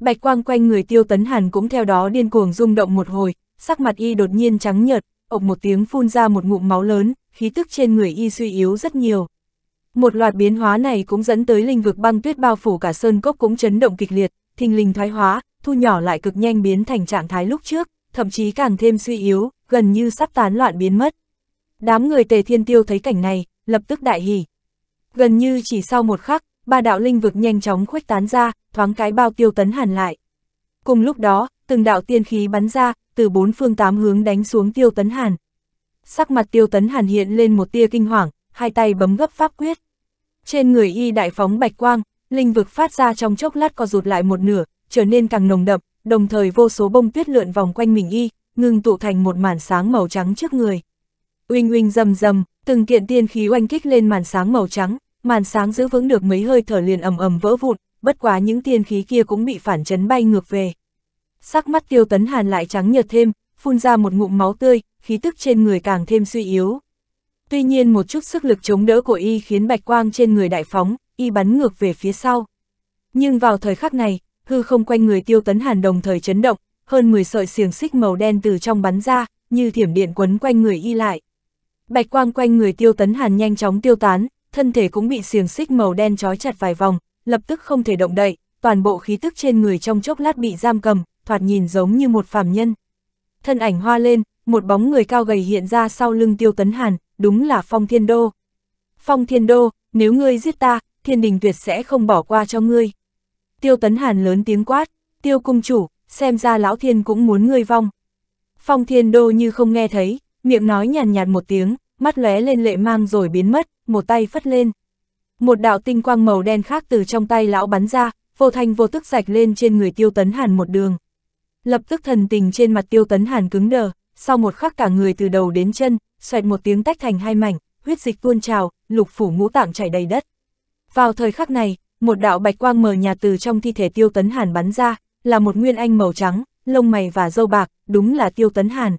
Bạch quang quanh người tiêu tấn hàn cũng theo đó điên cuồng rung động một hồi, sắc mặt y đột nhiên trắng nhợt, ộc một tiếng phun ra một ngụm máu lớn, khí tức trên người y suy yếu rất nhiều. Một loạt biến hóa này cũng dẫn tới linh vực băng tuyết bao phủ cả sơn cốc cũng chấn động kịch liệt, thình lình thoái hóa, thu nhỏ lại cực nhanh biến thành trạng thái lúc trước, thậm chí càng thêm suy yếu, gần như sắp tán loạn biến mất. Đám người tề thiên tiêu thấy cảnh này, lập tức đại hỉ. Gần như chỉ sau một khắc, ba đạo linh vực nhanh chóng khuếch tán ra, thoáng cái bao tiêu tấn hàn lại. Cùng lúc đó, từng đạo tiên khí bắn ra, từ bốn phương tám hướng đánh xuống tiêu tấn hàn. Sắc mặt tiêu tấn hàn hiện lên một tia kinh hoàng, hai tay bấm gấp pháp quyết. Trên người y đại phóng bạch quang, linh vực phát ra trong chốc lát co rụt lại một nửa, trở nên càng nồng đậm, đồng thời vô số bông tuyết lượn vòng quanh mình y, ngưng tụ thành một màn sáng màu trắng trước người. Uinh uinh rầm rầm, từng kiện tiên khí oanh kích lên màn sáng màu trắng, màn sáng giữ vững được mấy hơi thở liền ầm ầm vỡ vụn, bất quá những tiên khí kia cũng bị phản chấn bay ngược về. Sắc mắt tiêu tấn hàn lại trắng nhợt thêm, phun ra một ngụm máu tươi, khí tức trên người càng thêm suy yếu. Tuy nhiên một chút sức lực chống đỡ của y khiến bạch quang trên người đại phóng, y bắn ngược về phía sau. Nhưng vào thời khắc này, hư không quanh người tiêu tấn hàn đồng thời chấn động, hơn 10 sợi xiềng xích màu đen từ trong bắn ra, như thiểm điện quấn quanh người y lại. Bạch quang quanh người tiêu tấn hàn nhanh chóng tiêu tán, thân thể cũng bị xiềng xích màu đen trói chặt vài vòng, lập tức không thể động đậy, toàn bộ khí tức trên người trong chốc lát bị giam cầm, thoạt nhìn giống như một phàm nhân. Thân ảnh hoa lên, một bóng người cao gầy hiện ra sau lưng tiêu tấn hàn, đúng là Phong Thiên Đô. Phong Thiên Đô, nếu ngươi giết ta, thiên đình tuyệt sẽ không bỏ qua cho ngươi. Tiêu tấn hàn lớn tiếng quát, tiêu cung chủ, xem ra lão thiên cũng muốn ngươi vong. Phong Thiên Đô như không nghe thấy, miệng nói nhàn nhạt, nhạt một tiếng, mắt lóe lên lệ mang rồi biến mất, một tay phất lên. Một đạo tinh quang màu đen khác từ trong tay lão bắn ra, vô thành vô tức sạch lên trên người tiêu tấn hàn một đường. Lập tức thần tình trên mặt tiêu tấn hàn cứng đờ, sau một khắc cả người từ đầu đến chân, xoẹt một tiếng tách thành hai mảnh, huyết dịch tuôn trào, lục phủ ngũ tạng chảy đầy đất. Vào thời khắc này, một đạo bạch quang mờ nhà từ trong thi thể tiêu tấn hàn bắn ra, là một nguyên anh màu trắng, lông mày và dâu bạc, đúng là tiêu tấn hàn.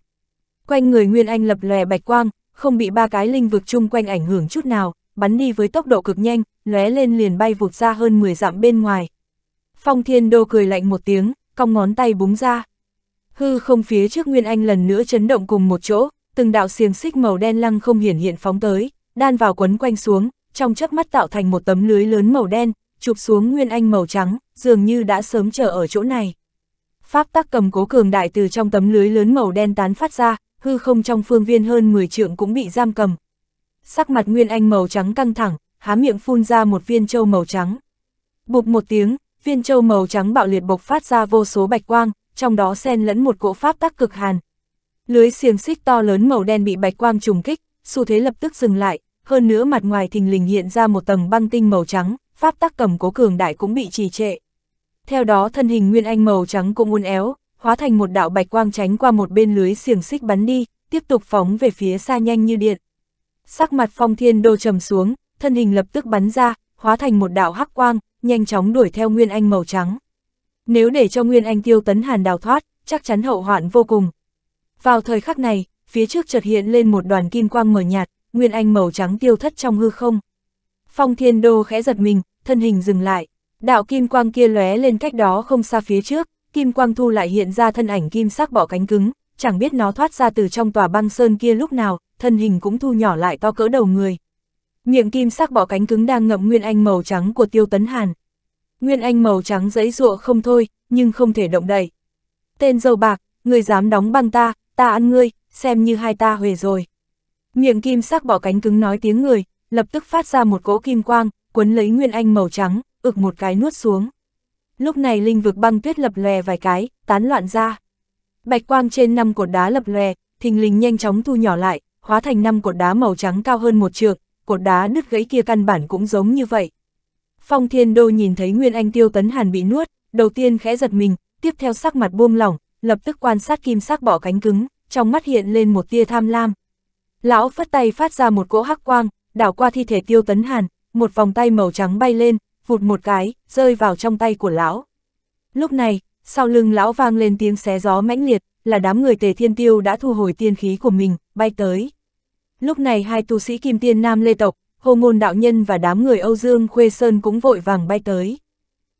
Quanh người nguyên anh lập lòe bạch quang, không bị ba cái linh vực chung quanh ảnh hưởng chút nào, bắn đi với tốc độ cực nhanh, lóe lên liền bay vụt ra hơn 10 dặm bên ngoài. Phong Thiên Đô cười lạnh một tiếng, cong ngón tay búng ra. Hư không phía trước Nguyên Anh lần nữa chấn động cùng một chỗ, từng đạo xiềng xích màu đen lăng không hiển hiện phóng tới, đan vào quấn quanh xuống, trong chớp mắt tạo thành một tấm lưới lớn màu đen, chụp xuống Nguyên Anh màu trắng, dường như đã sớm chờ ở chỗ này. Pháp tắc cầm cố cường đại từ trong tấm lưới lớn màu đen tán phát ra, hư không trong phương viên hơn 10 trượng cũng bị giam cầm. Sắc mặt Nguyên Anh màu trắng căng thẳng, há miệng phun ra một viên châu màu trắng. Bụp một tiếng, viên châu màu trắng bạo liệt bộc phát ra vô số bạch quang, trong đó xen lẫn một cỗ pháp tắc cực hàn. Lưới xiềng xích to lớn màu đen bị bạch quang trùng kích, xu thế lập tức dừng lại, hơn nữa mặt ngoài thình lình hiện ra một tầng băng tinh màu trắng, pháp tắc cầm cố cường đại cũng bị trì trệ. Theo đó thân hình Nguyên Anh màu trắng cũng uốn éo, hóa thành một đạo bạch quang tránh qua một bên lưới xiềng xích bắn đi, tiếp tục phóng về phía xa nhanh như điện. Sắc mặt phong thiên đô trầm xuống, thân hình lập tức bắn ra, hóa thành một đạo hắc quang, nhanh chóng đuổi theo Nguyên Anh màu trắng. Nếu để cho Nguyên Anh tiêu tấn hàn đào thoát, chắc chắn hậu hoạn vô cùng. Vào thời khắc này, phía trước chợt hiện lên một đoàn kim quang mờ nhạt, Nguyên Anh màu trắng tiêu thất trong hư không. Phong thiên đô khẽ giật mình, thân hình dừng lại. Đạo kim quang kia lóe lên cách đó không xa phía trước, kim quang thu lại hiện ra thân ảnh kim sắc bỏ cánh cứng, chẳng biết nó thoát ra từ trong tòa băng sơn kia lúc nào, thân hình cũng thu nhỏ lại to cỡ đầu người. Miệng kim sắc bỏ cánh cứng đang ngậm nguyên anh màu trắng của tiêu tấn hàn. Nguyên anh màu trắng dãy dụa không thôi, nhưng không thể động đậy. Tên dâu bạc, người dám đóng băng ta, ta ăn ngươi, xem như hai ta huề rồi. Miệng kim sắc bỏ cánh cứng nói tiếng người, lập tức phát ra một cỗ kim quang, cuốn lấy nguyên anh màu trắng, ực một cái nuốt xuống. Lúc này linh vực băng tuyết lập lòe vài cái, tán loạn ra. Bạch quang trên năm cột đá lập lòe, thình lình nhanh chóng thu nhỏ lại, hóa thành năm cột đá màu trắng cao hơn một trượng, cột đá đứt gãy kia căn bản cũng giống như vậy. Phong Thiên Đô nhìn thấy Nguyên Anh Tiêu Tấn Hàn bị nuốt, đầu tiên khẽ giật mình, tiếp theo sắc mặt buông lỏng, lập tức quan sát kim sắc bỏ cánh cứng, trong mắt hiện lên một tia tham lam. Lão phất tay phát ra một cỗ hắc quang, đảo qua thi thể Tiêu Tấn Hàn, một vòng tay màu trắng bay lên, vụt một cái, rơi vào trong tay của lão. Lúc này, sau lưng lão vang lên tiếng xé gió mãnh liệt, là đám người tề thiên tiêu đã thu hồi tiên khí của mình, bay tới. Lúc này hai tu sĩ kim tiên nam lê tộc, hồ ngôn đạo nhân và đám người Âu Dương Khuê Sơn cũng vội vàng bay tới.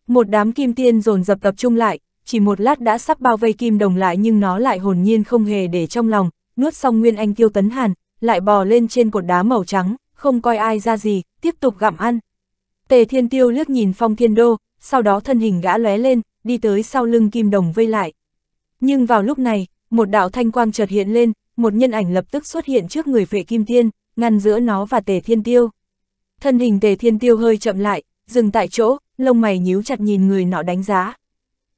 Một đám kim tiên dồn dập tập trung lại, chỉ một lát đã sắp bao vây kim đồng lại nhưng nó lại hồn nhiên không hề để trong lòng, nuốt xong nguyên anh tiêu tấn hàn, lại bò lên trên cột đá màu trắng, không coi ai ra gì, tiếp tục gặm ăn. Tề Thiên Tiêu liếc nhìn Phong Thiên Đô, sau đó thân hình gã lóe lên, đi tới sau lưng Kim Đồng vây lại. Nhưng vào lúc này, một đạo thanh quang chợt hiện lên, một nhân ảnh lập tức xuất hiện trước người phệ Kim Thiên, ngăn giữa nó và Tề Thiên Tiêu. Thân hình Tề Thiên Tiêu hơi chậm lại, dừng tại chỗ, lông mày nhíu chặt nhìn người nọ đánh giá.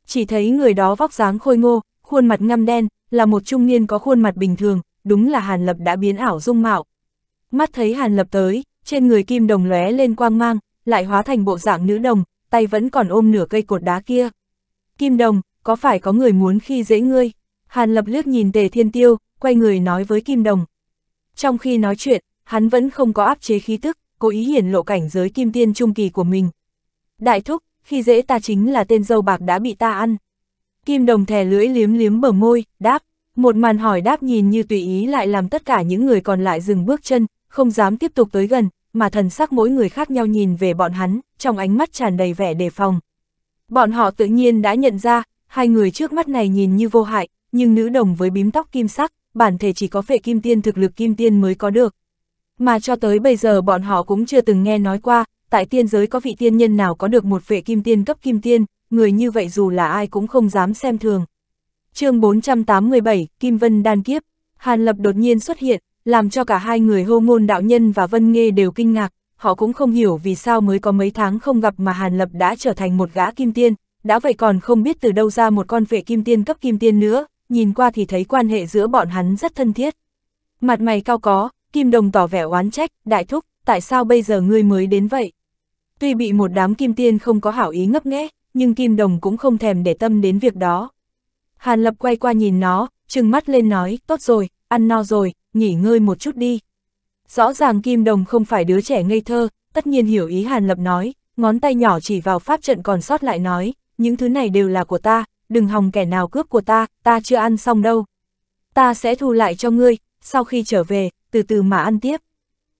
Chỉ thấy người đó vóc dáng khôi ngô, khuôn mặt ngăm đen, là một trung niên có khuôn mặt bình thường, đúng là Hàn Lập đã biến ảo dung mạo. Mắt thấy Hàn Lập tới, trên người Kim Đồng lóe lên quang mang, lại hóa thành bộ dạng nữ đồng, tay vẫn còn ôm nửa cây cột đá kia. Kim đồng, có phải có người muốn khi dễ ngươi? Hàn lập liếc nhìn tề thiên tiêu, quay người nói với kim đồng. Trong khi nói chuyện, hắn vẫn không có áp chế khí tức, cố ý hiển lộ cảnh giới kim tiên trung kỳ của mình. Đại thúc, khi dễ ta chính là tên dâu bạc đã bị ta ăn. Kim đồng thè lưỡi liếm liếm bờ môi, đáp, một màn hỏi đáp nhìn như tùy ý lại làm tất cả những người còn lại dừng bước chân, không dám tiếp tục tới gần, mà thần sắc mỗi người khác nhau nhìn về bọn hắn, trong ánh mắt tràn đầy vẻ đề phòng. Bọn họ tự nhiên đã nhận ra, hai người trước mắt này nhìn như vô hại, nhưng nữ đồng với bím tóc kim sắc, bản thể chỉ có phệ kim tiên thực lực kim tiên mới có được. Mà cho tới bây giờ bọn họ cũng chưa từng nghe nói qua, tại tiên giới có vị tiên nhân nào có được một phệ kim tiên cấp kim tiên, người như vậy dù là ai cũng không dám xem thường. chương 487, Kim Vân Đan Kiếp, Hàn Lập đột nhiên xuất hiện, làm cho cả hai người hô ngôn đạo nhân và Vân Nghê đều kinh ngạc, họ cũng không hiểu vì sao mới có mấy tháng không gặp mà Hàn Lập đã trở thành một gã kim tiên, đã vậy còn không biết từ đâu ra một con vệ kim tiên cấp kim tiên nữa, nhìn qua thì thấy quan hệ giữa bọn hắn rất thân thiết. Mặt mày cao có, Kim Đồng tỏ vẻ oán trách, đại thúc, tại sao bây giờ ngươi mới đến vậy? Tuy bị một đám kim tiên không có hảo ý ngấp nghé, nhưng Kim Đồng cũng không thèm để tâm đến việc đó. Hàn Lập quay qua nhìn nó, trừng mắt lên nói, tốt rồi, ăn no rồi, nghỉ ngơi một chút đi. Rõ ràng Kim Đồng không phải đứa trẻ ngây thơ, tất nhiên hiểu ý Hàn Lập nói, ngón tay nhỏ chỉ vào pháp trận còn sót lại nói, những thứ này đều là của ta, đừng hòng kẻ nào cướp của ta, ta chưa ăn xong đâu. Ta sẽ thu lại cho ngươi, sau khi trở về, từ từ mà ăn tiếp.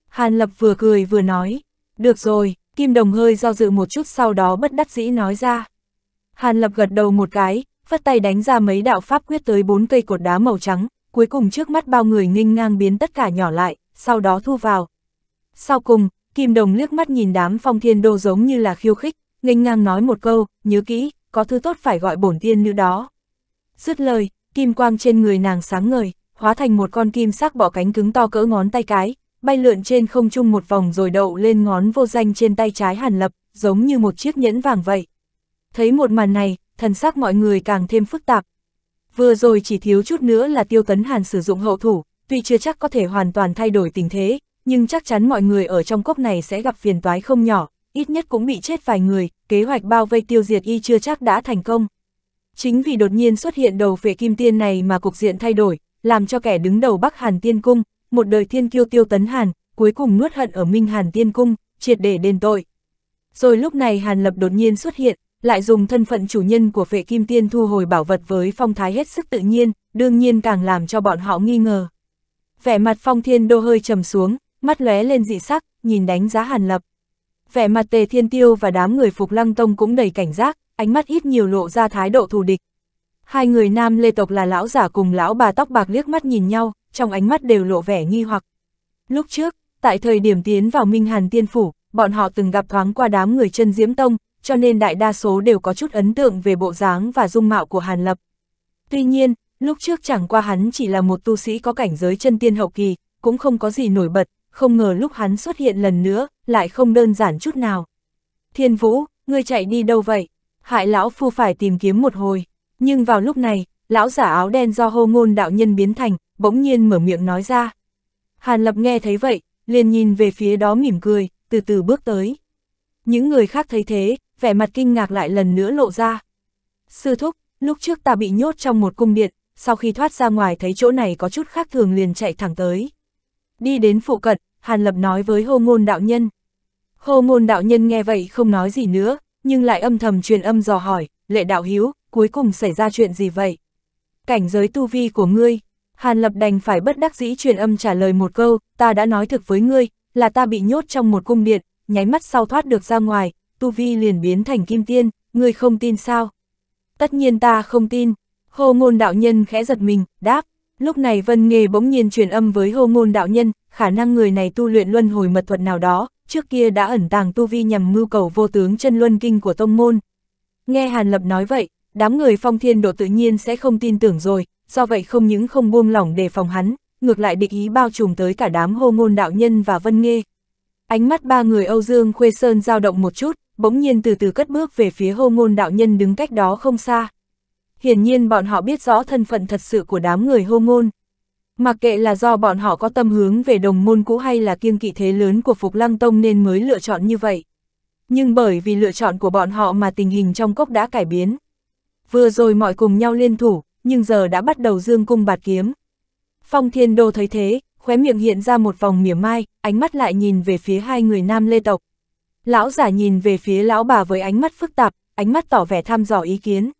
Hàn Lập vừa cười vừa nói, được rồi, Kim Đồng hơi do dự một chút sau đó bất đắc dĩ nói ra. Hàn Lập gật đầu một cái, phất tay đánh ra mấy đạo pháp quyết tới bốn cây cột đá màu trắng, cuối cùng trước mắt bao người nghênh ngang biến tất cả nhỏ lại, sau đó thu vào. Sau cùng, Kim Đồng liếc mắt nhìn đám phong thiên đô giống như là khiêu khích, nghênh ngang nói một câu, nhớ kỹ, có thứ tốt phải gọi bổn tiên nữ đó. Dứt lời, kim quang trên người nàng sáng ngời, hóa thành một con kim sắc bỏ cánh cứng to cỡ ngón tay cái, bay lượn trên không trung một vòng rồi đậu lên ngón vô danh trên tay trái hàn lập, giống như một chiếc nhẫn vàng vậy. Thấy một màn này, thần sắc mọi người càng thêm phức tạp, Vừa rồi chỉ thiếu chút nữa là Tiêu Tấn Hàn sử dụng hậu thủ, tuy chưa chắc có thể hoàn toàn thay đổi tình thế, nhưng chắc chắn mọi người ở trong cốc này sẽ gặp phiền toái không nhỏ, ít nhất cũng bị chết vài người, kế hoạch bao vây tiêu diệt y chưa chắc đã thành công. Chính vì đột nhiên xuất hiện đầu phệ kim tiên này mà cục diện thay đổi, làm cho kẻ đứng đầu Bắc Hàn Tiên Cung, một đời thiên kiêu tiêu tấn Hàn, cuối cùng nuốt hận ở Minh Hàn Tiên Cung, triệt để đền tội. Rồi lúc này Hàn Lập đột nhiên xuất hiện, lại dùng thân phận chủ nhân của phệ kim tiên thu hồi bảo vật với phong thái hết sức tự nhiên, đương nhiên càng làm cho bọn họ nghi ngờ. Vẻ mặt phong thiên đô hơi trầm xuống, mắt lóe lên dị sắc, nhìn đánh giá hàn lập. Vẻ mặt tề thiên tiêu và đám người phục lăng tông cũng đầy cảnh giác, ánh mắt ít nhiều lộ ra thái độ thù địch. Hai người nam lê tộc là lão giả cùng lão bà tóc bạc liếc mắt nhìn nhau, trong ánh mắt đều lộ vẻ nghi hoặc. Lúc trước, tại thời điểm tiến vào Minh Hàn Tiên Phủ, bọn họ từng gặp thoáng qua đám người chân Diễm Tông, cho nên đại đa số đều có chút ấn tượng về bộ dáng và dung mạo của Hàn Lập. Tuy nhiên, lúc trước chẳng qua hắn chỉ là một tu sĩ có cảnh giới chân tiên hậu kỳ, cũng không có gì nổi bật, không ngờ lúc hắn xuất hiện lần nữa, lại không đơn giản chút nào. Thiên Vũ, ngươi chạy đi đâu vậy? Hại lão phu phải tìm kiếm một hồi. Nhưng vào lúc này, lão giả áo đen do hô ngôn đạo nhân biến thành, bỗng nhiên mở miệng nói ra. Hàn Lập nghe thấy vậy, liền nhìn về phía đó mỉm cười, từ từ bước tới. Những người khác thấy thế, vẻ mặt kinh ngạc lại lần nữa lộ ra. Sư thúc, lúc trước ta bị nhốt trong một cung điện, sau khi thoát ra ngoài thấy chỗ này có chút khác thường liền chạy thẳng tới. Đi đến phụ cận, Hàn Lập nói với hô ngôn đạo nhân. Hô ngôn đạo nhân nghe vậy không nói gì nữa, nhưng lại âm thầm truyền âm dò hỏi, lệ đạo hiếu, cuối cùng xảy ra chuyện gì vậy? Cảnh giới tu vi của ngươi, Hàn Lập đành phải bất đắc dĩ truyền âm trả lời một câu, ta đã nói thực với ngươi, là ta bị nhốt trong một cung điện, nháy mắt sau thoát được ra ngoài, tu vi liền biến thành kim tiên, người không tin sao? Tất nhiên ta không tin, hô ngôn đạo nhân khẽ giật mình, đáp, lúc này vân nghề bỗng nhiên truyền âm với hô ngôn đạo nhân, khả năng người này tu luyện luân hồi mật thuật nào đó, trước kia đã ẩn tàng tu vi nhằm mưu cầu vô tướng chân luân kinh của tông môn. Nghe Hàn Lập nói vậy, đám người phong thiên độ tự nhiên sẽ không tin tưởng rồi, do vậy không những không buông lỏng để phòng hắn, ngược lại địch ý bao trùm tới cả đám hô ngôn đạo nhân và vân nghê. Ánh mắt ba người Âu Dương Khuê Sơn dao động một chút, bỗng nhiên từ từ cất bước về phía hô ngôn đạo nhân đứng cách đó không xa. Hiển nhiên bọn họ biết rõ thân phận thật sự của đám người hô ngôn. Mặc kệ là do bọn họ có tâm hướng về đồng môn cũ hay là kiêng kỵ thế lớn của Phục Lăng Tông nên mới lựa chọn như vậy. Nhưng bởi vì lựa chọn của bọn họ mà tình hình trong cốc đã cải biến. Vừa rồi mọi cùng nhau liên thủ, nhưng giờ đã bắt đầu dương cung bạt kiếm. Phong Thiên Đô thấy thế, khóe miệng hiện ra một vòng mỉa mai, ánh mắt lại nhìn về phía hai người nam lê tộc. Lão giả nhìn về phía lão bà với ánh mắt phức tạp, ánh mắt tỏ vẻ thăm dò ý kiến.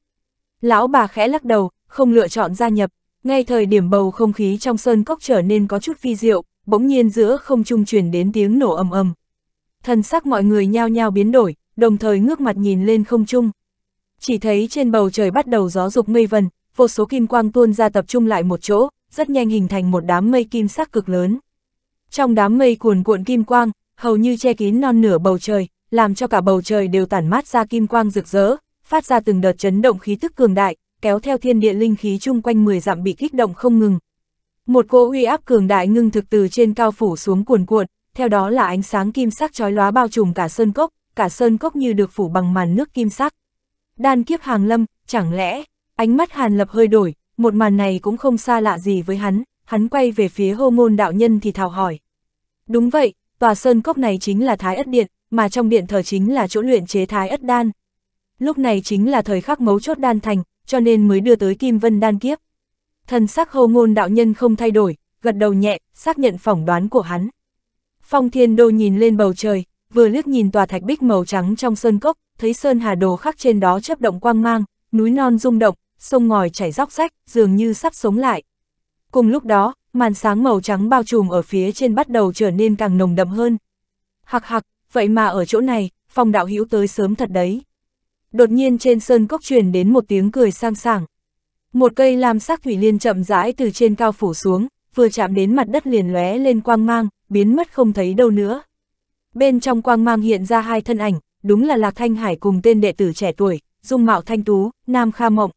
Lão bà khẽ lắc đầu, không lựa chọn gia nhập, ngay thời điểm bầu không khí trong sơn cốc trở nên có chút phi diệu, bỗng nhiên giữa không trung truyền đến tiếng nổ ầm ầm. Thần sắc mọi người nhao nhao biến đổi, đồng thời ngước mặt nhìn lên không trung. Chỉ thấy trên bầu trời bắt đầu gió dục mây vần, vô số kim quang tuôn ra tập trung lại một chỗ, rất nhanh hình thành một đám mây kim sắc cực lớn. Trong đám mây cuồn cuộn kim quang, hầu như che kín non nửa bầu trời, làm cho cả bầu trời đều tản mát ra kim quang rực rỡ, phát ra từng đợt chấn động khí tức cường đại, kéo theo thiên địa linh khí chung quanh 10 dặm bị kích động không ngừng. Một cỗ uy áp cường đại ngưng thực từ trên cao phủ xuống cuồn cuộn, theo đó là ánh sáng kim sắc chói lóa bao trùm cả sơn cốc, cả sơn cốc như được phủ bằng màn nước kim sắc. Đan kiếp hàng lâm, chẳng lẽ, ánh mắt Hàn Lập hơi đổi, một màn này cũng không xa lạ gì với hắn, hắn quay về phía hô môn đạo nhân thì thào hỏi. Đúng vậy, tòa sơn cốc này chính là Thái Ất Điện, mà trong điện thờ chính là chỗ luyện chế Thái Ất Đan. Lúc này chính là thời khắc mấu chốt đan thành, cho nên mới đưa tới Kim Vân đan kiếp. Thần sắc hô ngôn đạo nhân không thay đổi, gật đầu nhẹ, xác nhận phỏng đoán của hắn. Phong Thiên Đô nhìn lên bầu trời, vừa liếc nhìn tòa thạch bích màu trắng trong sơn cốc, thấy sơn hà đồ khắc trên đó chớp động quang mang, núi non rung động, sông ngòi chảy róc rách, dường như sắp sống lại. Cùng lúc đó, màn sáng màu trắng bao trùm ở phía trên bắt đầu trở nên càng nồng đậm hơn. Hạc hạc, vậy mà ở chỗ này, phong đạo hữu tới sớm thật đấy. Đột nhiên trên sơn cốc truyền đến một tiếng cười sang sảng. Một cây lam sắc thủy liên chậm rãi từ trên cao phủ xuống, vừa chạm đến mặt đất liền lóe lên quang mang, biến mất không thấy đâu nữa. Bên trong quang mang hiện ra hai thân ảnh, đúng là Lạc Thanh Hải cùng tên đệ tử trẻ tuổi, dung mạo thanh tú, Nam Kha Mộng.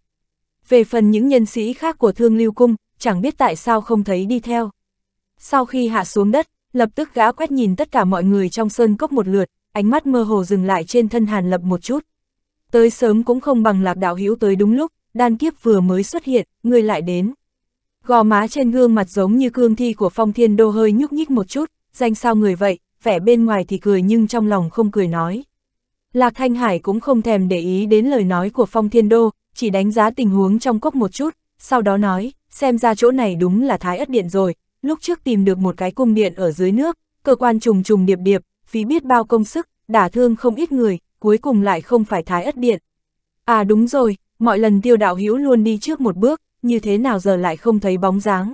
Về phần những nhân sĩ khác của Thương Lưu Cung, chẳng biết tại sao không thấy đi theo. Sau khi hạ xuống đất, lập tức gã quét nhìn tất cả mọi người trong sơn cốc một lượt, ánh mắt mơ hồ dừng lại trên thân Hàn Lập một chút. Tới sớm cũng không bằng lạc đạo hữu tới đúng lúc, đan kiếp vừa mới xuất hiện, người lại đến. Gò má trên gương mặt giống như cương thi của phong thiên đô hơi nhúc nhích một chút, danh sao người vậy, vẻ bên ngoài thì cười nhưng trong lòng không cười nói. Lạc Thanh Hải cũng không thèm để ý đến lời nói của phong thiên đô, chỉ đánh giá tình huống trong cốc một chút, sau đó nói, xem ra chỗ này đúng là thái ất điện rồi, lúc trước tìm được một cái cung điện ở dưới nước, cơ quan trùng trùng điệp điệp, phí biết bao công sức, đả thương không ít người, cuối cùng lại không phải thái ất điện. À đúng rồi, mọi lần tiêu đạo hữu luôn đi trước một bước, như thế nào giờ lại không thấy bóng dáng.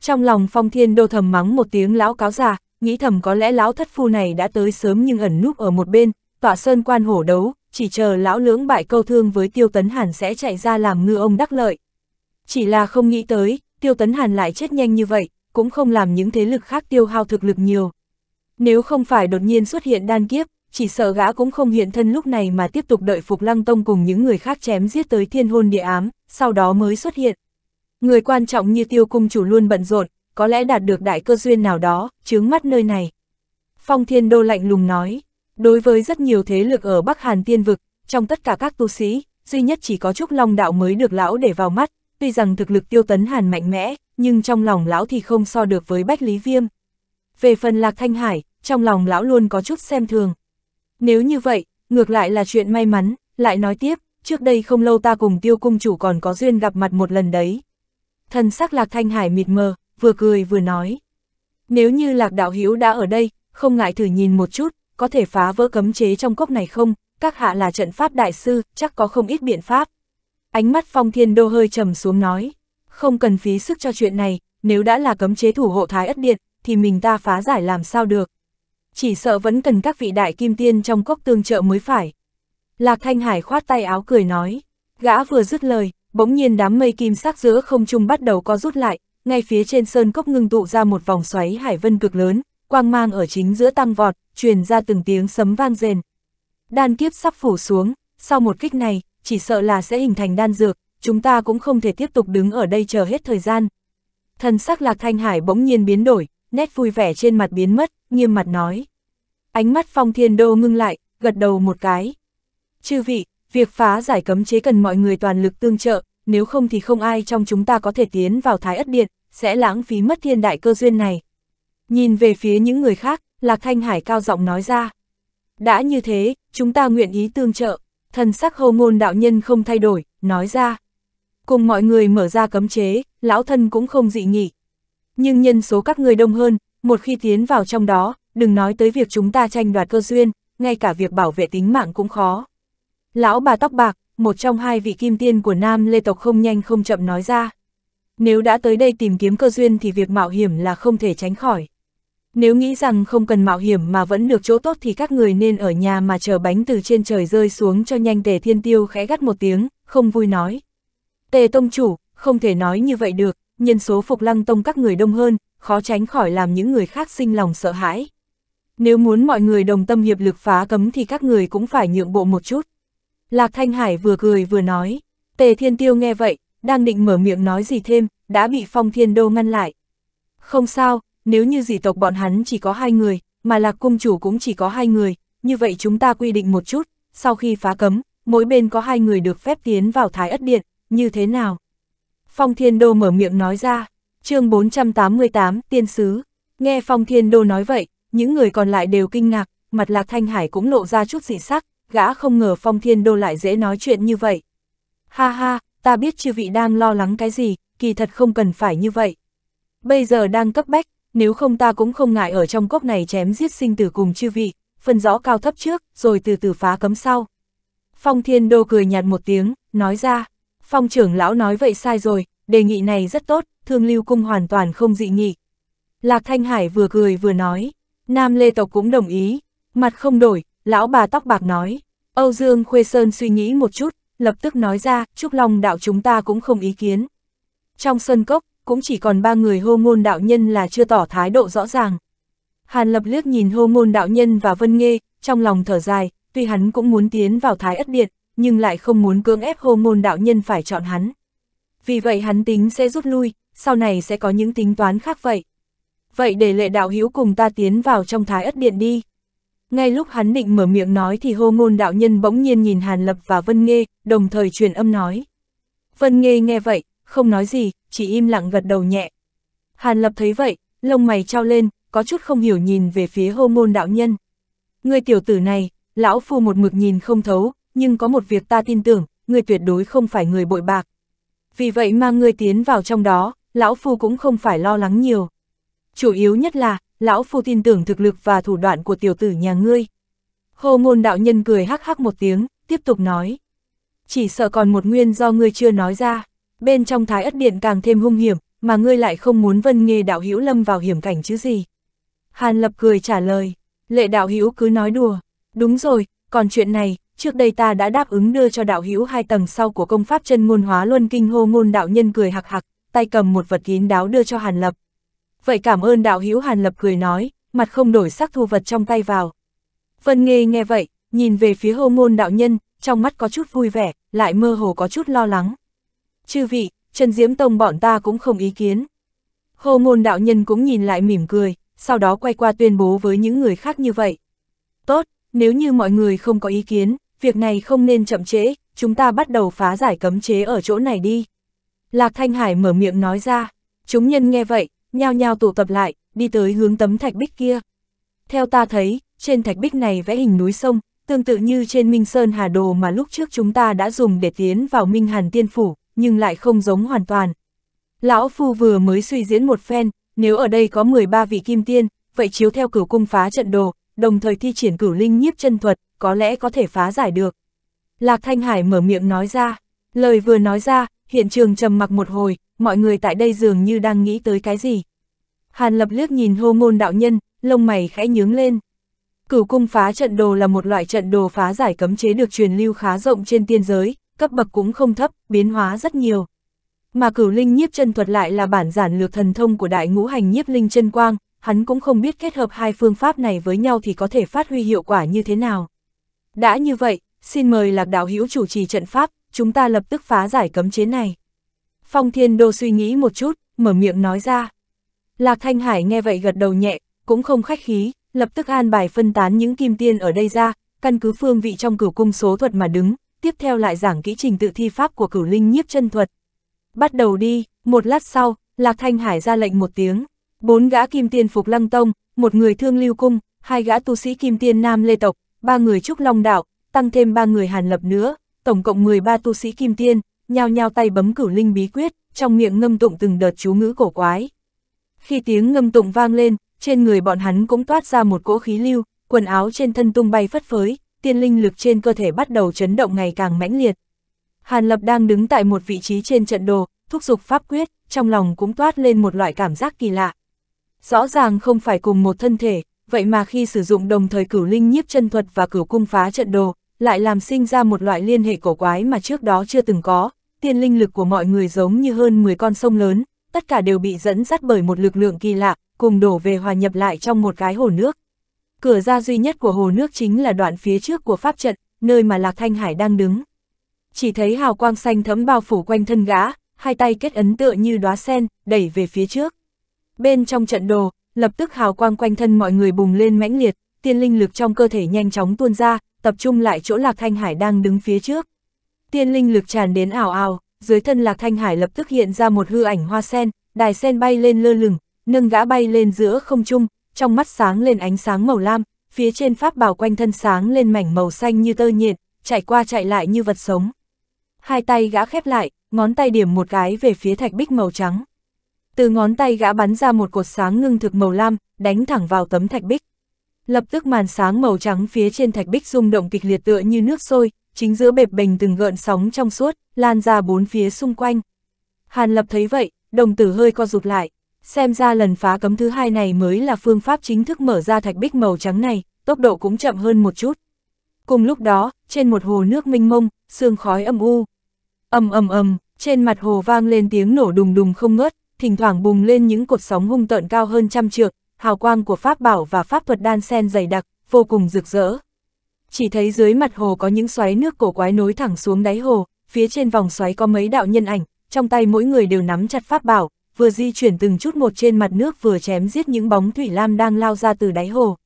Trong lòng phong thiên đô thầm mắng một tiếng lão cáo già, nghĩ thầm có lẽ lão thất phu này đã tới sớm nhưng ẩn núp ở một bên, tọa sơn quan hổ đấu, chỉ chờ lão lưỡng bại câu thương với tiêu tấn hẳn sẽ chạy ra làm ngư ông đắc lợi. Chỉ là không nghĩ tới, tiêu tấn hàn lại chết nhanh như vậy, cũng không làm những thế lực khác tiêu hao thực lực nhiều. Nếu không phải đột nhiên xuất hiện đan kiếp, chỉ sợ gã cũng không hiện thân lúc này mà tiếp tục đợi Phục Lăng Tông cùng những người khác chém giết tới thiên hôn địa ám, sau đó mới xuất hiện. Người quan trọng như tiêu cung chủ luôn bận rộn, có lẽ đạt được đại cơ duyên nào đó, chướng mắt nơi này. Phong Thiên Đô lạnh lùng nói, đối với rất nhiều thế lực ở Bắc Hàn Tiên Vực, trong tất cả các tu sĩ, duy nhất chỉ có Trúc Long Đạo mới được lão để vào mắt, tuy rằng thực lực tiêu tấn hàn mạnh mẽ, nhưng trong lòng lão thì không so được với Bách Lý Viêm. Về phần Lạc Thanh Hải, trong lòng lão luôn có chút xem thường. Nếu như vậy, ngược lại là chuyện may mắn, lại nói tiếp, trước đây không lâu ta cùng tiêu cung chủ còn có duyên gặp mặt một lần đấy. Thần sắc Lạc Thanh Hải mịt mờ, vừa cười vừa nói. Nếu như Lạc Đạo Hiếu đã ở đây, không ngại thử nhìn một chút, có thể phá vỡ cấm chế trong cốc này không, các hạ là trận pháp đại sư, chắc có không ít biện pháp. Ánh mắt phong thiên đô hơi trầm xuống nói, không cần phí sức cho chuyện này, nếu đã là cấm chế thủ hộ thái ất điện, thì mình ta phá giải làm sao được. Chỉ sợ vẫn cần các vị đại kim tiên trong cốc tương trợ mới phải. Lạc Thanh Hải khoát tay áo cười nói, gã vừa dứt lời, bỗng nhiên đám mây kim sắc giữa không trung bắt đầu co rút lại, ngay phía trên sơn cốc ngưng tụ ra một vòng xoáy hải vân cực lớn, quang mang ở chính giữa tăng vọt, truyền ra từng tiếng sấm vang rền. Đan kiếp sắp phủ xuống, sau một kích này, chỉ sợ là sẽ hình thành đan dược, chúng ta cũng không thể tiếp tục đứng ở đây chờ hết thời gian. Thần sắc Lạc Thanh Hải bỗng nhiên biến đổi, nét vui vẻ trên mặt biến mất, nghiêm mặt nói. Ánh mắt Phong Thiên Đô ngưng lại, gật đầu một cái. Chư vị, việc phá giải cấm chế cần mọi người toàn lực tương trợ, nếu không thì không ai trong chúng ta có thể tiến vào Thái Ất Điện, sẽ lãng phí mất thiên đại cơ duyên này. Nhìn về phía những người khác, Lạc Thanh Hải cao giọng nói ra. Đã như thế, chúng ta nguyện ý tương trợ. Thần sắc hồ ngôn đạo nhân không thay đổi, nói ra. Cùng mọi người mở ra cấm chế, lão thân cũng không dị nghị. Nhưng nhân số các người đông hơn, một khi tiến vào trong đó, đừng nói tới việc chúng ta tranh đoạt cơ duyên, ngay cả việc bảo vệ tính mạng cũng khó. Lão bà tóc bạc, một trong hai vị kim tiên của nam lê tộc không nhanh không chậm nói ra. Nếu đã tới đây tìm kiếm cơ duyên thì việc mạo hiểm là không thể tránh khỏi. Nếu nghĩ rằng không cần mạo hiểm mà vẫn được chỗ tốt thì các người nên ở nhà mà chờ bánh từ trên trời rơi xuống cho nhanh tề thiên tiêu khẽ gắt một tiếng, không vui nói. Tề tông chủ, không thể nói như vậy được, nhân số phục lăng tông các người đông hơn, khó tránh khỏi làm những người khác sinh lòng sợ hãi. Nếu muốn mọi người đồng tâm hiệp lực phá cấm thì các người cũng phải nhượng bộ một chút. Lạc Thanh Hải vừa cười vừa nói, tề thiên tiêu nghe vậy, đang định mở miệng nói gì thêm, đã bị phong thiên đô ngăn lại. Không sao, nếu như dị tộc bọn hắn chỉ có hai người, mà lạc cung chủ cũng chỉ có hai người, như vậy chúng ta quy định một chút, sau khi phá cấm, mỗi bên có hai người được phép tiến vào thái ất điện, như thế nào? Phong Thiên Đô mở miệng nói ra, chương 488 tiên sứ, nghe Phong Thiên Đô nói vậy, những người còn lại đều kinh ngạc, mặt lạc thanh hải cũng lộ ra chút dị sắc, gã không ngờ Phong Thiên Đô lại dễ nói chuyện như vậy. Ha ha, ta biết chư vị đang lo lắng cái gì, kỳ thật không cần phải như vậy. Bây giờ đang cấp bách, nếu không ta cũng không ngại ở trong cốc này chém giết sinh tử cùng chư vị, phân rõ cao thấp trước, rồi từ từ phá cấm sau. Phong Thiên Đô cười nhạt một tiếng, nói ra, Phong trưởng lão nói vậy sai rồi, đề nghị này rất tốt, thương lưu cung hoàn toàn không dị nghị. Lạc Thanh Hải vừa cười vừa nói, Nam Lê Tộc cũng đồng ý, mặt không đổi, lão bà tóc bạc nói, Âu Dương Khuê Sơn suy nghĩ một chút, lập tức nói ra, Trúc Long đạo chúng ta cũng không ý kiến. Trong sân cốc, cũng chỉ còn ba người hô ngôn đạo nhân là chưa tỏ thái độ rõ ràng. Hàn lập liếc nhìn hô ngôn đạo nhân và vân nghê, trong lòng thở dài, tuy hắn cũng muốn tiến vào thái ất điện, nhưng lại không muốn cưỡng ép hô ngôn đạo nhân phải chọn hắn. Vì vậy hắn tính sẽ rút lui, sau này sẽ có những tính toán khác vậy. Vậy để lệ đạo hữu cùng ta tiến vào trong thái ất điện đi. Ngay lúc hắn định mở miệng nói thì hô ngôn đạo nhân bỗng nhiên nhìn Hàn Lập và Vân Nghê, đồng thời truyền âm nói. Vân Nghê nghe vậy, không nói gì, chỉ im lặng gật đầu nhẹ. Hàn Lập thấy vậy, lông mày trao lên, có chút không hiểu nhìn về phía hô môn đạo nhân. Người tiểu tử này, lão phu một mực nhìn không thấu, nhưng có một việc ta tin tưởng, người tuyệt đối không phải người bội bạc. Vì vậy mà người tiến vào trong đó, lão phu cũng không phải lo lắng nhiều. Chủ yếu nhất là, lão phu tin tưởng thực lực và thủ đoạn của tiểu tử nhà ngươi. Hô ngôn đạo nhân cười hắc hắc một tiếng, tiếp tục nói. Chỉ sợ còn một nguyên do ngươi chưa nói ra bên trong thái ất điện càng thêm hung hiểm, mà ngươi lại không muốn vân nghề đạo hữu lâm vào hiểm cảnh chứ gì. Hàn lập cười trả lời, lệ đạo hữu cứ nói đùa, đúng rồi, còn chuyện này, trước đây ta đã đáp ứng đưa cho đạo hữu hai tầng sau của công pháp chân ngôn hóa luân kinh hô ngôn đạo nhân cười hạc hạc, tay cầm một vật kín đáo đưa cho Hàn Lập. Vậy cảm ơn đạo hữu Hàn Lập cười nói, mặt không đổi sắc thu vật trong tay vào. Vân Nghê nghe vậy, nhìn về phía hô ngôn đạo nhân, trong mắt có chút vui vẻ, lại mơ hồ có chút lo lắng chư vị, Trần Diễm Tông bọn ta cũng không ý kiến. Hồ ngôn đạo nhân cũng nhìn lại mỉm cười, sau đó quay qua tuyên bố với những người khác như vậy. Tốt, nếu như mọi người không có ý kiến, việc này không nên chậm trễ, chúng ta bắt đầu phá giải cấm chế ở chỗ này đi. Lạc Thanh Hải mở miệng nói ra, chúng nhân nghe vậy, nhao nhao tụ tập lại, đi tới hướng tấm thạch bích kia. Theo ta thấy, trên thạch bích này vẽ hình núi sông, tương tự như trên Minh Sơn Hà Đồ mà lúc trước chúng ta đã dùng để tiến vào Minh Hàn Tiên Phủ, nhưng lại không giống hoàn toàn. Lão Phu vừa mới suy diễn một phen, nếu ở đây có 13 vị kim tiên, vậy chiếu theo cửu cung phá trận đồ, đồng thời thi triển cửu linh nhiếp chân thuật, có lẽ có thể phá giải được. Lạc Thanh Hải mở miệng nói ra, lời vừa nói ra, hiện trường trầm mặc một hồi, mọi người tại đây dường như đang nghĩ tới cái gì. Hàn lập liếc nhìn hô ngôn đạo nhân, lông mày khẽ nhướng lên. Cửu cung phá trận đồ là một loại trận đồ phá giải cấm chế được truyền lưu khá rộng trên tiên giới, cấp bậc cũng không thấp, biến hóa rất nhiều. Mà cửu linh nhiếp chân thuật lại là bản giản lược thần thông của đại ngũ hành nhiếp linh chân quang, hắn cũng không biết kết hợp hai phương pháp này với nhau thì có thể phát huy hiệu quả như thế nào. Đã như vậy, xin mời lạc đạo hữu chủ trì trận pháp, chúng ta lập tức phá giải cấm chế này. Phong Thiên Đô suy nghĩ một chút, mở miệng nói ra. Lạc Thanh Hải nghe vậy gật đầu nhẹ, cũng không khách khí, lập tức an bài phân tán những kim tiên ở đây ra, căn cứ phương vị trong cửu cung số thuật mà đứng, tiếp theo lại giảng kỹ trình tự thi pháp của cửu linh nhiếp chân thuật. Bắt đầu đi, một lát sau, Lạc Thanh Hải ra lệnh một tiếng, bốn gã kim tiên phục lăng tông, một người thương lưu cung, hai gã tu sĩ kim tiên nam lê tộc, ba người trúc long đạo, tăng thêm ba người hàn lập nữa, tổng cộng 13 tu sĩ kim tiên, nhao nhao tay bấm cửu linh bí quyết, trong miệng ngâm tụng từng đợt chú ngữ cổ quái. Khi tiếng ngâm tụng vang lên, trên người bọn hắn cũng toát ra một cỗ khí lưu, quần áo trên thân tung bay phất phới, tiên linh lực trên cơ thể bắt đầu chấn động ngày càng mãnh liệt. Hàn Lập đang đứng tại một vị trí trên trận đồ, thúc giục pháp quyết, trong lòng cũng toát lên một loại cảm giác kỳ lạ. Rõ ràng không phải cùng một thân thể, vậy mà khi sử dụng đồng thời cửu linh nhiếp chân thuật và cửu cung phá trận đồ, lại làm sinh ra một loại liên hệ cổ quái mà trước đó chưa từng có, tiên linh lực của mọi người giống như hơn 10 con sông lớn, tất cả đều bị dẫn dắt bởi một lực lượng kỳ lạ, cùng đổ về hòa nhập lại trong một cái hồ nước. Cửa ra duy nhất của hồ nước chính là đoạn phía trước của pháp trận, nơi mà Lạc Thanh Hải đang đứng. Chỉ thấy hào quang xanh thấm bao phủ quanh thân gã, hai tay kết ấn tựa như đóa sen, đẩy về phía trước. Bên trong trận đồ, lập tức hào quang quanh thân mọi người bùng lên mãnh liệt, tiên linh lực trong cơ thể nhanh chóng tuôn ra, tập trung lại chỗ Lạc Thanh Hải đang đứng phía trước. Tiên linh lực tràn đến ảo ảo, dưới thân Lạc Thanh Hải lập tức hiện ra một hư ảnh hoa sen, đài sen bay lên lơ lửng, nâng gã bay lên giữa không trung, trong mắt sáng lên ánh sáng màu lam, phía trên pháp bảo quanh thân sáng lên mảnh màu xanh như tơ nhiệt, chạy qua chạy lại như vật sống. Hai tay gã khép lại, ngón tay điểm một cái về phía thạch bích màu trắng. Từ ngón tay gã bắn ra một cột sáng ngưng thực màu lam, đánh thẳng vào tấm thạch bích. Lập tức màn sáng màu trắng phía trên thạch bích rung động kịch liệt tựa như nước sôi, chính giữa bệp bình từng gợn sóng trong suốt, lan ra bốn phía xung quanh. Hàn Lập thấy vậy, đồng tử hơi co rụt lại, Xem ra lần phá cấm thứ hai này mới là phương pháp chính thức mở ra thạch bích màu trắng này, tốc độ cũng chậm hơn một chút. Cùng lúc đó, trên một hồ nước minh mông, sương khói âm u. ầm ầm ầm, trên mặt hồ vang lên tiếng nổ đùng đùng không ngớt, thỉnh thoảng bùng lên những cột sóng hung tợn cao hơn trăm trượng, hào quang của pháp bảo và pháp thuật đan sen dày đặc, vô cùng rực rỡ. Chỉ thấy dưới mặt hồ có những xoáy nước cổ quái nối thẳng xuống đáy hồ, phía trên vòng xoáy có mấy đạo nhân ảnh, trong tay mỗi người đều nắm chặt pháp bảo, vừa di chuyển từng chút một trên mặt nước vừa chém giết những bóng thủy lam đang lao ra từ đáy hồ.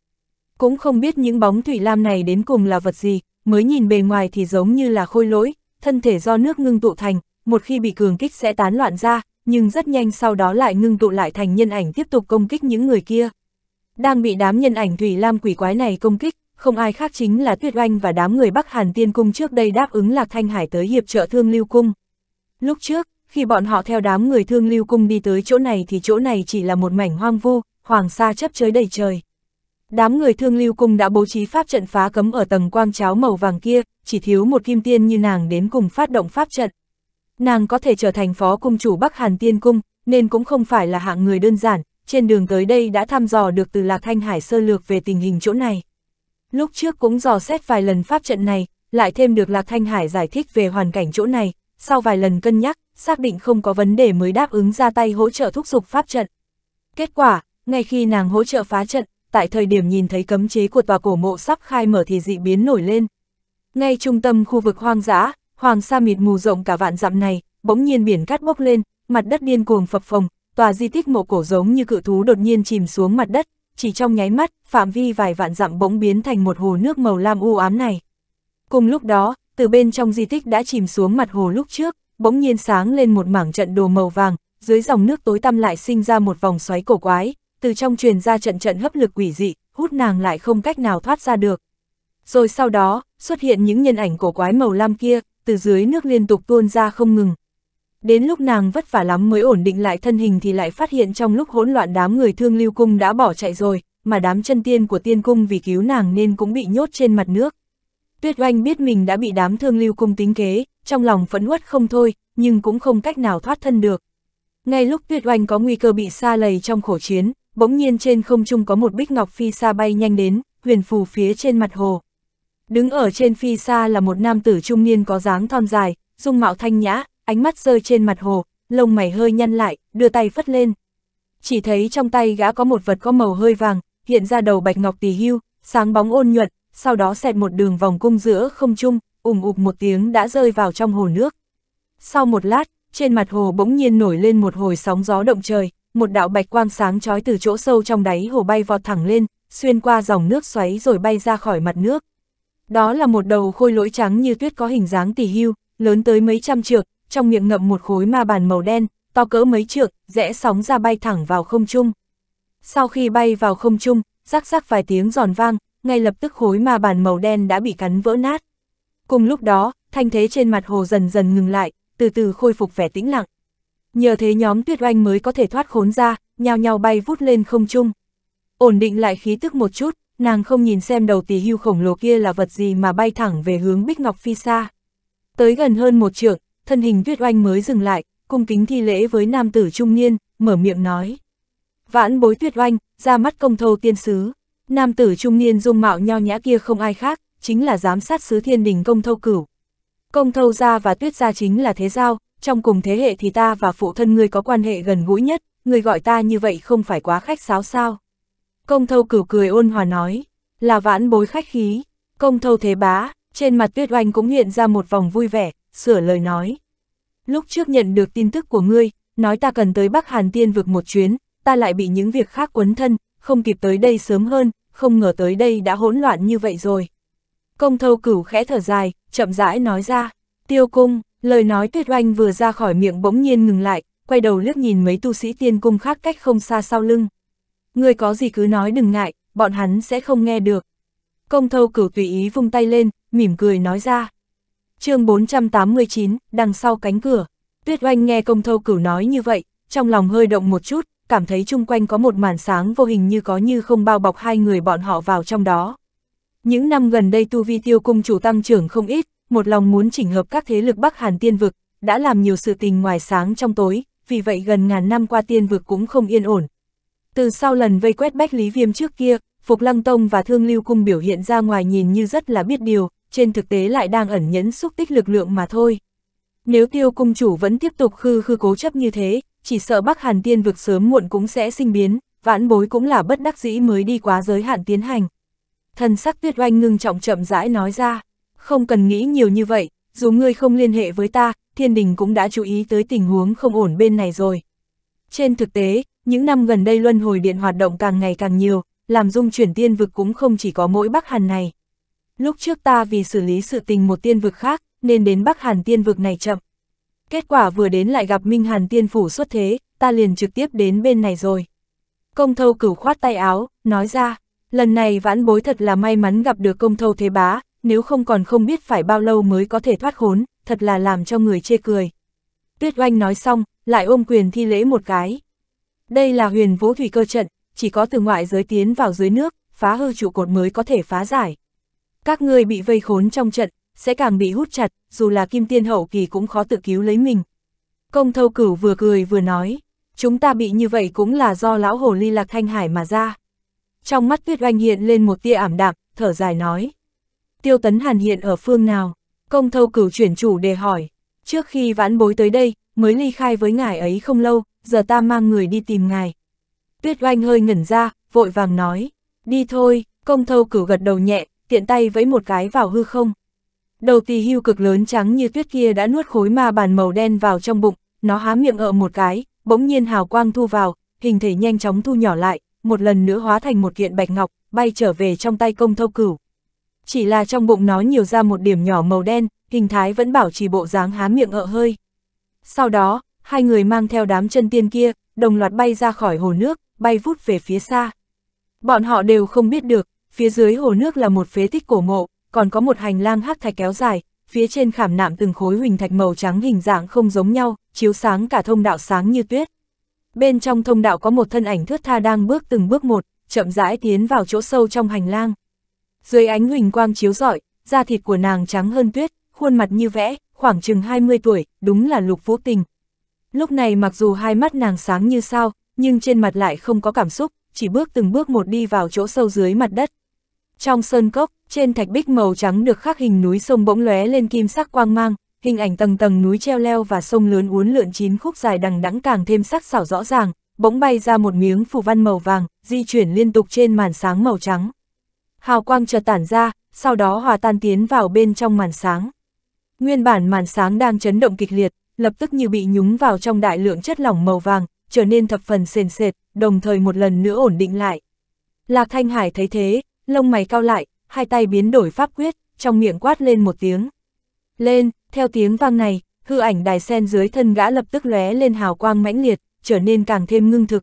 Cũng không biết những bóng thủy lam này đến cùng là vật gì, mới nhìn bề ngoài thì giống như là khôi lỗi, thân thể do nước ngưng tụ thành, một khi bị cường kích sẽ tán loạn ra, nhưng rất nhanh sau đó lại ngưng tụ lại thành nhân ảnh tiếp tục công kích những người kia. Đang bị đám nhân ảnh thủy lam quỷ quái này công kích, không ai khác chính là Tuyết Oanh và đám người Bắc Hàn Tiên Cung trước đây đáp ứng Lạc Thanh Hải tới hiệp trợ Thương Lưu Cung. Lúc trước, khi bọn họ theo đám người thương lưu cung đi tới chỗ này thì chỗ này chỉ là một mảnh hoang vu, hoàng sa chấp chới đầy trời. Đám người thương lưu cung đã bố trí pháp trận phá cấm ở tầng quang cháo màu vàng kia, chỉ thiếu một kim tiên như nàng đến cùng phát động pháp trận. Nàng có thể trở thành phó cung chủ Bắc Hàn Tiên Cung, nên cũng không phải là hạng người đơn giản, trên đường tới đây đã thăm dò được từ Lạc Thanh Hải sơ lược về tình hình chỗ này. Lúc trước cũng dò xét vài lần pháp trận này, lại thêm được Lạc Thanh Hải giải thích về hoàn cảnh chỗ này, sau vài lần cân nhắc, xác định không có vấn đề mới đáp ứng ra tay hỗ trợ thúc giục pháp trận. Kết quả, ngay khi nàng hỗ trợ phá trận, tại thời điểm nhìn thấy cấm chế của tòa cổ mộ sắp khai mở thì dị biến nổi lên. Ngay trung tâm khu vực hoang dã, hoàng sa mịt mù rộng cả vạn dặm này, bỗng nhiên biển cát bốc lên, mặt đất điên cuồng phập phồng, tòa di tích mộ cổ giống như cự thú đột nhiên chìm xuống mặt đất, chỉ trong nháy mắt, phạm vi vài vạn dặm bỗng biến thành một hồ nước màu lam u ám này. Cùng lúc đó, từ bên trong di tích đã chìm xuống mặt hồ lúc trước, bỗng nhiên sáng lên một mảng trận đồ màu vàng, dưới dòng nước tối tăm lại sinh ra một vòng xoáy cổ quái, từ trong truyền ra trận trận hấp lực quỷ dị, hút nàng lại không cách nào thoát ra được. Rồi sau đó, xuất hiện những nhân ảnh cổ quái màu lam kia, từ dưới nước liên tục tuôn ra không ngừng. Đến lúc nàng vất vả lắm mới ổn định lại thân hình thì lại phát hiện trong lúc hỗn loạn đám người thương lưu cung đã bỏ chạy rồi, mà đám chân tiên của tiên cung vì cứu nàng nên cũng bị nhốt trên mặt nước. Tuyết oanh biết mình đã bị đám thương lưu cung tính kế, trong lòng phẫn uất không thôi, nhưng cũng không cách nào thoát thân được. Ngay lúc tuyệt Oanh có nguy cơ bị xa lầy trong khổ chiến, bỗng nhiên trên không trung có một bích ngọc phi xa bay nhanh đến, huyền phù phía trên mặt hồ. Đứng ở trên phi xa là một nam tử trung niên có dáng thon dài, dung mạo thanh nhã, ánh mắt rơi trên mặt hồ, lông mày hơi nhăn lại, đưa tay phất lên. Chỉ thấy trong tay gã có một vật có màu hơi vàng, hiện ra đầu bạch ngọc tỳ hưu, sáng bóng ôn nhuận, sau đó xẹt một đường vòng cung giữa không trung, ùm ụp một tiếng đã rơi vào trong hồ nước. Sau một lát, trên mặt hồ bỗng nhiên nổi lên một hồi sóng gió động trời, một đạo bạch quang sáng trói từ chỗ sâu trong đáy hồ bay vọt thẳng lên, xuyên qua dòng nước xoáy rồi bay ra khỏi mặt nước. Đó là một đầu khôi lỗi trắng như tuyết có hình dáng tỉ hưu, lớn tới mấy trăm trượng, trong miệng ngậm một khối ma bàn màu đen, to cỡ mấy trượng, rẽ sóng ra bay thẳng vào không trung. Sau khi bay vào không trung, rắc rắc vài tiếng giòn vang, ngay lập tức khối ma bàn màu đen đã bị cắn vỡ nát. Cùng lúc đó, thanh thế trên mặt hồ dần dần ngừng lại, từ từ khôi phục vẻ tĩnh lặng. Nhờ thế nhóm tuyết oanh mới có thể thoát khốn ra, nhào nhào bay vút lên không trung. Ổn định lại khí tức một chút, nàng không nhìn xem đầu tỷ hưu khổng lồ kia là vật gì mà bay thẳng về hướng Bích Ngọc Phi xa. Tới gần hơn một trượng, thân hình tuyết oanh mới dừng lại, cung kính thi lễ với nam tử trung niên, mở miệng nói. Vãn bối tuyết oanh, ra mắt công thâu tiên sứ. Nam tử trung niên dung mạo nho nhã kia không ai khác, chính là giám sát sứ thiên đình công thâu cửu. Công thâu gia và tuyết gia chính là thế giao, trong cùng thế hệ thì ta và phụ thân ngươi có quan hệ gần gũi nhất, ngươi gọi ta như vậy không phải quá khách sáo sao. Công thâu cửu cười ôn hòa nói, là vãn bối khách khí, công thâu thế bá, trên mặt tuyết oanh cũng hiện ra một vòng vui vẻ, sửa lời nói. Lúc trước nhận được tin tức của ngươi, nói ta cần tới Bắc Hàn Tiên vực một chuyến, ta lại bị những việc khác quấn thân, không kịp tới đây sớm hơn, không ngờ tới đây đã hỗn loạn như vậy rồi. Công thâu cửu khẽ thở dài, chậm rãi nói ra, tiêu cung, lời nói tuyết oanh vừa ra khỏi miệng bỗng nhiên ngừng lại, quay đầu liếc nhìn mấy tu sĩ tiên cung khác cách không xa sau lưng. Người có gì cứ nói đừng ngại, bọn hắn sẽ không nghe được. Công thâu cửu tùy ý vung tay lên, mỉm cười nói ra. chương 489, đằng sau cánh cửa, tuyết oanh nghe công thâu cửu nói như vậy, trong lòng hơi động một chút, cảm thấy chung quanh có một màn sáng vô hình như có như không bao bọc hai người bọn họ vào trong đó. Những năm gần đây tu vi tiêu cung chủ tăng trưởng không ít, một lòng muốn chỉnh hợp các thế lực Bắc Hàn tiên vực, đã làm nhiều sự tình ngoài sáng trong tối, vì vậy gần ngàn năm qua tiên vực cũng không yên ổn. Từ sau lần vây quét Bách Lý Viêm trước kia, Phục Lăng Tông và Thương Lưu Cung biểu hiện ra ngoài nhìn như rất là biết điều, trên thực tế lại đang ẩn nhẫn xúc tích lực lượng mà thôi. Nếu tiêu cung chủ vẫn tiếp tục khư khư cố chấp như thế, chỉ sợ Bắc Hàn tiên vực sớm muộn cũng sẽ sinh biến, vãn bối cũng là bất đắc dĩ mới đi quá giới hạn tiến hành. Thần sắc tuyết oanh ngưng trọng chậm rãi nói ra, không cần nghĩ nhiều như vậy, dù ngươi không liên hệ với ta, thiên đình cũng đã chú ý tới tình huống không ổn bên này rồi. Trên thực tế, những năm gần đây luân hồi điện hoạt động càng ngày càng nhiều, làm dung chuyển tiên vực cũng không chỉ có mỗi Bắc Hàn này. Lúc trước ta vì xử lý sự tình một tiên vực khác, nên đến Bắc Hàn tiên vực này chậm. Kết quả vừa đến lại gặp Minh Hàn tiên phủ xuất thế, ta liền trực tiếp đến bên này rồi. Công thâu cửu khoát tay áo, nói ra, Lần này vãn bối thật là may mắn gặp được công thâu thế bá, nếu không còn không biết phải bao lâu mới có thể thoát khốn, thật là làm cho người chê cười. Tuyết oanh nói xong, lại ôm quyền thi lễ một cái. Đây là huyền vũ thủy cơ trận, chỉ có từ ngoại giới tiến vào dưới nước, phá hư trụ cột mới có thể phá giải. Các ngươi bị vây khốn trong trận, sẽ càng bị hút chặt, dù là kim tiên hậu kỳ cũng khó tự cứu lấy mình. Công thâu cửu vừa cười vừa nói, chúng ta bị như vậy cũng là do lão hồ ly lạc thanh hải mà ra trong mắt Tuyết Oanh hiện lên một tia ảm đạm, thở dài nói. Tiêu Tấn Hàn hiện ở phương nào? Công thâu cửu chuyển chủ đề hỏi. Trước khi vãn bối tới đây, mới ly khai với ngài ấy không lâu, giờ ta mang người đi tìm ngài. Tuyết Oanh hơi ngẩn ra, vội vàng nói. Đi thôi, công thâu cửu gật đầu nhẹ, tiện tay vẫy một cái vào hư không. Đầu tì hưu cực lớn trắng như tuyết kia đã nuốt khối ma bàn màu đen vào trong bụng, nó há miệng ở một cái, bỗng nhiên hào quang thu vào, hình thể nhanh chóng thu nhỏ lại, một lần nữa hóa thành một kiện bạch ngọc, bay trở về trong tay công thâu cửu. Chỉ là trong bụng nó nhiều ra một điểm nhỏ màu đen, hình thái vẫn bảo trì bộ dáng há miệng ợ hơi. Sau đó, hai người mang theo đám chân tiên kia, đồng loạt bay ra khỏi hồ nước, bay vút về phía xa. Bọn họ đều không biết được, phía dưới hồ nước là một phế tích cổ mộ, còn có một hành lang hắc thạch kéo dài, phía trên khảm nạm từng khối huỳnh thạch màu trắng hình dạng không giống nhau, chiếu sáng cả thông đạo sáng như tuyết bên trong thông đạo có một thân ảnh thướt tha đang bước từng bước một, chậm rãi tiến vào chỗ sâu trong hành lang. Dưới ánh huỳnh quang chiếu rọi, da thịt của nàng trắng hơn tuyết, khuôn mặt như vẽ, khoảng chừng 20 tuổi, đúng là Lục Vũ Tình. Lúc này mặc dù hai mắt nàng sáng như sao, nhưng trên mặt lại không có cảm xúc, chỉ bước từng bước một đi vào chỗ sâu dưới mặt đất. Trong sơn cốc, trên thạch bích màu trắng được khắc hình núi sông bỗng lóe lên kim sắc quang mang, hình ảnh tầng tầng núi treo leo và sông lớn uốn lượn chín khúc dài đằng đẵng càng thêm sắc sảo rõ ràng, bỗng bay ra một miếng phù văn màu vàng, di chuyển liên tục trên màn sáng màu trắng. Hào quang chợt tản ra, sau đó hòa tan tiến vào bên trong màn sáng. Nguyên bản màn sáng đang chấn động kịch liệt, lập tức như bị nhúng vào trong đại lượng chất lỏng màu vàng, trở nên thập phần sền sệt, đồng thời một lần nữa ổn định lại. Lạc Thanh Hải thấy thế, lông mày cao lại, hai tay biến đổi pháp quyết, trong miệng quát lên một tiếng. Lên, theo tiếng vang này, hư ảnh đài sen dưới thân gã lập tức lóe lên hào quang mãnh liệt, trở nên càng thêm ngưng thực.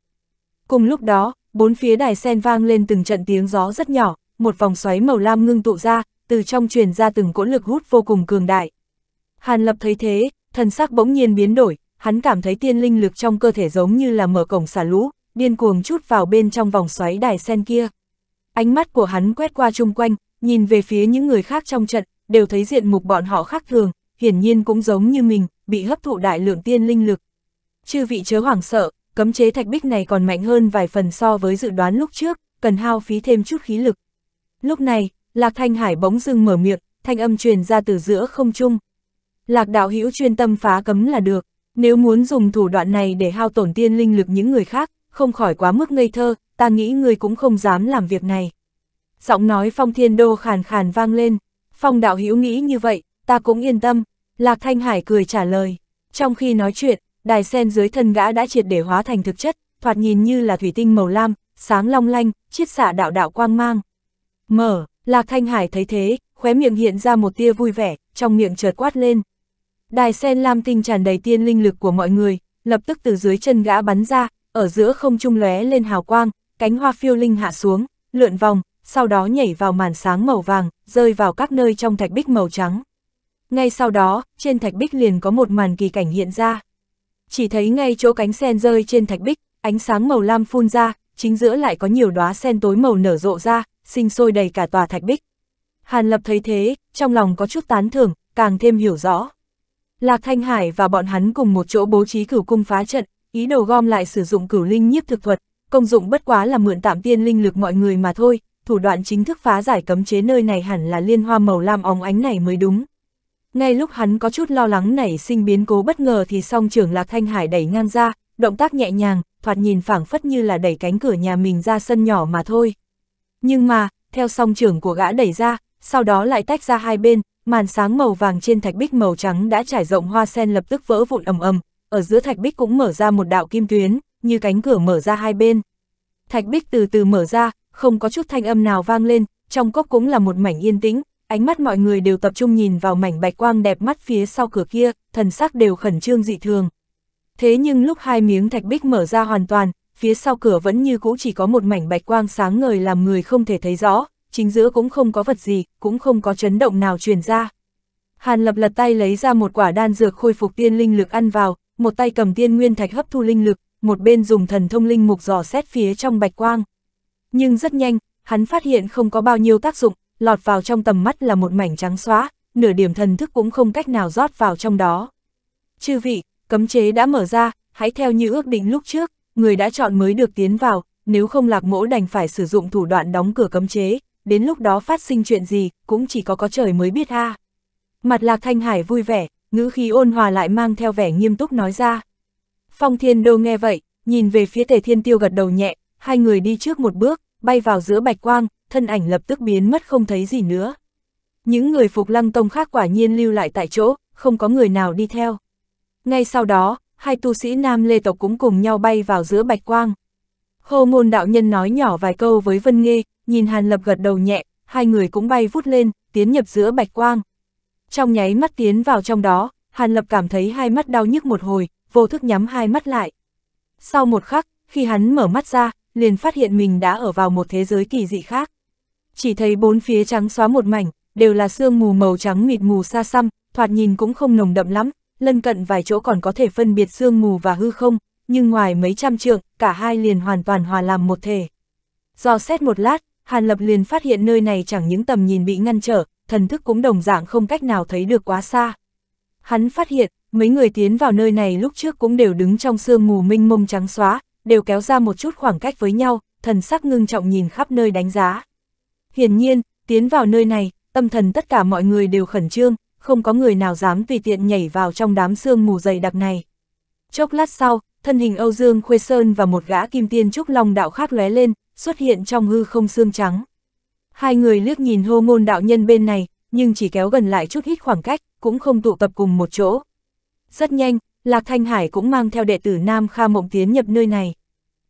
Cùng lúc đó, bốn phía đài sen vang lên từng trận tiếng gió rất nhỏ, một vòng xoáy màu lam ngưng tụ ra, từ trong truyền ra từng cỗ lực hút vô cùng cường đại. Hàn Lập thấy thế, thần sắc bỗng nhiên biến đổi, hắn cảm thấy tiên linh lực trong cơ thể giống như là mở cổng xả lũ, điên cuồng chút vào bên trong vòng xoáy đài sen kia. Ánh mắt của hắn quét qua chung quanh, nhìn về phía những người khác trong trận, đều thấy diện mục bọn họ khác thường, hiển nhiên cũng giống như mình, bị hấp thụ đại lượng tiên linh lực. Chư vị chớ hoảng sợ, cấm chế thạch bích này còn mạnh hơn vài phần so với dự đoán lúc trước, cần hao phí thêm chút khí lực. Lúc này, Lạc Thanh Hải bỗng dưng mở miệng, thanh âm truyền ra từ giữa không trung. Lạc đạo hữu chuyên tâm phá cấm là được, nếu muốn dùng thủ đoạn này để hao tổn tiên linh lực những người khác, không khỏi quá mức ngây thơ, ta nghĩ người cũng không dám làm việc này. Giọng nói Phong Thiên Đô khàn khàn vang lên, Phong đạo hữu nghĩ như vậy, ta cũng yên tâm, Lạc Thanh Hải cười trả lời. Trong khi nói chuyện, đài sen dưới thân gã đã triệt để hóa thành thực chất, thoạt nhìn như là thủy tinh màu lam, sáng long lanh, chiết xạ đạo đạo quang mang. Mở, Lạc Thanh Hải thấy thế, khóe miệng hiện ra một tia vui vẻ, trong miệng chợt quát lên. Đài sen lam tinh tràn đầy tiên linh lực của mọi người, lập tức từ dưới chân gã bắn ra, ở giữa không trung lóe lên hào quang, cánh hoa phiêu linh hạ xuống, lượn vòng, sau đó nhảy vào màn sáng màu vàng, rơi vào các nơi trong thạch bích màu trắng. Ngay sau đó, trên thạch bích liền có một màn kỳ cảnh hiện ra. Chỉ thấy ngay chỗ cánh sen rơi trên thạch bích, ánh sáng màu lam phun ra, chính giữa lại có nhiều đóa sen tối màu nở rộ ra, sinh sôi đầy cả tòa thạch bích. Hàn Lập thấy thế, trong lòng có chút tán thưởng, càng thêm hiểu rõ. Lạc Thanh Hải và bọn hắn cùng một chỗ bố trí cửu cung phá trận, ý đồ gom lại sử dụng cửu linh nhiếp thực thuật, công dụng bất quá là mượn tạm tiên linh lực mọi người mà thôi, thủ đoạn chính thức phá giải cấm chế nơi này hẳn là liên hoa màu lam óng ánh này mới đúng. Ngay lúc hắn có chút lo lắng nảy sinh biến cố bất ngờ thì song trưởng Lạc Thanh Hải đẩy ngang ra, động tác nhẹ nhàng, thoạt nhìn phảng phất như là đẩy cánh cửa nhà mình ra sân nhỏ mà thôi. Nhưng mà, theo song trưởng của gã đẩy ra, sau đó lại tách ra hai bên, màn sáng màu vàng trên thạch bích màu trắng đã trải rộng hoa sen lập tức vỡ vụn ầm ầm, ở giữa thạch bích cũng mở ra một đạo kim tuyến, như cánh cửa mở ra hai bên. Thạch bích từ từ mở ra, không có chút thanh âm nào vang lên, trong cốc cũng là một mảnh yên tĩnh, ánh mắt mọi người đều tập trung nhìn vào mảnh bạch quang đẹp mắt phía sau cửa kia, thần sắc đều khẩn trương dị thường. Thế nhưng lúc hai miếng thạch bích mở ra hoàn toàn, phía sau cửa vẫn như cũ chỉ có một mảnh bạch quang sáng ngời làm người không thể thấy rõ, chính giữa cũng không có vật gì, cũng không có chấn động nào truyền ra. Hàn lập lật tay lấy ra một quả đan dược khôi phục tiên linh lực ăn vào, một tay cầm tiên nguyên thạch hấp thu linh lực, một bên dùng thần thông linh mục dò xét phía trong bạch quang. Nhưng rất nhanh, hắn phát hiện không có bao nhiêu tác dụng, lọt vào trong tầm mắt là một mảnh trắng xóa, nửa điểm thần thức cũng không cách nào rót vào trong đó. Chư vị, cấm chế đã mở ra, hãy theo như ước định lúc trước, người đã chọn mới được tiến vào, nếu không lạc mỗ đành phải sử dụng thủ đoạn đóng cửa cấm chế, đến lúc đó phát sinh chuyện gì, cũng chỉ có có trời mới biết ha. Mặt lạc thanh hải vui vẻ, ngữ khí ôn hòa lại mang theo vẻ nghiêm túc nói ra. Phong thiên đô nghe vậy, nhìn về phía tề thiên tiêu gật đầu nhẹ, hai người đi trước một bước, bay vào giữa bạch quang, thân ảnh lập tức biến mất không thấy gì nữa. Những người phục lăng tông khác quả nhiên lưu lại tại chỗ, không có người nào đi theo. Ngay sau đó, hai tu sĩ nam lê tộc cũng cùng nhau bay vào giữa bạch quang. Hồ ngôn đạo nhân nói nhỏ vài câu với Vân Nghê, nhìn Hàn Lập gật đầu nhẹ, hai người cũng bay vút lên, tiến nhập giữa bạch quang. Trong nháy mắt tiến vào trong đó, Hàn Lập cảm thấy hai mắt đau nhức một hồi, vô thức nhắm hai mắt lại. Sau một khắc, khi hắn mở mắt ra, liền phát hiện mình đã ở vào một thế giới kỳ dị khác chỉ thấy bốn phía trắng xóa một mảnh, đều là sương mù màu trắng mịt mù xa xăm, thoạt nhìn cũng không nồng đậm lắm, lân cận vài chỗ còn có thể phân biệt sương mù và hư không, nhưng ngoài mấy trăm trượng, cả hai liền hoàn toàn hòa làm một thể. Do xét một lát, Hàn Lập liền phát hiện nơi này chẳng những tầm nhìn bị ngăn trở, thần thức cũng đồng dạng không cách nào thấy được quá xa. Hắn phát hiện, mấy người tiến vào nơi này lúc trước cũng đều đứng trong sương mù minh mông trắng xóa, đều kéo ra một chút khoảng cách với nhau, thần sắc ngưng trọng nhìn khắp nơi đánh giá. Hiển nhiên, tiến vào nơi này, tâm thần tất cả mọi người đều khẩn trương, không có người nào dám tùy tiện nhảy vào trong đám sương mù dày đặc này. Chốc lát sau, thân hình Âu Dương Khuê Sơn và một gã kim tiên trúc long đạo khác lóe lên, xuất hiện trong hư không xương trắng. Hai người liếc nhìn hô ngôn đạo nhân bên này, nhưng chỉ kéo gần lại chút ít khoảng cách, cũng không tụ tập cùng một chỗ. Rất nhanh, Lạc Thanh Hải cũng mang theo đệ tử Nam Kha Mộng tiến nhập nơi này.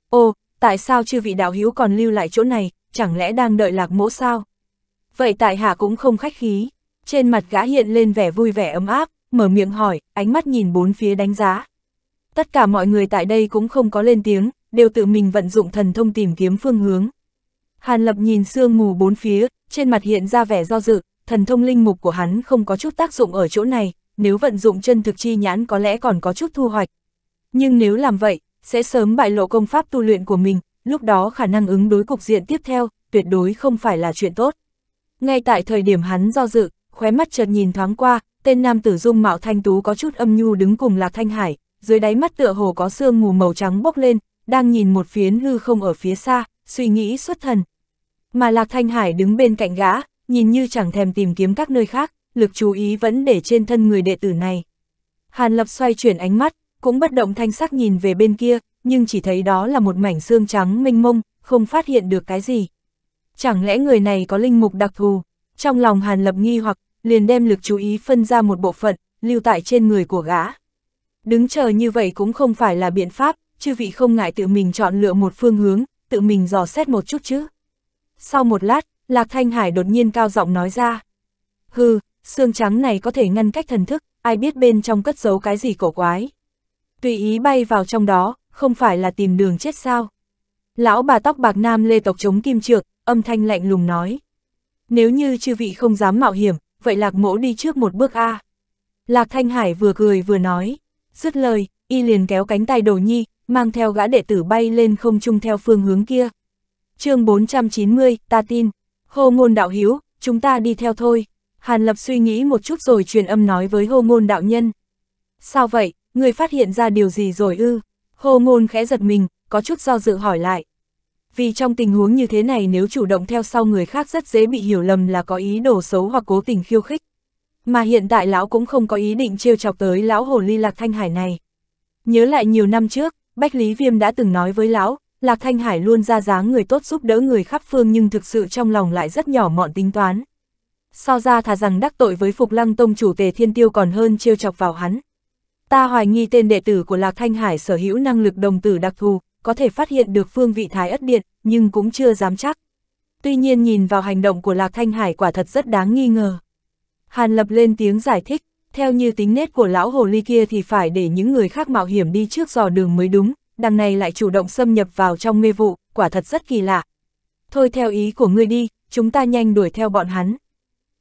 Ô, tại sao chư vị đạo hữu còn lưu lại chỗ này, chẳng lẽ đang đợi lạc mỗ sao? Vậy tại hạ cũng không khách khí, trên mặt gã hiện lên vẻ vui vẻ ấm áp, mở miệng hỏi, ánh mắt nhìn bốn phía đánh giá. Tất cả mọi người tại đây cũng không có lên tiếng, đều tự mình vận dụng thần thông tìm kiếm phương hướng. Hàn Lập nhìn sương mù bốn phía, trên mặt hiện ra vẻ do dự, thần thông linh mục của hắn không có chút tác dụng ở chỗ này, nếu vận dụng chân thực chi nhãn có lẽ còn có chút thu hoạch. Nhưng nếu làm vậy, sẽ sớm bại lộ công pháp tu luyện của mình, lúc đó khả năng ứng đối cục diện tiếp theo, tuyệt đối không phải là chuyện tốt. Ngay tại thời điểm hắn do dự, khóe mắt chợt nhìn thoáng qua, tên nam tử dung mạo thanh tú có chút âm nhu đứng cùng Lạc Thanh Hải, dưới đáy mắt tựa hồ có sương mù màu trắng bốc lên, đang nhìn một phiến hư không ở phía xa, suy nghĩ xuất thần. Mà Lạc Thanh Hải đứng bên cạnh gã, nhìn như chẳng thèm tìm kiếm các nơi khác, lực chú ý vẫn để trên thân người đệ tử này. Hàn Lập xoay chuyển ánh mắt, cũng bất động thanh sắc nhìn về bên kia, nhưng chỉ thấy đó là một mảnh xương trắng mênh mông, không phát hiện được cái gì. Chẳng lẽ người này có linh mục đặc thù? Trong lòng Hàn Lập nghi hoặc, liền đem lực chú ý phân ra một bộ phận, lưu tại trên người của gã. Đứng chờ như vậy cũng không phải là biện pháp, chư vị không ngại tự mình chọn lựa một phương hướng, tự mình dò xét một chút chứ. Sau một lát, Lạc Thanh Hải đột nhiên cao giọng nói ra. Hừ, xương trắng này có thể ngăn cách thần thức, ai biết bên trong cất giấu cái gì cổ quái. Tùy ý bay vào trong đó, không phải là tìm đường chết sao. Lão bà tóc bạc nam lê tộc chống kim trược, âm thanh lạnh lùng nói. Nếu như chư vị không dám mạo hiểm, vậy lạc mỗ đi trước một bước a Lạc Thanh Hải vừa cười vừa nói, dứt lời, y liền kéo cánh tay đồ nhi, mang theo gã đệ tử bay lên không trung theo phương hướng kia. chương 490, ta tin, hô ngôn đạo hiếu, chúng ta đi theo thôi. Hàn Lập suy nghĩ một chút rồi truyền âm nói với hô ngôn đạo nhân. Sao vậy, người phát hiện ra điều gì rồi ư? Hồ Ngôn khẽ giật mình, có chút do dự hỏi lại. Vì trong tình huống như thế này nếu chủ động theo sau người khác rất dễ bị hiểu lầm là có ý đồ xấu hoặc cố tình khiêu khích. Mà hiện tại lão cũng không có ý định trêu chọc tới lão hồ ly Lạc Thanh Hải này. Nhớ lại nhiều năm trước, Bách Lý Viêm đã từng nói với lão, Lạc Thanh Hải luôn ra dáng người tốt giúp đỡ người khắp phương nhưng thực sự trong lòng lại rất nhỏ mọn tính toán. So ra thà rằng đắc tội với Phục Lăng Tông chủ tề thiên tiêu còn hơn trêu chọc vào hắn. Ta hoài nghi tên đệ tử của Lạc Thanh Hải sở hữu năng lực đồng tử đặc thù, có thể phát hiện được phương vị thái ất điện, nhưng cũng chưa dám chắc. Tuy nhiên nhìn vào hành động của Lạc Thanh Hải quả thật rất đáng nghi ngờ. Hàn Lập lên tiếng giải thích, theo như tính nét của lão hồ ly kia thì phải để những người khác mạo hiểm đi trước dò đường mới đúng, đằng này lại chủ động xâm nhập vào trong mê vụ, quả thật rất kỳ lạ. Thôi theo ý của ngươi đi, chúng ta nhanh đuổi theo bọn hắn.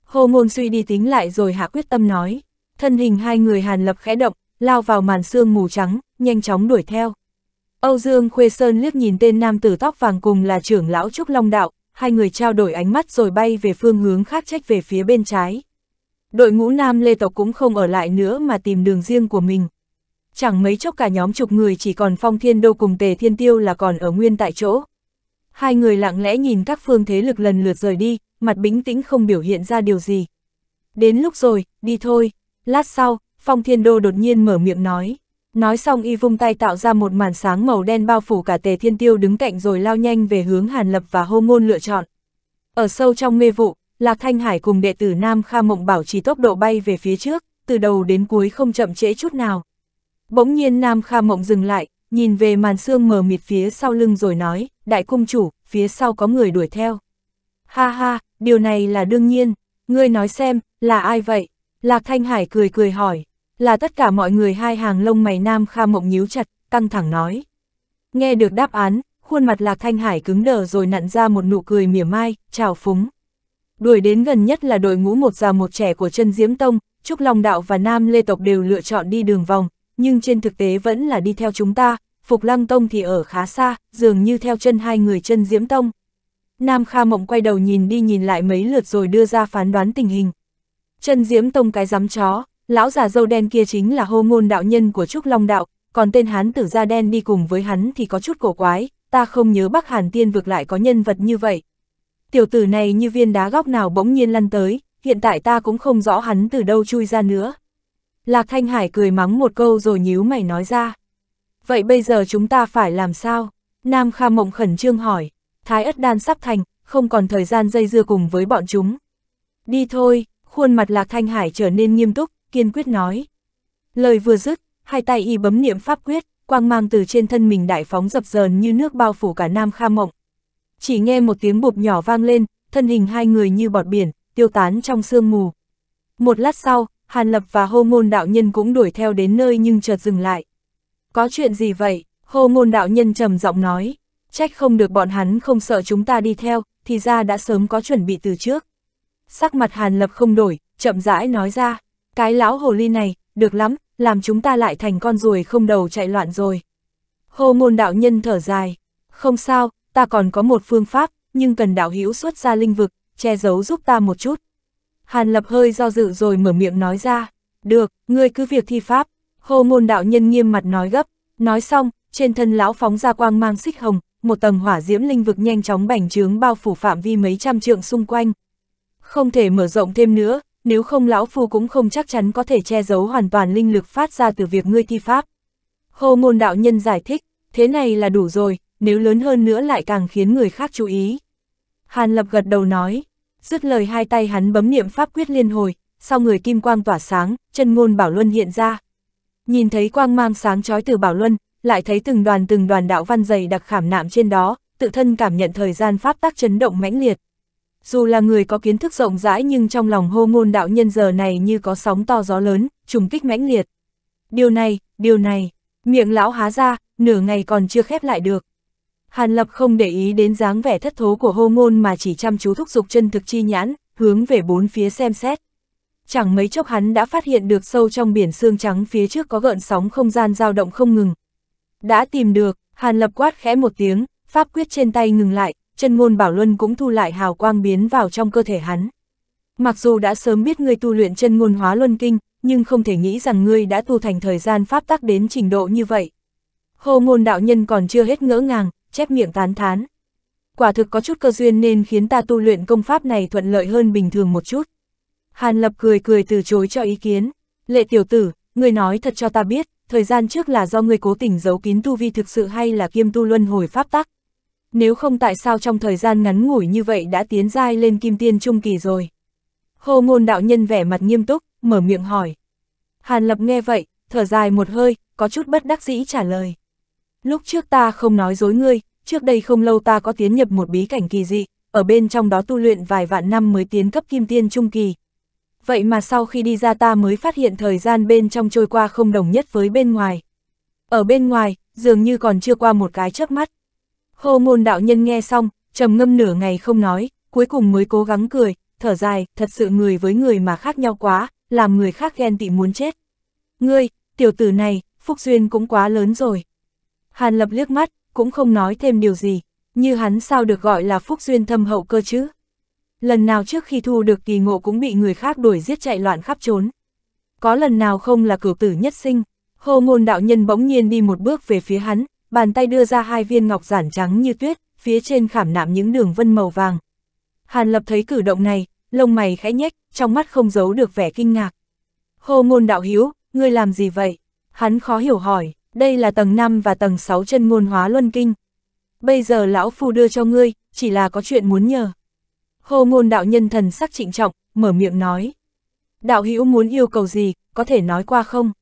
Hồ ngôn suy đi tính lại rồi hạ quyết tâm nói, thân hình hai người Hàn Lập khẽ động, lao vào màn sương mù trắng, nhanh chóng đuổi theo. Âu Dương Khuê Sơn liếc nhìn tên nam tử tóc vàng cùng là trưởng lão Trúc Long Đạo, hai người trao đổi ánh mắt rồi bay về phương hướng khác trách về phía bên trái. Đội ngũ nam Lê Tộc cũng không ở lại nữa mà tìm đường riêng của mình. Chẳng mấy chốc cả nhóm chục người chỉ còn Phong Thiên Đô cùng Tề Thiên Tiêu là còn ở nguyên tại chỗ. Hai người lặng lẽ nhìn các phương thế lực lần lượt rời đi, mặt bính tĩnh không biểu hiện ra điều gì. Đến lúc rồi, đi thôi. Lát sau, Phong Thiên Đô đột nhiên mở miệng nói. Nói xong y vung tay tạo ra một màn sáng màu đen bao phủ cả tề thiên tiêu đứng cạnh rồi lao nhanh về hướng Hàn Lập và hô ngôn lựa chọn. Ở sâu trong mê vụ, Lạc Thanh Hải cùng đệ tử Nam Kha Mộng bảo trì tốc độ bay về phía trước, từ đầu đến cuối không chậm trễ chút nào. Bỗng nhiên Nam Kha Mộng dừng lại, nhìn về màn xương mờ mịt phía sau lưng rồi nói, đại cung chủ, phía sau có người đuổi theo. Ha ha, điều này là đương nhiên, ngươi nói xem, là ai vậy? Lạc Thanh Hải cười cười hỏi. Là tất cả mọi người hai hàng lông mày nam kha mộng nhíu chặt, căng thẳng nói. Nghe được đáp án, khuôn mặt Lạc Thanh Hải cứng đờ rồi nặn ra một nụ cười mỉa mai, chào phúng. Đuổi đến gần nhất là đội ngũ một già một trẻ của chân Diễm Tông, Trúc Long Đạo và Nam Lê Tộc đều lựa chọn đi đường vòng, nhưng trên thực tế vẫn là đi theo chúng ta, Phục Lăng Tông thì ở khá xa, dường như theo chân hai người chân Diễm Tông. Nam Kha Mộng quay đầu nhìn đi nhìn lại mấy lượt rồi đưa ra phán đoán tình hình. Chân Diễm Tông cái dám chó, Lão già dâu đen kia chính là hô ngôn đạo nhân của Trúc Long Đạo, còn tên hán tử da đen đi cùng với hắn thì có chút cổ quái, ta không nhớ Bắc Hàn Tiên vực lại có nhân vật như vậy. Tiểu tử này như viên đá góc nào bỗng nhiên lăn tới, hiện tại ta cũng không rõ hắn từ đâu chui ra nữa. Lạc Thanh Hải cười mắng một câu rồi nhíu mày nói ra. Vậy bây giờ chúng ta phải làm sao? Nam Kha Mộng khẩn trương hỏi. Thái ất đan sắp thành, không còn thời gian dây dưa cùng với bọn chúng. Đi thôi, khuôn mặt Lạc Thanh Hải trở nên nghiêm túc, kiên quyết nói. Lời vừa dứt, hai tay y bấm niệm pháp quyết, quang mang từ trên thân mình đại phóng dập dờn như nước bao phủ cả Nam Kha Mộng. Chỉ nghe một tiếng bụp nhỏ vang lên, thân hình hai người như bọt biển, tiêu tán trong sương mù. Một lát sau, Hàn Lập và Hô Ngôn Đạo Nhân cũng đuổi theo đến nơi nhưng chợt dừng lại. Có chuyện gì vậy? Hô Ngôn Đạo Nhân trầm giọng nói. Trách không được bọn hắn không sợ chúng ta đi theo, thì ra đã sớm có chuẩn bị từ trước. Sắc mặt Hàn Lập không đổi, chậm rãi nói ra. Cái lão hồ ly này, được lắm, làm chúng ta lại thành con ruồi không đầu chạy loạn rồi. Hồ ngôn đạo nhân thở dài, không sao, ta còn có một phương pháp, nhưng cần đạo hữu xuất ra linh vực, che giấu giúp ta một chút. Hàn lập hơi do dự rồi mở miệng nói ra, được, ngươi cứ việc thi pháp. Hồ ngôn đạo nhân nghiêm mặt nói gấp, nói xong, trên thân lão phóng ra quang mang xích hồng, một tầng hỏa diễm linh vực nhanh chóng bành trướng bao phủ phạm vi mấy trăm trượng xung quanh. Không thể mở rộng thêm nữa, nếu không lão phu cũng không chắc chắn có thể che giấu hoàn toàn linh lực phát ra từ việc ngươi thi pháp. Hồ ngôn đạo nhân giải thích, thế này là đủ rồi, nếu lớn hơn nữa lại càng khiến người khác chú ý. Hàn lập gật đầu nói, dứt lời hai tay hắn bấm niệm pháp quyết liên hồi, sau người kim quang tỏa sáng, chân ngôn bảo luân hiện ra. Nhìn thấy quang mang sáng trói từ bảo luân, lại thấy từng đoàn từng đoàn đạo văn dày đặc khảm nạm trên đó, tự thân cảm nhận thời gian pháp tác chấn động mãnh liệt. Dù là người có kiến thức rộng rãi nhưng trong lòng hô ngôn đạo nhân giờ này như có sóng to gió lớn, trùng kích mãnh liệt. Điều này, điều này, miệng lão há ra, nửa ngày còn chưa khép lại được. Hàn Lập không để ý đến dáng vẻ thất thố của hô ngôn mà chỉ chăm chú thúc giục chân thực chi nhãn, hướng về bốn phía xem xét. Chẳng mấy chốc hắn đã phát hiện được sâu trong biển xương trắng phía trước có gợn sóng không gian dao động không ngừng. Đã tìm được, Hàn Lập quát khẽ một tiếng, pháp quyết trên tay ngừng lại, chân ngôn bảo luân cũng thu lại hào quang biến vào trong cơ thể hắn. Mặc dù đã sớm biết ngươi tu luyện chân ngôn hóa luân kinh, nhưng không thể nghĩ rằng ngươi đã tu thành thời gian pháp tắc đến trình độ như vậy. Hồ ngôn đạo nhân còn chưa hết ngỡ ngàng, chép miệng tán thán. Quả thực có chút cơ duyên nên khiến ta tu luyện công pháp này thuận lợi hơn bình thường một chút. Hàn Lập cười cười từ chối cho ý kiến. Lệ tiểu tử, ngươi nói thật cho ta biết, thời gian trước là do ngươi cố tình giấu kín tu vi thực sự hay là kiêm tu luân hồi pháp tắc. Nếu không tại sao trong thời gian ngắn ngủi như vậy đã tiến giai lên kim tiên trung kỳ rồi. Hồ ngôn đạo nhân vẻ mặt nghiêm túc, mở miệng hỏi. Hàn lập nghe vậy, thở dài một hơi, có chút bất đắc dĩ trả lời. Lúc trước ta không nói dối ngươi, trước đây không lâu ta có tiến nhập một bí cảnh kỳ dị, ở bên trong đó tu luyện vài vạn năm mới tiến cấp kim tiên trung kỳ. Vậy mà sau khi đi ra ta mới phát hiện thời gian bên trong trôi qua không đồng nhất với bên ngoài. Ở bên ngoài, dường như còn chưa qua một cái chớp mắt. Hồ ngôn đạo nhân nghe xong, trầm ngâm nửa ngày không nói, cuối cùng mới cố gắng cười, thở dài, thật sự người với người mà khác nhau quá, làm người khác ghen tị muốn chết. Ngươi, tiểu tử này, phúc duyên cũng quá lớn rồi. Hàn lập liếc mắt, cũng không nói thêm điều gì, như hắn sao được gọi là phúc duyên thâm hậu cơ chứ. Lần nào trước khi thu được kỳ ngộ cũng bị người khác đuổi giết chạy loạn khắp trốn. Có lần nào không là cửu tử nhất sinh, hồ ngôn đạo nhân bỗng nhiên đi một bước về phía hắn, bàn tay đưa ra hai viên ngọc giản trắng như tuyết, phía trên khảm nạm những đường vân màu vàng. Hàn Lập thấy cử động này, lông mày khẽ nhếch, trong mắt không giấu được vẻ kinh ngạc. Hồ ngôn đạo hiếu, ngươi làm gì vậy? Hắn khó hiểu hỏi, đây là tầng 5 và tầng 6 chân ngôn hóa luân kinh. Bây giờ lão phu đưa cho ngươi, chỉ là có chuyện muốn nhờ. Hồ ngôn đạo nhân thần sắc trịnh trọng, mở miệng nói. Đạo hữu muốn yêu cầu gì, có thể nói qua không?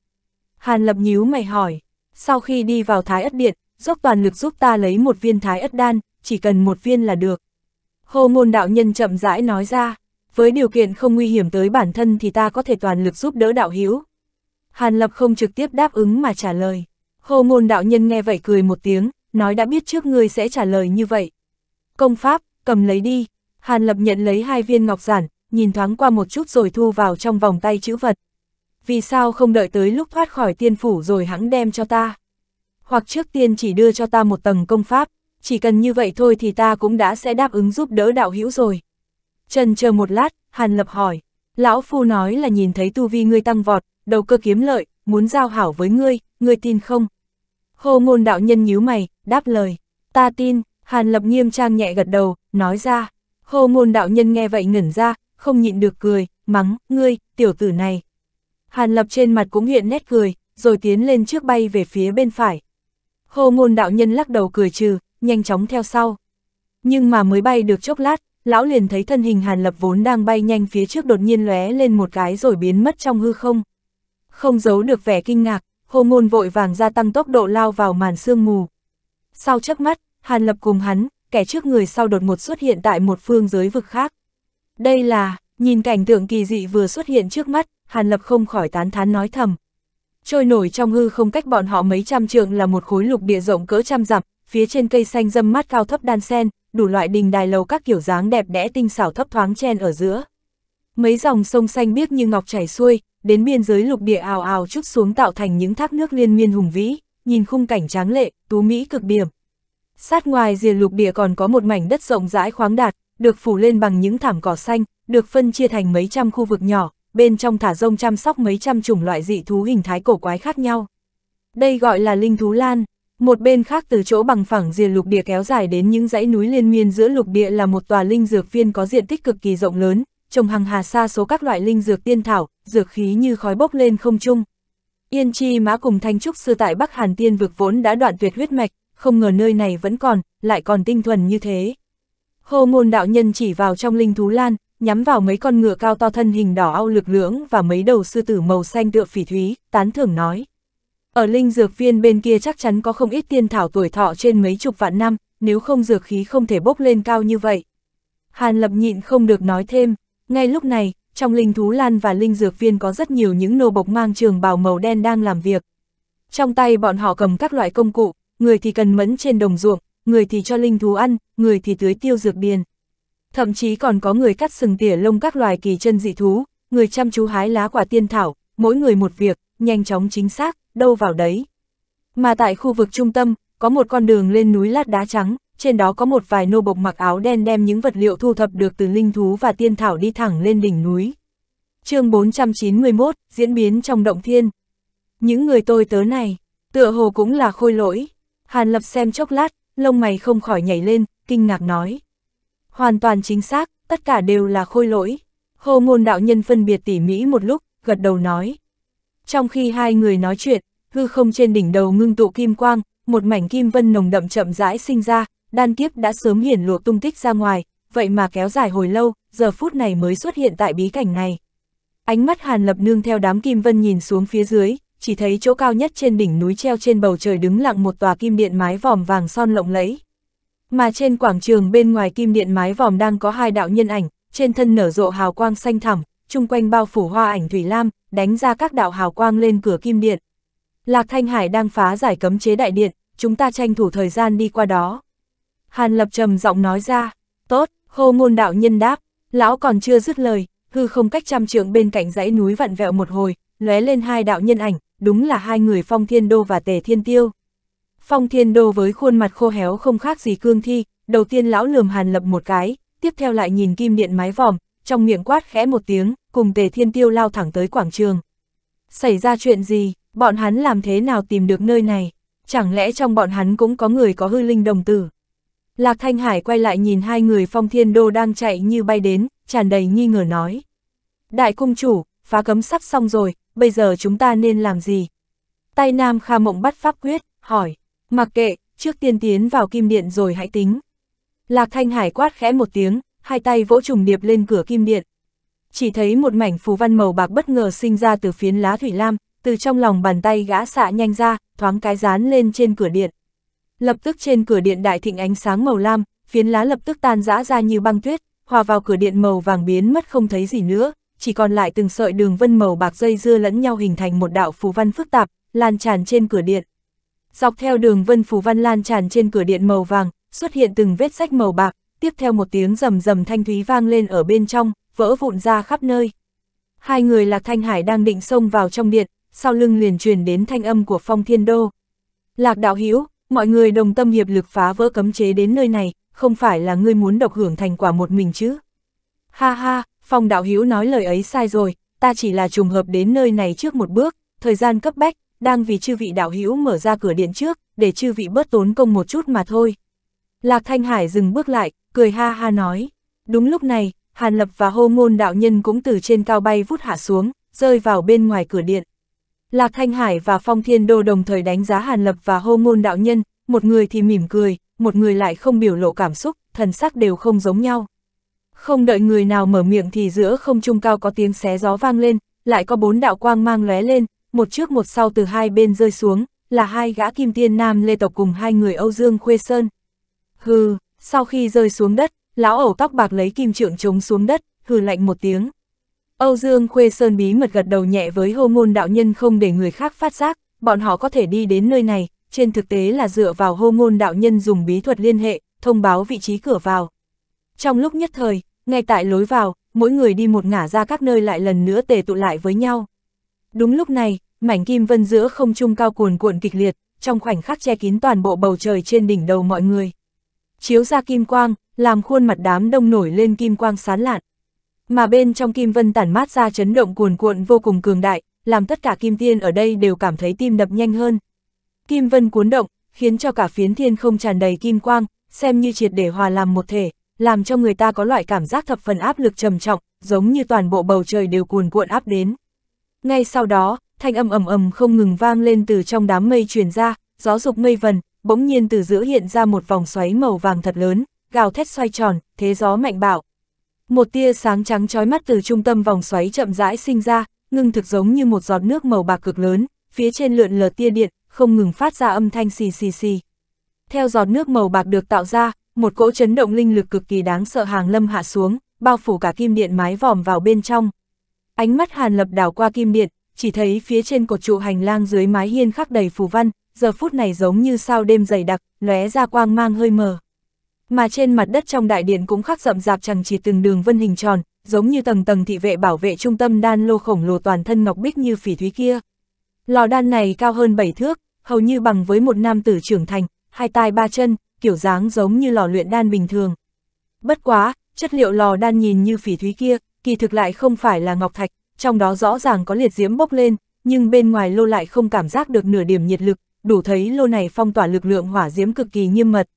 Hàn lập nhíu mày hỏi, sau khi đi vào thái ất điện, dốc toàn lực giúp ta lấy một viên thái ất đan, chỉ cần một viên là được. Hồ ngôn đạo nhân chậm rãi nói ra, với điều kiện không nguy hiểm tới bản thân thì ta có thể toàn lực giúp đỡ đạo hiếu. Hàn Lập không trực tiếp đáp ứng mà trả lời. Hồ ngôn đạo nhân nghe vậy cười một tiếng, nói đã biết trước ngươi sẽ trả lời như vậy. Công pháp, cầm lấy đi. Hàn Lập nhận lấy hai viên ngọc giản, nhìn thoáng qua một chút rồi thu vào trong vòng tay chữ vật vì sao không đợi tới lúc thoát khỏi tiên phủ rồi hãng đem cho ta. Hoặc trước tiên chỉ đưa cho ta một tầng công pháp, chỉ cần như vậy thôi thì ta cũng đã sẽ đáp ứng giúp đỡ đạo hữu rồi. Trần chờ một lát, Hàn Lập hỏi, Lão Phu nói là nhìn thấy tu vi ngươi tăng vọt, đầu cơ kiếm lợi, muốn giao hảo với ngươi, ngươi tin không? Hồ ngôn đạo nhân nhíu mày, đáp lời, ta tin, Hàn Lập nghiêm trang nhẹ gật đầu, nói ra. Hồ ngôn đạo nhân nghe vậy ngẩn ra, không nhịn được cười, mắng, ngươi, tiểu tử này, Hàn Lập trên mặt cũng hiện nét cười, rồi tiến lên trước bay về phía bên phải. Hồ ngôn đạo nhân lắc đầu cười trừ, nhanh chóng theo sau. Nhưng mà mới bay được chốc lát, lão liền thấy thân hình Hàn Lập vốn đang bay nhanh phía trước đột nhiên lóe lên một cái rồi biến mất trong hư không. Không giấu được vẻ kinh ngạc, hồ ngôn vội vàng gia tăng tốc độ lao vào màn sương mù. Sau chớp mắt, Hàn Lập cùng hắn, kẻ trước người sau đột ngột xuất hiện tại một phương giới vực khác. Đây là, nhìn cảnh tượng kỳ dị vừa xuất hiện trước mắt, Hàn Lập không khỏi tán thán nói thầm. Trôi nổi trong hư không cách bọn họ mấy trăm trượng là một khối lục địa rộng cỡ trăm dặm, phía trên cây xanh dâm mát cao thấp đan sen, đủ loại đình đài lầu các kiểu dáng đẹp đẽ tinh xảo thấp thoáng chen ở giữa. Mấy dòng sông xanh biếc như ngọc chảy xuôi, đến biên giới lục địa ào ào trút xuống tạo thành những thác nước liên miên hùng vĩ, nhìn khung cảnh tráng lệ, tú mỹ cực điểm. Sát ngoài rìa lục địa còn có một mảnh đất rộng rãi khoáng đạt, được phủ lên bằng những thảm cỏ xanh, được phân chia thành mấy trăm khu vực nhỏ, bên trong thả rông chăm sóc mấy trăm chủng loại dị thú hình thái cổ quái khác nhau. Đây gọi là linh thú lan, một bên khác từ chỗ bằng phẳng rìa lục địa kéo dài đến những dãy núi liên miên giữa lục địa là một tòa linh dược viên có diện tích cực kỳ rộng lớn, trồng hàng hà xa số các loại linh dược tiên thảo, dược khí như khói bốc lên không trung. Yên Chi Mã cùng Thanh Trúc Sư tại Bắc Hàn Tiên vực vốn đã đoạn tuyệt huyết mạch, không ngờ nơi này vẫn còn, lại còn tinh thuần như thế. Hồ ngôn đạo nhân chỉ vào trong linh thú lan, nhắm vào mấy con ngựa cao to thân hình đỏ ao lực lưỡng và mấy đầu sư tử màu xanh tựa phỉ thúy, tán thưởng nói. Ở linh dược viên bên kia chắc chắn có không ít tiên thảo tuổi thọ trên mấy chục vạn năm, nếu không dược khí không thể bốc lên cao như vậy. Hàn lập nhịn không được nói thêm, ngay lúc này, trong linh thú lan và linh dược viên có rất nhiều những nô bộc mang trường bào màu đen đang làm việc. Trong tay bọn họ cầm các loại công cụ, người thì cần mẫn trên đồng ruộng, người thì cho linh thú ăn, người thì tưới tiêu dược điền thậm chí còn có người cắt sừng tỉa lông các loài kỳ chân dị thú, người chăm chú hái lá quả tiên thảo, mỗi người một việc, nhanh chóng chính xác, đâu vào đấy. Mà tại khu vực trung tâm, có một con đường lên núi lát đá trắng, trên đó có một vài nô bộc mặc áo đen đem những vật liệu thu thập được từ linh thú và tiên thảo đi thẳng lên đỉnh núi. chương 491, diễn biến trong động thiên. Những người tôi tớ này, tựa hồ cũng là khôi lỗi. Hàn Lập xem chốc lát, lông mày không khỏi nhảy lên, kinh ngạc nói. Hoàn toàn chính xác, tất cả đều là khôi lỗi. Hồ ngôn đạo nhân phân biệt tỉ mỹ một lúc, gật đầu nói. Trong khi hai người nói chuyện, hư không trên đỉnh đầu ngưng tụ kim quang, một mảnh kim vân nồng đậm chậm rãi sinh ra, đan kiếp đã sớm hiển lộ tung tích ra ngoài, vậy mà kéo dài hồi lâu, giờ phút này mới xuất hiện tại bí cảnh này. Ánh mắt Hàn Lập nương theo đám kim vân nhìn xuống phía dưới, chỉ thấy chỗ cao nhất trên đỉnh núi treo trên bầu trời đứng lặng một tòa kim điện mái vòm vàng son lộng lẫy. Mà trên quảng trường bên ngoài kim điện mái vòm đang có hai đạo nhân ảnh, trên thân nở rộ hào quang xanh thẳm, chung quanh bao phủ hoa ảnh thủy lam, đánh ra các đạo hào quang lên cửa kim điện. Lạc Thanh Hải đang phá giải cấm chế đại điện, chúng ta tranh thủ thời gian đi qua đó. Hàn Lập trầm giọng nói ra, tốt, hô ngôn đạo nhân đáp, lão còn chưa dứt lời, hư không cách trăm trượng bên cạnh dãy núi vặn vẹo một hồi, lóe lên hai đạo nhân ảnh, đúng là hai người phong thiên đô và tề thiên tiêu. Phong Thiên Đô với khuôn mặt khô héo không khác gì cương thi, đầu tiên lão lườm hàn lập một cái, tiếp theo lại nhìn kim điện mái vòm, trong miệng quát khẽ một tiếng, cùng tề thiên tiêu lao thẳng tới quảng trường. Xảy ra chuyện gì, bọn hắn làm thế nào tìm được nơi này, chẳng lẽ trong bọn hắn cũng có người có hư linh đồng tử. Lạc Thanh Hải quay lại nhìn hai người Phong Thiên Đô đang chạy như bay đến, tràn đầy nghi ngờ nói. Đại cung chủ, phá cấm sắp xong rồi, bây giờ chúng ta nên làm gì? Tay Nam Kha Mộng bắt pháp quyết, hỏi. Mặc kệ, trước tiên tiến vào kim điện rồi hãy tính. Lạc Thanh Hải quát khẽ một tiếng, hai tay vỗ trùng điệp lên cửa kim điện. Chỉ thấy một mảnh phù văn màu bạc bất ngờ sinh ra từ phiến lá thủy lam, từ trong lòng bàn tay gã xạ nhanh ra, thoáng cái dán lên trên cửa điện. Lập tức trên cửa điện đại thịnh ánh sáng màu lam, phiến lá lập tức tan rã ra như băng tuyết, hòa vào cửa điện màu vàng biến mất không thấy gì nữa, chỉ còn lại từng sợi đường vân màu bạc dây dưa lẫn nhau hình thành một đạo phù văn phức tạp, lan tràn trên cửa điện. Dọc theo đường vân phù văn lan tràn trên cửa điện màu vàng, xuất hiện từng vết sách màu bạc, tiếp theo một tiếng rầm rầm thanh thúy vang lên ở bên trong, vỡ vụn ra khắp nơi. Hai người Lạc Thanh Hải đang định xông vào trong điện, sau lưng liền truyền đến thanh âm của Phong Thiên Đô. Lạc đạo hữu mọi người đồng tâm hiệp lực phá vỡ cấm chế đến nơi này, không phải là ngươi muốn độc hưởng thành quả một mình chứ. Ha ha, Phong đạo hữu nói lời ấy sai rồi, ta chỉ là trùng hợp đến nơi này trước một bước, thời gian cấp bách, đang vì chư vị đạo hữu mở ra cửa điện trước, để chư vị bớt tốn công một chút mà thôi. Lạc Thanh Hải dừng bước lại, cười ha ha nói. Đúng lúc này, Hàn Lập và hô môn đạo nhân cũng từ trên cao bay vút hạ xuống, rơi vào bên ngoài cửa điện. Lạc Thanh Hải và Phong Thiên Đô đồng thời đánh giá Hàn Lập và hô môn đạo nhân, một người thì mỉm cười, một người lại không biểu lộ cảm xúc, thần sắc đều không giống nhau. Không đợi người nào mở miệng thì giữa không trung cao có tiếng xé gió vang lên, lại có bốn đạo quang mang lóe lên, một trước một sau từ hai bên rơi xuống, là hai gã kim tiên nam lê tộc cùng hai người Âu Dương Khuê Sơn. Hừ, sau khi rơi xuống đất, lão ẩu tóc bạc lấy kim trượng chống xuống đất, hừ lạnh một tiếng. Âu Dương Khuê Sơn bí mật gật đầu nhẹ với hô ngôn đạo nhân không để người khác phát giác, bọn họ có thể đi đến nơi này, trên thực tế là dựa vào hô ngôn đạo nhân dùng bí thuật liên hệ, thông báo vị trí cửa vào. Trong lúc nhất thời, ngay tại lối vào, mỗi người đi một ngả ra các nơi lại lần nữa tề tụ lại với nhau. Đúng lúc này, mảnh kim vân giữa không trung cao cuồn cuộn kịch liệt, trong khoảnh khắc che kín toàn bộ bầu trời trên đỉnh đầu mọi người. Chiếu ra kim quang, làm khuôn mặt đám đông nổi lên kim quang sán lạn. Mà bên trong kim vân tản mát ra chấn động cuồn cuộn vô cùng cường đại, làm tất cả kim tiên ở đây đều cảm thấy tim đập nhanh hơn. Kim vân cuốn động, khiến cho cả phiến thiên không tràn đầy kim quang, xem như triệt để hòa làm một thể, làm cho người ta có loại cảm giác thập phần áp lực trầm trọng, giống như toàn bộ bầu trời đều cuồn cuộn áp đến. Ngay sau đó, thanh âm ầm ầm không ngừng vang lên từ trong đám mây truyền ra, gió dục mây vần, bỗng nhiên từ giữa hiện ra một vòng xoáy màu vàng thật lớn, gào thét xoay tròn, thế gió mạnh bạo. Một tia sáng trắng chói mắt từ trung tâm vòng xoáy chậm rãi sinh ra, ngưng thực giống như một giọt nước màu bạc cực lớn, phía trên lượn lờ tia điện, không ngừng phát ra âm thanh xì xì xì. Theo giọt nước màu bạc được tạo ra, một cỗ chấn động linh lực cực kỳ đáng sợ hàng lâm hạ xuống, bao phủ cả kim điện mái vòm vào bên trong, Ánh mắt Hàn Lập đảo qua kim điện, chỉ thấy phía trên cột trụ hành lang dưới mái hiên khắc đầy phù văn, giờ phút này giống như sao đêm dày đặc, lóe ra quang mang hơi mờ. Mà trên mặt đất trong đại điện cũng khắc rậm rạp chẳng chỉ từng đường vân hình tròn, giống như tầng tầng thị vệ bảo vệ trung tâm đan lô khổng lồ toàn thân ngọc bích như phỉ thúy kia. Lò đan này cao hơn 7 thước, hầu như bằng với một nam tử trưởng thành, hai tai ba chân, kiểu dáng giống như lò luyện đan bình thường. Bất quá, chất liệu lò đan nhìn như phỉ thúy kia, kỳ thực lại không phải là ngọc thạch, trong đó rõ ràng có liệt diễm bốc lên, nhưng bên ngoài lô lại không cảm giác được nửa điểm nhiệt lực, đủ thấy lô này phong tỏa lực lượng hỏa diễm cực kỳ nghiêm mật.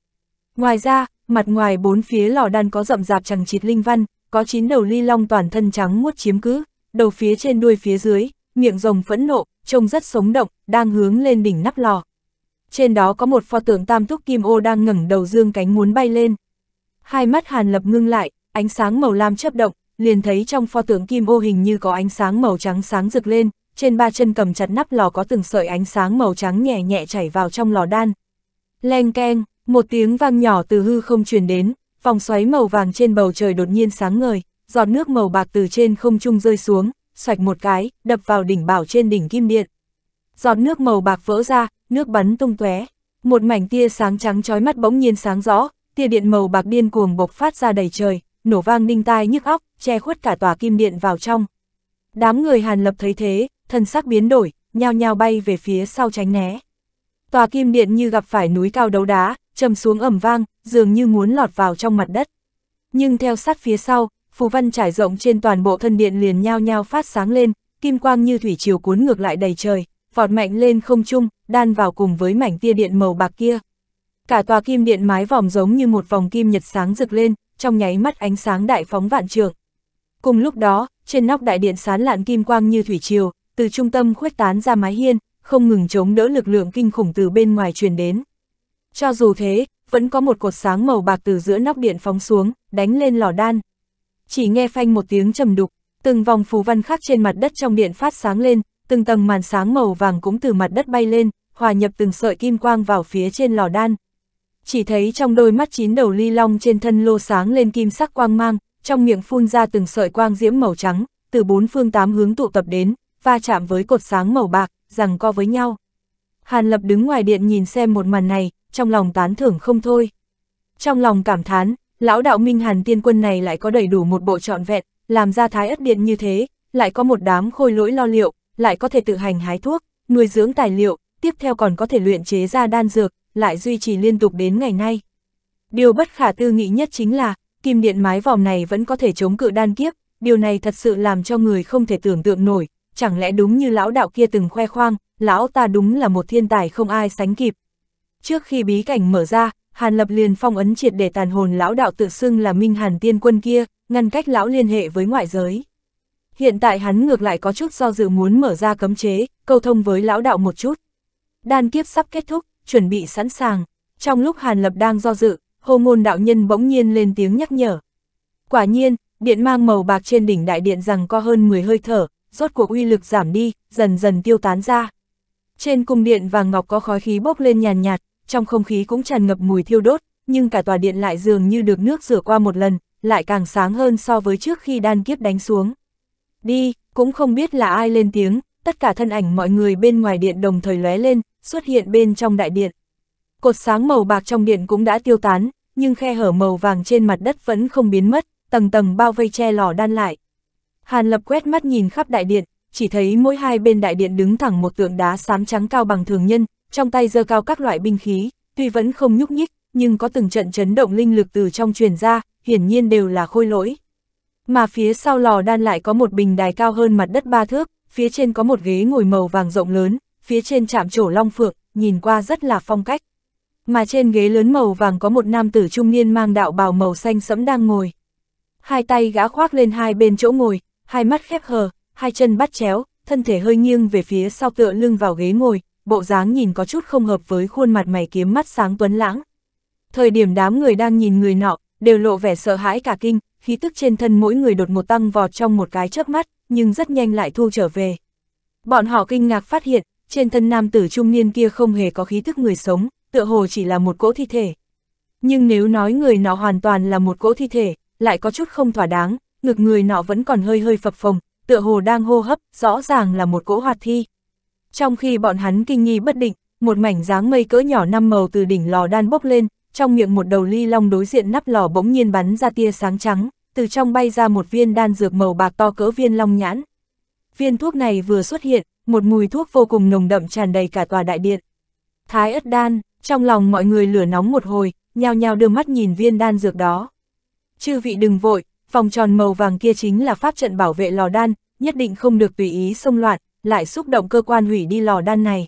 Ngoài ra, mặt ngoài bốn phía lò đan có rậm rạp chẳng chịt linh văn, có chín đầu ly long toàn thân trắng muốt chiếm cứ, đầu phía trên đuôi phía dưới, miệng rồng phẫn nộ, trông rất sống động, đang hướng lên đỉnh nắp lò. Trên đó có một pho tượng tam túc kim ô đang ngẩng đầu dương cánh muốn bay lên. Hai mắt Hàn Lập ngưng lại, ánh sáng màu lam chớp động, liền thấy trong pho tượng kim ô hình như có ánh sáng màu trắng sáng rực lên, trên ba chân cầm chặt nắp lò có từng sợi ánh sáng màu trắng nhẹ nhẹ chảy vào trong lò đan. Leng keng, một tiếng vang nhỏ từ hư không truyền đến, vòng xoáy màu vàng trên bầu trời đột nhiên sáng ngời, giọt nước màu bạc từ trên không trung rơi xuống, xoạch một cái, đập vào đỉnh bảo trên đỉnh kim điện. Giọt nước màu bạc vỡ ra, nước bắn tung tóe, một mảnh tia sáng trắng chói mắt bỗng nhiên sáng rõ, tia điện màu bạc điên cuồng bộc phát ra đầy trời, nổ vang đinh tai nhức óc, che khuất cả tòa kim điện vào trong. Đám người Hàn Lập thấy thế, thân sắc biến đổi, nhao nhao bay về phía sau tránh né. Tòa kim điện như gặp phải núi cao đấu đá, trầm xuống ẩm vang, dường như muốn lọt vào trong mặt đất. Nhưng theo sát phía sau, phù văn trải rộng trên toàn bộ thân điện liền nhao nhao phát sáng lên, kim quang như thủy chiều cuốn ngược lại đầy trời, vọt mạnh lên không trung, đan vào cùng với mảnh tia điện màu bạc kia. Cả tòa kim điện mái vòm giống như một vòng kim nhật sáng rực lên, trong nháy mắt ánh sáng đại phóng vạn trường. Cùng lúc đó, trên nóc đại điện sán lạn kim quang như thủy triều, từ trung tâm khuếch tán ra mái hiên, không ngừng chống đỡ lực lượng kinh khủng từ bên ngoài truyền đến. Cho dù thế, vẫn có một cột sáng màu bạc từ giữa nóc điện phóng xuống, đánh lên lò đan. Chỉ nghe phanh một tiếng trầm đục, từng vòng phù văn khác trên mặt đất trong điện phát sáng lên, từng tầng màn sáng màu vàng cũng từ mặt đất bay lên, hòa nhập từng sợi kim quang vào phía trên lò đan. Chỉ thấy trong đôi mắt chín đầu ly long trên thân lô sáng lên kim sắc quang mang, trong miệng phun ra từng sợi quang diễm màu trắng, từ bốn phương tám hướng tụ tập đến, va chạm với cột sáng màu bạc, rằng co với nhau. Hàn Lập đứng ngoài điện nhìn xem một màn này, trong lòng tán thưởng không thôi. Trong lòng cảm thán, lão đạo Minh Hàn tiên quân này lại có đầy đủ một bộ trọn vẹn, làm ra thái ất điện như thế, lại có một đám khôi lỗi lo liệu, lại có thể tự hành hái thuốc, nuôi dưỡng tài liệu, tiếp theo còn có thể luyện chế ra đan dược, lại duy trì liên tục đến ngày nay. Điều bất khả tư nghị nhất chính là, kim điện mái vòm này vẫn có thể chống cự đan kiếp, điều này thật sự làm cho người không thể tưởng tượng nổi, chẳng lẽ đúng như lão đạo kia từng khoe khoang, lão ta đúng là một thiên tài không ai sánh kịp. Trước khi bí cảnh mở ra, Hàn Lập liền phong ấn triệt để tàn hồn lão đạo tự xưng là Minh Hàn Tiên Quân kia, ngăn cách lão liên hệ với ngoại giới. Hiện tại hắn ngược lại có chút do dự muốn mở ra cấm chế, câu thông với lão đạo một chút. Đan kiếp sắp kết thúc, chuẩn bị sẵn sàng. Trong lúc Hàn Lập đang do dự, hồ ngôn đạo nhân bỗng nhiên lên tiếng nhắc nhở. Quả nhiên, điện mang màu bạc trên đỉnh đại điện rằng co hơn 10 hơi thở, rốt cuộc uy lực giảm đi, dần dần tiêu tán ra. Trên cung điện vàng ngọc có khói khí bốc lên nhàn nhạt, trong không khí cũng tràn ngập mùi thiêu đốt, nhưng cả tòa điện lại dường như được nước rửa qua một lần, lại càng sáng hơn so với trước khi đan kiếp đánh xuống. Đi, cũng không biết là ai lên tiếng, tất cả thân ảnh mọi người bên ngoài điện đồng thời lóe lên, xuất hiện bên trong đại điện. Cột sáng màu bạc trong điện cũng đã tiêu tán, nhưng khe hở màu vàng trên mặt đất vẫn không biến mất, tầng tầng bao vây che lò đan lại. Hàn Lập quét mắt nhìn khắp đại điện, chỉ thấy mỗi hai bên đại điện đứng thẳng một tượng đá xám trắng cao bằng thường nhân, trong tay giơ cao các loại binh khí, tuy vẫn không nhúc nhích, nhưng có từng trận chấn động linh lực từ trong truyền ra, hiển nhiên đều là khôi lỗi. Mà phía sau lò đan lại có một bình đài cao hơn mặt đất ba thước, phía trên có một ghế ngồi màu vàng rộng lớn, phía trên chạm trổ long phượng, nhìn qua rất là phong cách. Mà trên ghế lớn màu vàng có một nam tử trung niên mang đạo bào màu xanh sẫm đang ngồi. Hai tay gã khoác lên hai bên chỗ ngồi, hai mắt khép hờ, hai chân bắt chéo, thân thể hơi nghiêng về phía sau tựa lưng vào ghế ngồi, bộ dáng nhìn có chút không hợp với khuôn mặt mày kiếm mắt sáng tuấn lãng. Thời điểm đám người đang nhìn người nọ, đều lộ vẻ sợ hãi cả kinh, khí tức trên thân mỗi người đột một tăng vọt trong một cái chớp mắt, nhưng rất nhanh lại thu trở về. Bọn họ kinh ngạc phát hiện, trên thân nam tử trung niên kia không hề có khí tức người sống, tựa hồ chỉ là một cỗ thi thể. Nhưng nếu nói người nọ hoàn toàn là một cỗ thi thể, lại có chút không thỏa đáng, ngực người nọ vẫn còn hơi hơi phập phồng, tựa hồ đang hô hấp, rõ ràng là một cỗ hoạt thi. Trong khi bọn hắn kinh nghi bất định, một mảnh dáng mây cỡ nhỏ năm màu từ đỉnh lò đan bốc lên, trong miệng một đầu ly long đối diện nắp lò bỗng nhiên bắn ra tia sáng trắng, từ trong bay ra một viên đan dược màu bạc to cỡ viên long nhãn. Viên thuốc này vừa xuất hiện, một mùi thuốc vô cùng nồng đậm tràn đầy cả tòa đại điện. Thái ất đan, trong lòng mọi người lửa nóng một hồi, nhao nhao đưa mắt nhìn viên đan dược đó. Chư vị đừng vội, vòng tròn màu vàng kia chính là pháp trận bảo vệ lò đan, nhất định không được tùy ý xông loạn, lại xúc động cơ quan hủy đi lò đan này.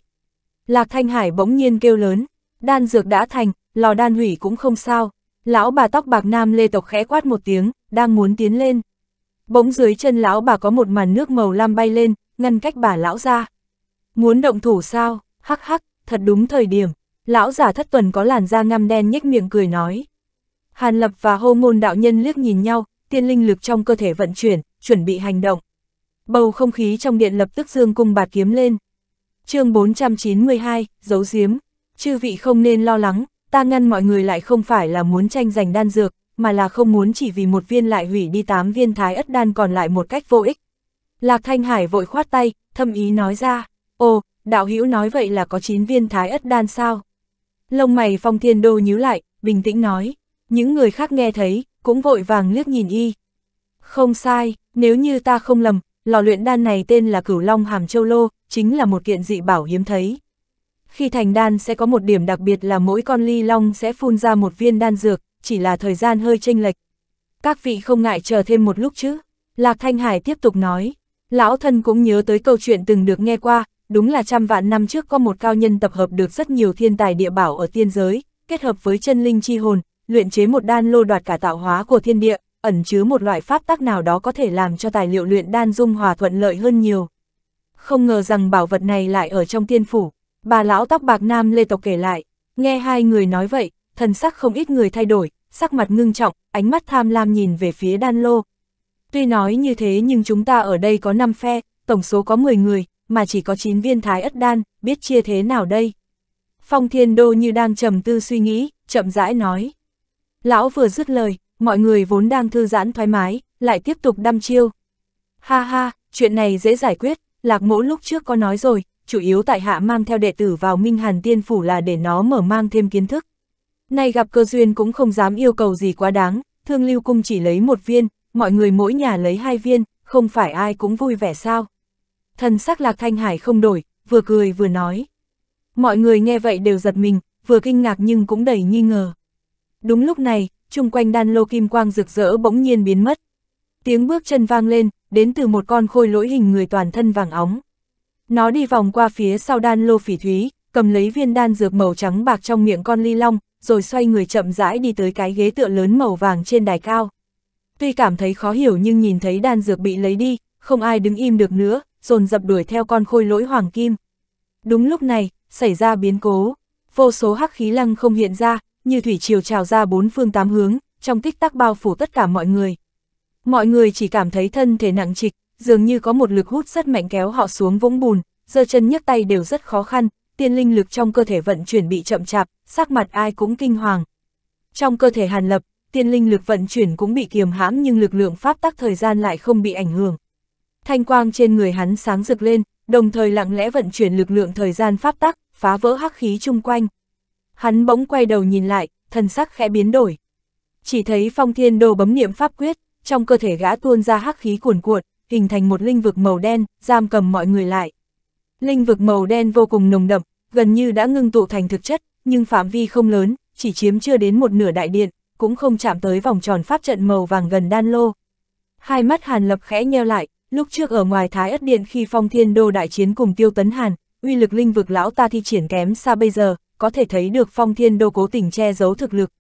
Lạc Thanh Hải bỗng nhiên kêu lớn, đan dược đã thành, lò đan hủy cũng không sao. Lão bà tóc bạc nam lê tộc khẽ quát một tiếng, đang muốn tiến lên. Bỗng dưới chân lão bà có một màn nước màu lam bay lên, ngăn cách bà lão ra. Muốn động thủ sao, hắc hắc, thật đúng thời điểm, Lão giả thất tuần có làn da ngăm đen nhếch miệng cười nói. Hàn Lập và hô ngôn đạo nhân liếc nhìn nhau, tiên linh lực trong cơ thể vận chuyển, chuẩn bị hành động. Bầu không khí trong điện lập tức dương cung bạt kiếm lên. chương 492, giấu giếm. Chư vị không nên lo lắng, ta ngăn mọi người lại không phải là muốn tranh giành đan dược, mà là không muốn chỉ vì một viên lại hủy đi tám viên thái ất đan còn lại một cách vô ích. Lạc Thanh Hải vội khoát tay, thâm ý nói ra, ồ, đạo hữu nói vậy là có 9 viên thái ất đan sao? Lông mày phong thiên đô nhíu lại, bình tĩnh nói. Những người khác nghe thấy, cũng vội vàng liếc nhìn y. Không sai, nếu như ta không lầm, lò luyện đan này tên là cửu long hàm châu lô, chính là một kiện dị bảo hiếm thấy. Khi thành đan sẽ có một điểm đặc biệt là mỗi con ly long sẽ phun ra một viên đan dược, chỉ là thời gian hơi chênh lệch. Các vị không ngại chờ thêm một lúc chứ. Lạc Thanh Hải tiếp tục nói, lão thân cũng nhớ tới câu chuyện từng được nghe qua, đúng là trăm vạn năm trước có một cao nhân tập hợp được rất nhiều thiên tài địa bảo ở tiên giới, kết hợp với chân linh chi hồn, luyện chế một đan lô đoạt cả tạo hóa của thiên địa, ẩn chứa một loại pháp tắc nào đó có thể làm cho tài liệu luyện đan dung hòa thuận lợi hơn nhiều. Không ngờ rằng bảo vật này lại ở trong tiên phủ, bà lão tóc bạc nam lê tộc kể lại, nghe hai người nói vậy, thần sắc không ít người thay đổi, sắc mặt ngưng trọng, ánh mắt tham lam nhìn về phía đan lô. Tuy nói như thế nhưng chúng ta ở đây có 5 phe, tổng số có 10 người, mà chỉ có 9 viên thái ất đan, biết chia thế nào đây? Phong Thiên Đô như đang trầm tư suy nghĩ, chậm rãi nói. Lão vừa dứt lời, mọi người vốn đang thư giãn thoải mái, lại tiếp tục đăm chiêu. Ha ha, chuyện này dễ giải quyết, Lạc Mỗ lúc trước có nói rồi, chủ yếu tại hạ mang theo đệ tử vào Minh Hàn Tiên Phủ là để nó mở mang thêm kiến thức. Nay gặp cơ duyên cũng không dám yêu cầu gì quá đáng, thương lưu cung chỉ lấy một viên, mọi người mỗi nhà lấy hai viên, không phải ai cũng vui vẻ sao thần sắc Lạc Thanh Hải không đổi, vừa cười vừa nói. Mọi người nghe vậy đều giật mình, vừa kinh ngạc nhưng cũng đầy nghi ngờ. Đúng lúc này, chung quanh đan lô kim quang rực rỡ bỗng nhiên biến mất. Tiếng bước chân vang lên, đến từ một con khôi lỗi hình người toàn thân vàng óng. Nó đi vòng qua phía sau đan lô phỉ thúy, cầm lấy viên đan dược màu trắng bạc trong miệng con ly long, rồi xoay người chậm rãi đi tới cái ghế tựa lớn màu vàng trên đài cao. Tuy cảm thấy khó hiểu nhưng nhìn thấy đan dược bị lấy đi, không ai đứng im được nữa, dồn dập đuổi theo con khôi lỗi hoàng kim. Đúng lúc này, xảy ra biến cố, vô số hắc khí lăng không hiện ra, như thủy triều trào ra bốn phương tám hướng, trong tích tắc bao phủ tất cả mọi người. Mọi người chỉ cảm thấy thân thể nặng trịch, dường như có một lực hút rất mạnh kéo họ xuống vũng bùn, giơ chân nhấc tay đều rất khó khăn, tiên linh lực trong cơ thể vận chuyển bị chậm chạp, sắc mặt ai cũng kinh hoàng. Trong cơ thể Hàn Lập, tiên linh lực vận chuyển cũng bị kiềm hãm nhưng lực lượng pháp tắc thời gian lại không bị ảnh hưởng thanh quang trên người hắn sáng rực lên, đồng thời lặng lẽ vận chuyển lực lượng thời gian pháp tắc, phá vỡ hắc khí chung quanh. Hắn bỗng quay đầu nhìn lại, thần sắc khẽ biến đổi. Chỉ thấy phong thiên đồ bấm niệm pháp quyết, trong cơ thể gã tuôn ra hắc khí cuồn cuộn, hình thành một linh vực màu đen, giam cầm mọi người lại. Linh vực màu đen vô cùng nồng đậm, gần như đã ngưng tụ thành thực chất, nhưng phạm vi không lớn, chỉ chiếm chưa đến một nửa đại điện, cũng không chạm tới vòng tròn pháp trận màu vàng gần đan lô. Hai mắt Hàn Lập khẽ nheo lại, Lúc trước ở ngoài Thái Ất Điện khi Phong Thiên Đô đại chiến cùng Tiêu Tấn Hàn, uy lực linh vực lão ta thi triển kém xa bây giờ, có thể thấy được Phong Thiên Đô cố tình che giấu thực lực.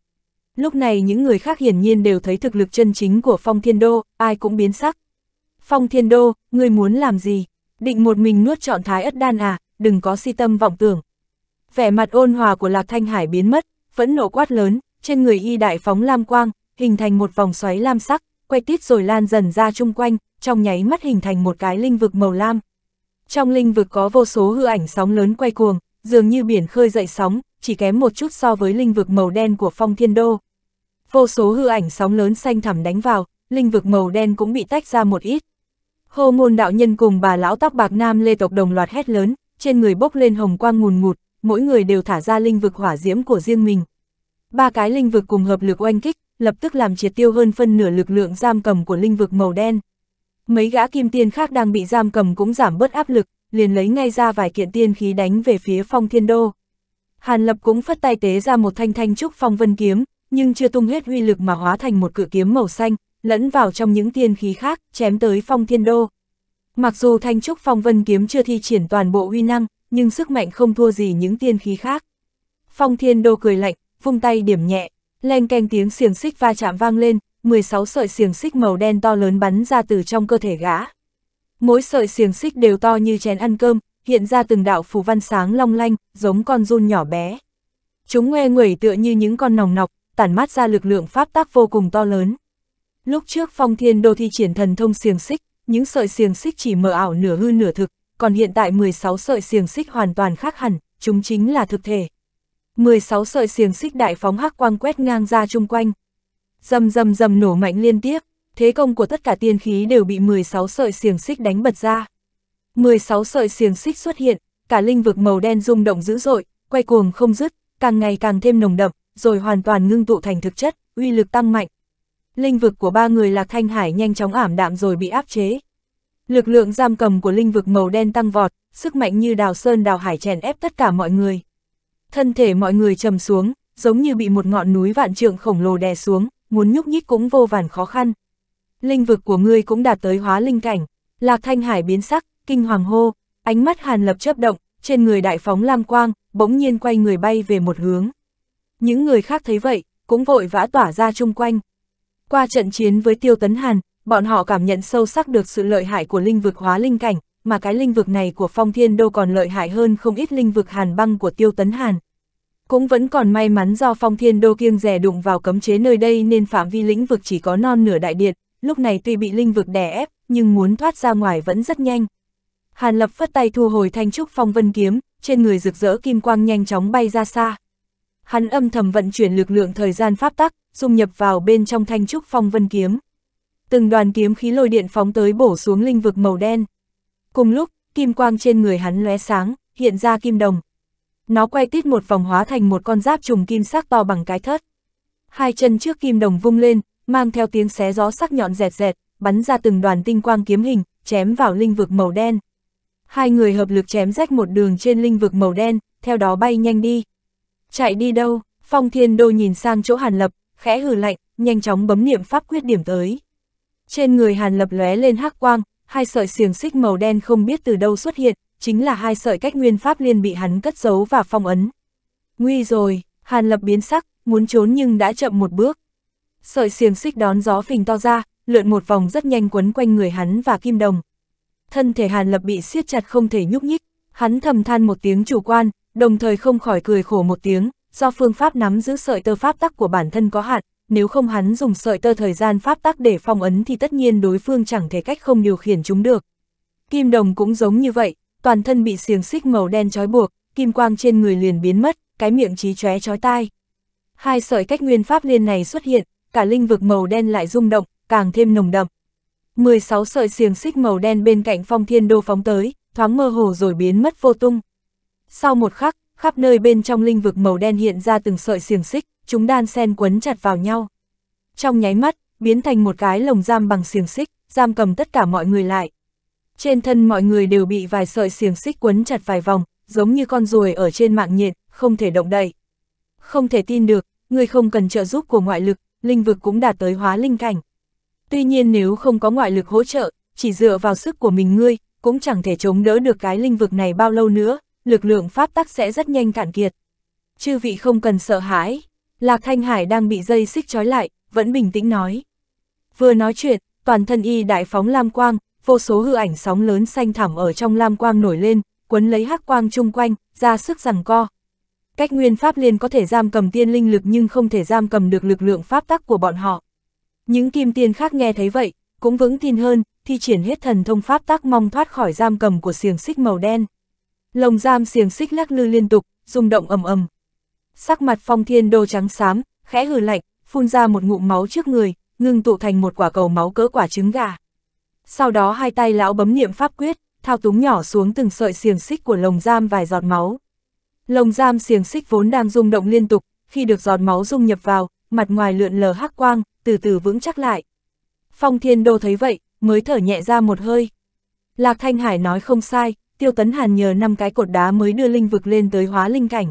Lúc này những người khác hiển nhiên đều thấy thực lực chân chính của Phong Thiên Đô, ai cũng biến sắc. Phong Thiên Đô, ngươi muốn làm gì? Định một mình nuốt trọn Thái Ất Đan à, đừng có si tâm vọng tưởng. Vẻ mặt ôn hòa của Lạc Thanh Hải biến mất, vẫn nộ quát lớn, trên người y đại phóng lam quang, hình thành một vòng xoáy lam sắc, quay tít rồi lan dần ra chung quanh, trong nháy mắt hình thành một cái linh vực màu lam. Trong linh vực có vô số hư ảnh sóng lớn quay cuồng, dường như biển khơi dậy sóng, chỉ kém một chút so với linh vực màu đen của phong thiên đô. Vô số hư ảnh sóng lớn xanh thẳm đánh vào, linh vực màu đen cũng bị tách ra một ít. Hô ngôn đạo nhân cùng bà lão tóc bạc nam lê tộc đồng loạt hét lớn, trên người bốc lên hồng quang ngùn ngụt, mỗi người đều thả ra linh vực hỏa diễm của riêng mình. Ba cái linh vực cùng hợp lực oanh kích, lập tức làm triệt tiêu hơn phân nửa lực lượng giam cầm của linh vực màu đen. Mấy gã kim tiên khác đang bị giam cầm cũng giảm bớt áp lực, liền lấy ngay ra vài kiện tiên khí đánh về phía phong thiên đô. Hàn Lập cũng phất tay tế ra một thanh thanh trúc phong vân kiếm, nhưng chưa tung hết uy lực mà hóa thành một cự kiếm màu xanh, lẫn vào trong những tiên khí khác, chém tới phong thiên đô. Mặc dù thanh trúc phong vân kiếm chưa thi triển toàn bộ uy năng, nhưng sức mạnh không thua gì những tiên khí khác. Phong thiên đô cười lạnh, vung tay điểm nhẹ, len keng tiếng xiềng xích va chạm vang lên, 16 sợi xiềng xích màu đen to lớn bắn ra từ trong cơ thể gã. Mỗi sợi xiềng xích đều to như chén ăn cơm, hiện ra từng đạo phù văn sáng long lanh, giống con run nhỏ bé. Chúng ngoe nguẩy tựa như những con nòng nọc, tản mát ra lực lượng pháp tác vô cùng to lớn. Lúc trước phong thiên đô thi triển thần thông xiềng xích, những sợi xiềng xích chỉ mờ ảo nửa hư nửa thực, còn hiện tại 16 sợi xiềng xích hoàn toàn khác hẳn, chúng chính là thực thể. 16 sợi xiềng xích đại phóng hắc quang quét ngang ra chung quanh. Dầm dầm dầm nổ mạnh liên tiếp, thế công của tất cả tiên khí đều bị 16 sợi xiềng xích đánh bật ra. 16 sợi xiềng xích xuất hiện, cả linh vực màu đen rung động dữ dội, quay cuồng không dứt, càng ngày càng thêm nồng đậm, rồi hoàn toàn ngưng tụ thành thực chất, uy lực tăng mạnh. Linh vực của ba người Lạc Thanh Hải nhanh chóng ảm đạm rồi bị áp chế. Lực lượng giam cầm của linh vực màu đen tăng vọt, sức mạnh như đào sơn đào hải chèn ép tất cả mọi người. Thân thể mọi người trầm xuống, giống như bị một ngọn núi vạn trượng khổng lồ đè xuống, muốn nhúc nhích cũng vô vàn khó khăn. Linh vực của ngươi cũng đạt tới hóa linh cảnh, Lạc Thanh Hải biến sắc, kinh hoàng hô, ánh mắt Hàn Lập chớp động, trên người đại phóng lam quang, bỗng nhiên quay người bay về một hướng. Những người khác thấy vậy, cũng vội vã tỏa ra chung quanh. Qua trận chiến với Tiêu Tấn Hàn, bọn họ cảm nhận sâu sắc được sự lợi hại của linh vực hóa linh cảnh, mà cái linh vực này của Phong Thiên đâu còn lợi hại hơn không ít linh vực Hàn băng của Tiêu Tấn Hàn. Cũng vẫn còn may mắn do phong thiên đô kiêng rẻ đụng vào cấm chế nơi đây nên phạm vi lĩnh vực chỉ có non nửa đại điện, lúc này tuy bị linh vực đè ép, nhưng muốn thoát ra ngoài vẫn rất nhanh. Hàn Lập phất tay thu hồi thanh trúc phong vân kiếm, trên người rực rỡ kim quang nhanh chóng bay ra xa. Hắn âm thầm vận chuyển lực lượng thời gian pháp tắc, dung nhập vào bên trong thanh trúc phong vân kiếm. Từng đoàn kiếm khí lôi điện phóng tới bổ xuống linh vực màu đen. Cùng lúc, kim quang trên người hắn lóe sáng, hiện ra kim đồng, nó quay tít một vòng hóa thành một con giáp trùng kim sắc to bằng cái thớt. Hai chân trước kim đồng vung lên, mang theo tiếng xé gió sắc nhọn dẹt dẹt, bắn ra từng đoàn tinh quang kiếm hình, chém vào linh vực màu đen. Hai người hợp lực chém rách một đường trên linh vực màu đen, theo đó bay nhanh đi. Chạy đi đâu? Phong Thiên Đô nhìn sang chỗ Hàn Lập, khẽ hừ lạnh, nhanh chóng bấm niệm pháp quyết điểm tới. Trên người Hàn Lập lóe lên hắc quang, hai sợi xiềng xích màu đen không biết từ đâu xuất hiện, chính là hai sợi cách nguyên pháp liên bị hắn cất giấu và phong ấn. Nguy rồi, Hàn Lập biến sắc, muốn trốn nhưng đã chậm một bước. Sợi xiềng xích đón gió phình to ra, lượn một vòng rất nhanh quấn quanh người hắn và kim đồng. Thân thể Hàn Lập bị siết chặt không thể nhúc nhích, hắn thầm than một tiếng chủ quan, đồng thời không khỏi cười khổ một tiếng, do phương pháp nắm giữ sợi tơ pháp tắc của bản thân có hạn, nếu không hắn dùng sợi tơ thời gian pháp tắc để phong ấn thì tất nhiên đối phương chẳng thể cách không điều khiển chúng được. Kim đồng cũng giống như vậy, toàn thân bị xiềng xích màu đen trói buộc, kim quang trên người liền biến mất, cái miệng trí chóe chói tai. Hai sợi cách nguyên pháp liên này xuất hiện, cả linh vực màu đen lại rung động, càng thêm nồng đậm. 16 sợi xiềng xích màu đen bên cạnh phong thiên đô phóng tới, thoáng mơ hồ rồi biến mất vô tung. Sau một khắc, khắp nơi bên trong linh vực màu đen hiện ra từng sợi xiềng xích, chúng đan sen quấn chặt vào nhau. Trong nháy mắt, biến thành một cái lồng giam bằng xiềng xích, giam cầm tất cả mọi người lại. Trên thân mọi người đều bị vài sợi xiềng xích quấn chặt vài vòng, giống như con ruồi ở trên mạng nhện, không thể động đậy. Không thể tin được, người không cần trợ giúp của ngoại lực, linh vực cũng đạt tới hóa linh cảnh. Tuy nhiên nếu không có ngoại lực hỗ trợ, chỉ dựa vào sức của mình ngươi, cũng chẳng thể chống đỡ được cái linh vực này bao lâu nữa, lực lượng pháp tắc sẽ rất nhanh cạn kiệt. Chư vị không cần sợ hãi, Lạc Thanh Hải đang bị dây xích trói lại, vẫn bình tĩnh nói. Vừa nói chuyện, toàn thân y đại phóng lam quang, vô số hư ảnh sóng lớn xanh thẳm ở trong lam quang nổi lên, quấn lấy hắc quang chung quanh, ra sức rằng co. Cách nguyên pháp liền có thể giam cầm tiên linh lực nhưng không thể giam cầm được lực lượng pháp tắc của bọn họ. Những kim tiên khác nghe thấy vậy, cũng vững tin hơn, thi triển hết thần thông pháp tắc mong thoát khỏi giam cầm của xiềng xích màu đen. Lồng giam xiềng xích lắc lư liên tục, rung động ầm ầm. Sắc mặt phong thiên đô trắng xám, khẽ hừ lạnh, phun ra một ngụm máu trước người, ngưng tụ thành một quả cầu máu cỡ quả trứng gà. Sau đó hai tay lão bấm niệm pháp quyết, thao túng nhỏ xuống từng sợi xiềng xích của lồng giam vài giọt máu. Lồng giam xiềng xích vốn đang rung động liên tục, khi được giọt máu dung nhập vào, mặt ngoài lượn lờ hắc quang, từ từ vững chắc lại. Phong Thiên Đô thấy vậy, mới thở nhẹ ra một hơi. Lạc Thanh Hải nói không sai, Tiêu Tấn Hàn nhờ năm cái cột đá mới đưa linh vực lên tới hóa linh cảnh.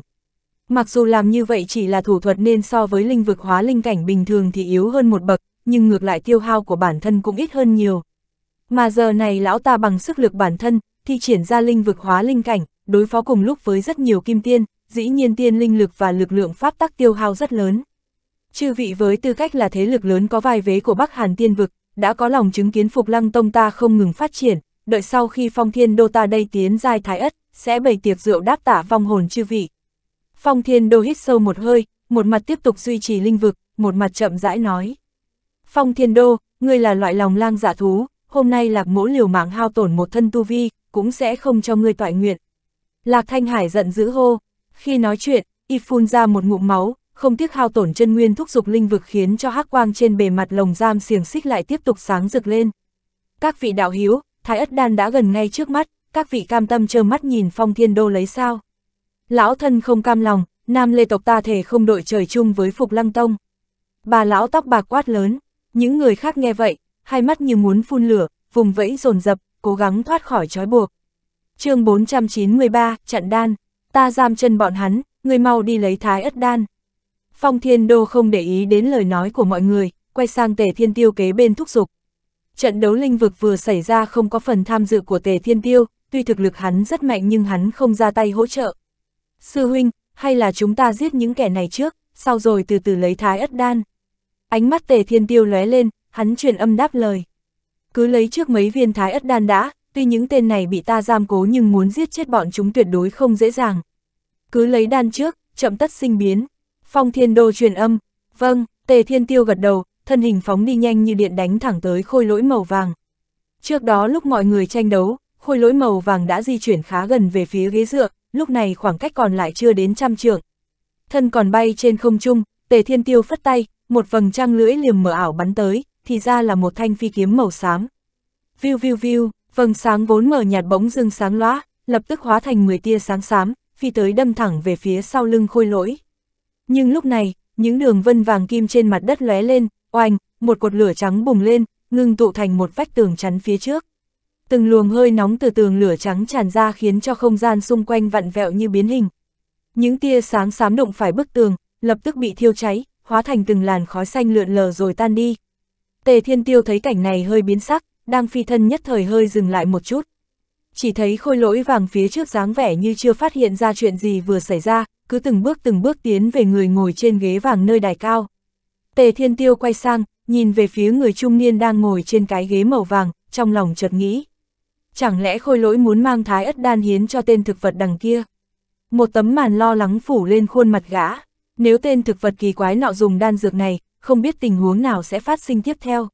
Mặc dù làm như vậy chỉ là thủ thuật nên so với linh vực hóa linh cảnh bình thường thì yếu hơn một bậc, nhưng ngược lại tiêu hao của bản thân cũng ít hơn nhiều. Mà giờ này lão ta bằng sức lực bản thân, thi triển ra linh vực hóa linh cảnh, đối phó cùng lúc với rất nhiều kim tiên, dĩ nhiên tiên linh lực và lực lượng pháp tắc tiêu hao rất lớn. Chư vị với tư cách là thế lực lớn có vai vế của Bắc Hàn tiên vực, đã có lòng chứng kiến Phục Lăng Tông ta không ngừng phát triển, đợi sau khi Phong Thiên Đô ta đây tiến giai thái ất, sẽ bày tiệc rượu đáp tả vong hồn chư vị. Phong Thiên Đô hít sâu một hơi, một mặt tiếp tục duy trì linh vực, một mặt chậm rãi nói. Phong Thiên Đô, ngươi là loại lòng lang giả dạ thú, hôm nay lạc mỗ liều mạng hao tổn một thân tu vi, cũng sẽ không cho ngươi toại nguyện. Lạc Thanh Hải giận dữ hô, khi nói chuyện, y phun ra một ngụm máu, không tiếc hao tổn chân nguyên thúc dục linh vực khiến cho hắc quang trên bề mặt lồng giam xiềng xích lại tiếp tục sáng rực lên. Các vị đạo hiếu, Thái Ất Đan đã gần ngay trước mắt, các vị cam tâm trơ mắt nhìn phong thiên đô lấy sao. Lão thân không cam lòng, nam lê tộc ta thể không đội trời chung với Phục Lăng Tông. Bà lão tóc bạc quát lớn, những người khác nghe vậy, hai mắt như muốn phun lửa, vùng vẫy dồn dập, cố gắng thoát khỏi trói buộc. chương 493, chặn đan, ta giam chân bọn hắn, người mau đi lấy thái ất đan. Phong Thiên Đô không để ý đến lời nói của mọi người, quay sang Tề Thiên Tiêu kế bên thúc giục. Trận đấu linh vực vừa xảy ra không có phần tham dự của Tề Thiên Tiêu, tuy thực lực hắn rất mạnh nhưng hắn không ra tay hỗ trợ. Sư huynh, hay là chúng ta giết những kẻ này trước, sau rồi từ từ lấy thái ất đan. Ánh mắt Tề Thiên Tiêu lóe lên, hắn truyền âm đáp lời. Cứ lấy trước mấy viên thái ất đan đã, tuy những tên này bị ta giam cố nhưng muốn giết chết bọn chúng tuyệt đối không dễ dàng. Cứ lấy đan trước, chậm tất sinh biến. Phong thiên đô truyền âm, vâng, tề thiên tiêu gật đầu, thân hình phóng đi nhanh như điện đánh thẳng tới khôi lỗi màu vàng. Trước đó lúc mọi người tranh đấu, khôi lỗi màu vàng đã di chuyển khá gần về phía ghế dựa, lúc này khoảng cách còn lại chưa đến trăm trượng. Thân còn bay trên không trung, tề thiên tiêu phất tay, một vầng trăng lưỡi liềm mở ảo bắn tới, thì ra là một thanh phi kiếm màu xám. Viu viu viu, vầng sáng vốn mờ nhạt bỗng dưng sáng lóa, lập tức hóa thành 10 tia sáng xám, phi tới đâm thẳng về phía sau lưng khôi lỗi. Nhưng lúc này, những đường vân vàng kim trên mặt đất lóe lên, oanh, một cột lửa trắng bùng lên, ngưng tụ thành một vách tường chắn phía trước. Từng luồng hơi nóng từ tường lửa trắng tràn ra khiến cho không gian xung quanh vặn vẹo như biến hình. Những tia sáng xám đụng phải bức tường, lập tức bị thiêu cháy, hóa thành từng làn khói xanh lượn lờ rồi tan đi. Tề Thiên Tiêu thấy cảnh này hơi biến sắc, đang phi thân nhất thời hơi dừng lại một chút. Chỉ thấy khôi lỗi vàng phía trước dáng vẻ như chưa phát hiện ra chuyện gì vừa xảy ra, cứ từng bước từng bước tiến về người ngồi trên ghế vàng nơi đài cao. Tề Thiên Tiêu quay sang, nhìn về phía người trung niên đang ngồi trên cái ghế màu vàng, trong lòng chợt nghĩ. Chẳng lẽ khôi lỗi muốn mang thái ất đan hiến cho tên thực vật đằng kia? Một tấm màn lo lắng phủ lên khuôn mặt gã. Nếu tên thực vật kỳ quái nọ dùng đan dược này, không biết tình huống nào sẽ phát sinh tiếp theo.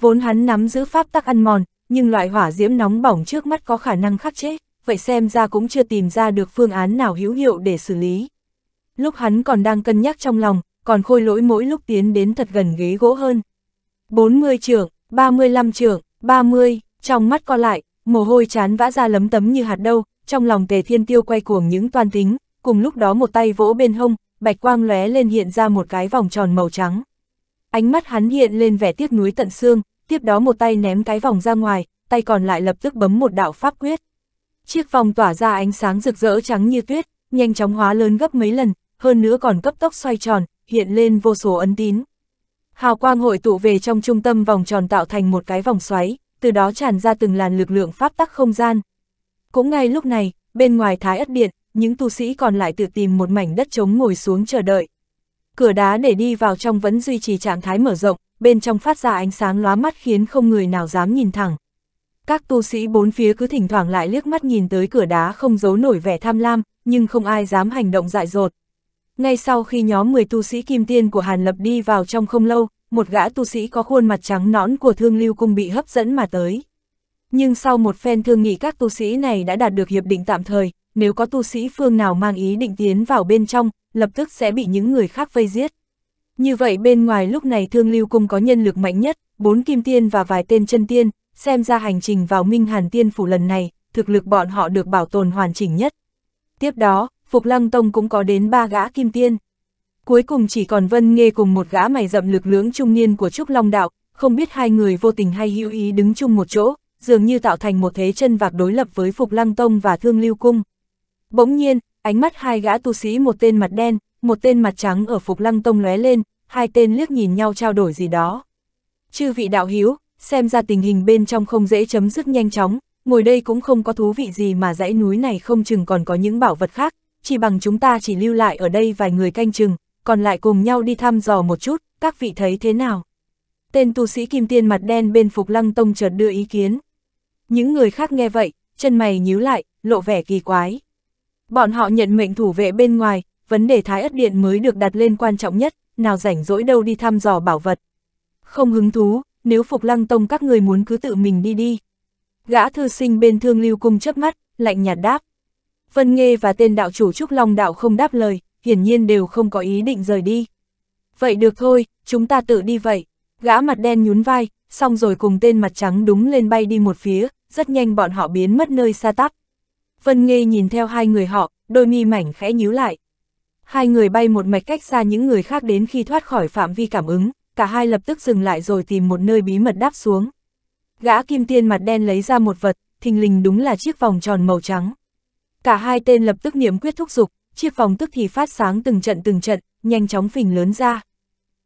Vốn hắn nắm giữ pháp tắc ăn mòn, nhưng loại hỏa diễm nóng bỏng trước mắt có khả năng khắc chế, vậy xem ra cũng chưa tìm ra được phương án nào hữu hiệu để xử lý. Lúc hắn còn đang cân nhắc trong lòng, còn khôi lỗi mỗi lúc tiến đến thật gần ghế gỗ hơn. 40 trưởng, 35 trưởng, 30, trong mắt co lại, mồ hôi chán vã ra lấm tấm như hạt đâu, trong lòng tề thiên tiêu quay cuồng những toan tính, cùng lúc đó một tay vỗ bên hông, bạch quang lóe lên hiện ra một cái vòng tròn màu trắng. Ánh mắt hắn hiện lên vẻ tiếc núi tận xương, tiếp đó một tay ném cái vòng ra ngoài, tay còn lại lập tức bấm một đạo pháp quyết. Chiếc vòng tỏa ra ánh sáng rực rỡ trắng như tuyết, nhanh chóng hóa lớn gấp mấy lần, hơn nữa còn cấp tốc xoay tròn, hiện lên vô số ấn tín. Hào quang hội tụ về trong trung tâm vòng tròn tạo thành một cái vòng xoáy, từ đó tràn ra từng làn lực lượng pháp tắc không gian. Cũng ngay lúc này, bên ngoài thái ất điện, những tu sĩ còn lại tự tìm một mảnh đất trống ngồi xuống chờ đợi cửa đá để đi vào trong vẫn duy trì trạng thái mở rộng, bên trong phát ra ánh sáng lóa mắt khiến không người nào dám nhìn thẳng. Các tu sĩ bốn phía cứ thỉnh thoảng lại liếc mắt nhìn tới cửa đá không giấu nổi vẻ tham lam, nhưng không ai dám hành động dại dột. Ngay sau khi nhóm 10 tu sĩ kim tiên của Hàn Lập đi vào trong không lâu, một gã tu sĩ có khuôn mặt trắng nõn của thương lưu cung bị hấp dẫn mà tới. Nhưng sau một phen thương nghị các tu sĩ này đã đạt được hiệp định tạm thời, nếu có tu sĩ phương nào mang ý định tiến vào bên trong, lập tức sẽ bị những người khác vây giết. Như vậy bên ngoài lúc này thương lưu cung có nhân lực mạnh nhất, bốn kim tiên và vài tên chân tiên, xem ra hành trình vào Minh Hàn Tiên Phủ lần này, thực lực bọn họ được bảo tồn hoàn chỉnh nhất. Tiếp đó, Phục Lăng Tông cũng có đến ba gã kim tiên. Cuối cùng chỉ còn Vân Nghê cùng một gã mày rậm lực lưỡng trung niên của Trúc Long Đạo, không biết hai người vô tình hay hữu ý đứng chung một chỗ, dường như tạo thành một thế chân vạc đối lập với Phục Lăng Tông và Thương Lưu Cung. Bỗng nhiên, Ánh mắt hai gã tu sĩ một tên mặt đen, một tên mặt trắng ở Phục Lăng Tông lóe lên, hai tên liếc nhìn nhau trao đổi gì đó. Chư vị đạo hiếu, xem ra tình hình bên trong không dễ chấm dứt nhanh chóng, ngồi đây cũng không có thú vị gì mà dãy núi này không chừng còn có những bảo vật khác, chỉ bằng chúng ta chỉ lưu lại ở đây vài người canh chừng, còn lại cùng nhau đi thăm dò một chút, các vị thấy thế nào? Tên tu sĩ kim tiên mặt đen bên Phục Lăng Tông chợt đưa ý kiến. Những người khác nghe vậy, chân mày nhíu lại, lộ vẻ kỳ quái. Bọn họ nhận mệnh thủ vệ bên ngoài, vấn đề Thái Ất Điện mới được đặt lên quan trọng nhất, nào rảnh rỗi đâu đi thăm dò bảo vật. Không hứng thú, nếu Phục Lăng Tông các người muốn cứ tự mình đi đi. Gã thư sinh bên thương lưu cung chớp mắt, lạnh nhạt đáp. Vân Nghê và tên đạo chủ Trúc Long Đạo không đáp lời, hiển nhiên đều không có ý định rời đi. Vậy được thôi, chúng ta tự đi vậy. Gã mặt đen nhún vai, xong rồi cùng tên mặt trắng đúng lên bay đi một phía, rất nhanh bọn họ biến mất nơi xa tắc. Vân Nghê nhìn theo hai người họ, đôi mi mảnh khẽ nhíu lại. Hai người bay một mạch cách xa những người khác đến khi thoát khỏi phạm vi cảm ứng, cả hai lập tức dừng lại rồi tìm một nơi bí mật đáp xuống. Gã kim tiên mặt đen lấy ra một vật, thình lình đúng là chiếc vòng tròn màu trắng. Cả hai tên lập tức niệm quyết thúc dục, chiếc vòng tức thì phát sáng từng trận từng trận, nhanh chóng phình lớn ra.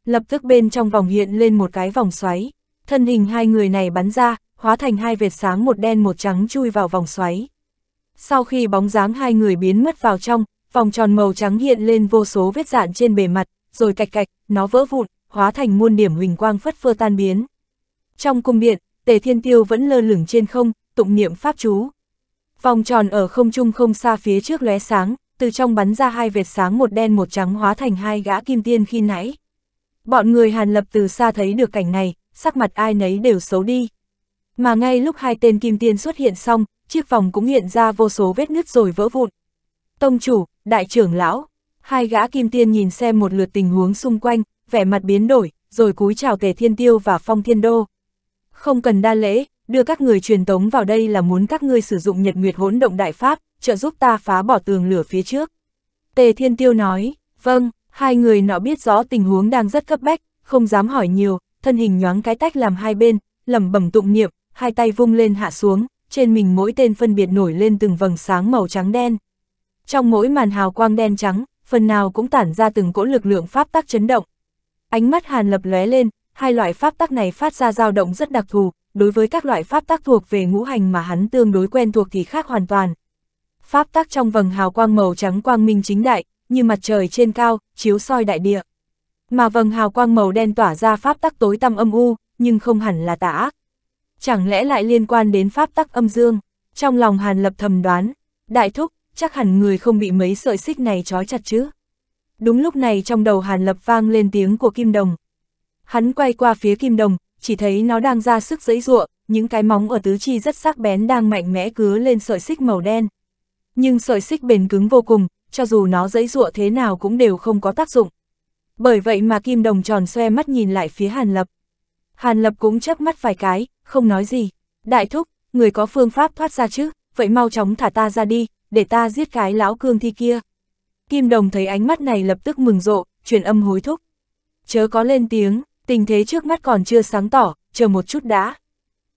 Lập tức bên trong vòng hiện lên một cái vòng xoáy, thân hình hai người này bắn ra, hóa thành hai vệt sáng một đen một trắng chui vào vòng xoáy. Sau khi bóng dáng hai người biến mất vào trong, vòng tròn màu trắng hiện lên vô số vết dạn trên bề mặt, rồi cạch cạch, nó vỡ vụn, hóa thành muôn điểm huỳnh quang phất phơ tan biến. Trong cung điện, Tề Thiên Tiêu vẫn lơ lửng trên không, tụng niệm pháp chú. Vòng tròn ở không trung không xa phía trước lóe sáng, từ trong bắn ra hai vệt sáng một đen một trắng hóa thành hai gã kim tiên khi nãy. Bọn người Hàn Lập từ xa thấy được cảnh này, sắc mặt ai nấy đều xấu đi. Mà ngay lúc hai tên kim tiên xuất hiện xong, chiếc vòng cũng hiện ra vô số vết nứt rồi vỡ vụn. Tông chủ, đại trưởng lão, hai gã kim tiên nhìn xem một lượt tình huống xung quanh, vẻ mặt biến đổi, rồi cúi chào tề thiên tiêu và phong thiên đô. Không cần đa lễ, đưa các người truyền tống vào đây là muốn các ngươi sử dụng nhật nguyệt hỗn động đại pháp, trợ giúp ta phá bỏ tường lửa phía trước. Tề thiên tiêu nói, vâng, hai người nọ biết rõ tình huống đang rất cấp bách, không dám hỏi nhiều, thân hình nhoáng cái tách làm hai bên, lẩm bẩm tụng niệm, hai tay vung lên hạ xuống, trên mình mỗi tên phân biệt nổi lên từng vầng sáng màu trắng đen. Trong mỗi màn hào quang đen trắng, phần nào cũng tản ra từng cỗ lực lượng pháp tắc chấn động. Ánh mắt Hàn Lập lóe lên, hai loại pháp tắc này phát ra dao động rất đặc thù, đối với các loại pháp tắc thuộc về ngũ hành mà hắn tương đối quen thuộc thì khác hoàn toàn. Pháp tắc trong vầng hào quang màu trắng quang minh chính đại, như mặt trời trên cao, chiếu soi đại địa. Mà vầng hào quang màu đen tỏa ra pháp tắc tối tăm âm u, nhưng không hẳn là tà ác, chẳng lẽ lại liên quan đến pháp tắc âm dương? Trong lòng Hàn Lập thầm đoán, đại thúc, chắc hẳn người không bị mấy sợi xích này trói chặt chứ. Đúng lúc này trong đầu Hàn Lập vang lên tiếng của Kim Đồng. Hắn quay qua phía Kim Đồng, chỉ thấy nó đang ra sức giãy giụa, những cái móng ở tứ chi rất sắc bén đang mạnh mẽ cứa lên sợi xích màu đen. Nhưng sợi xích bền cứng vô cùng, cho dù nó giãy giụa thế nào cũng đều không có tác dụng. Bởi vậy mà Kim Đồng tròn xoe mắt nhìn lại phía Hàn Lập. Hàn Lập cũng chớp mắt vài cái, không nói gì. Đại thúc, người có phương pháp thoát ra chứ, vậy mau chóng thả ta ra đi, để ta giết cái lão cương thi kia. Kim Đồng thấy ánh mắt này lập tức mừng rộ, truyền âm hối thúc. Chớ có lên tiếng, tình thế trước mắt còn chưa sáng tỏ, chờ một chút đã.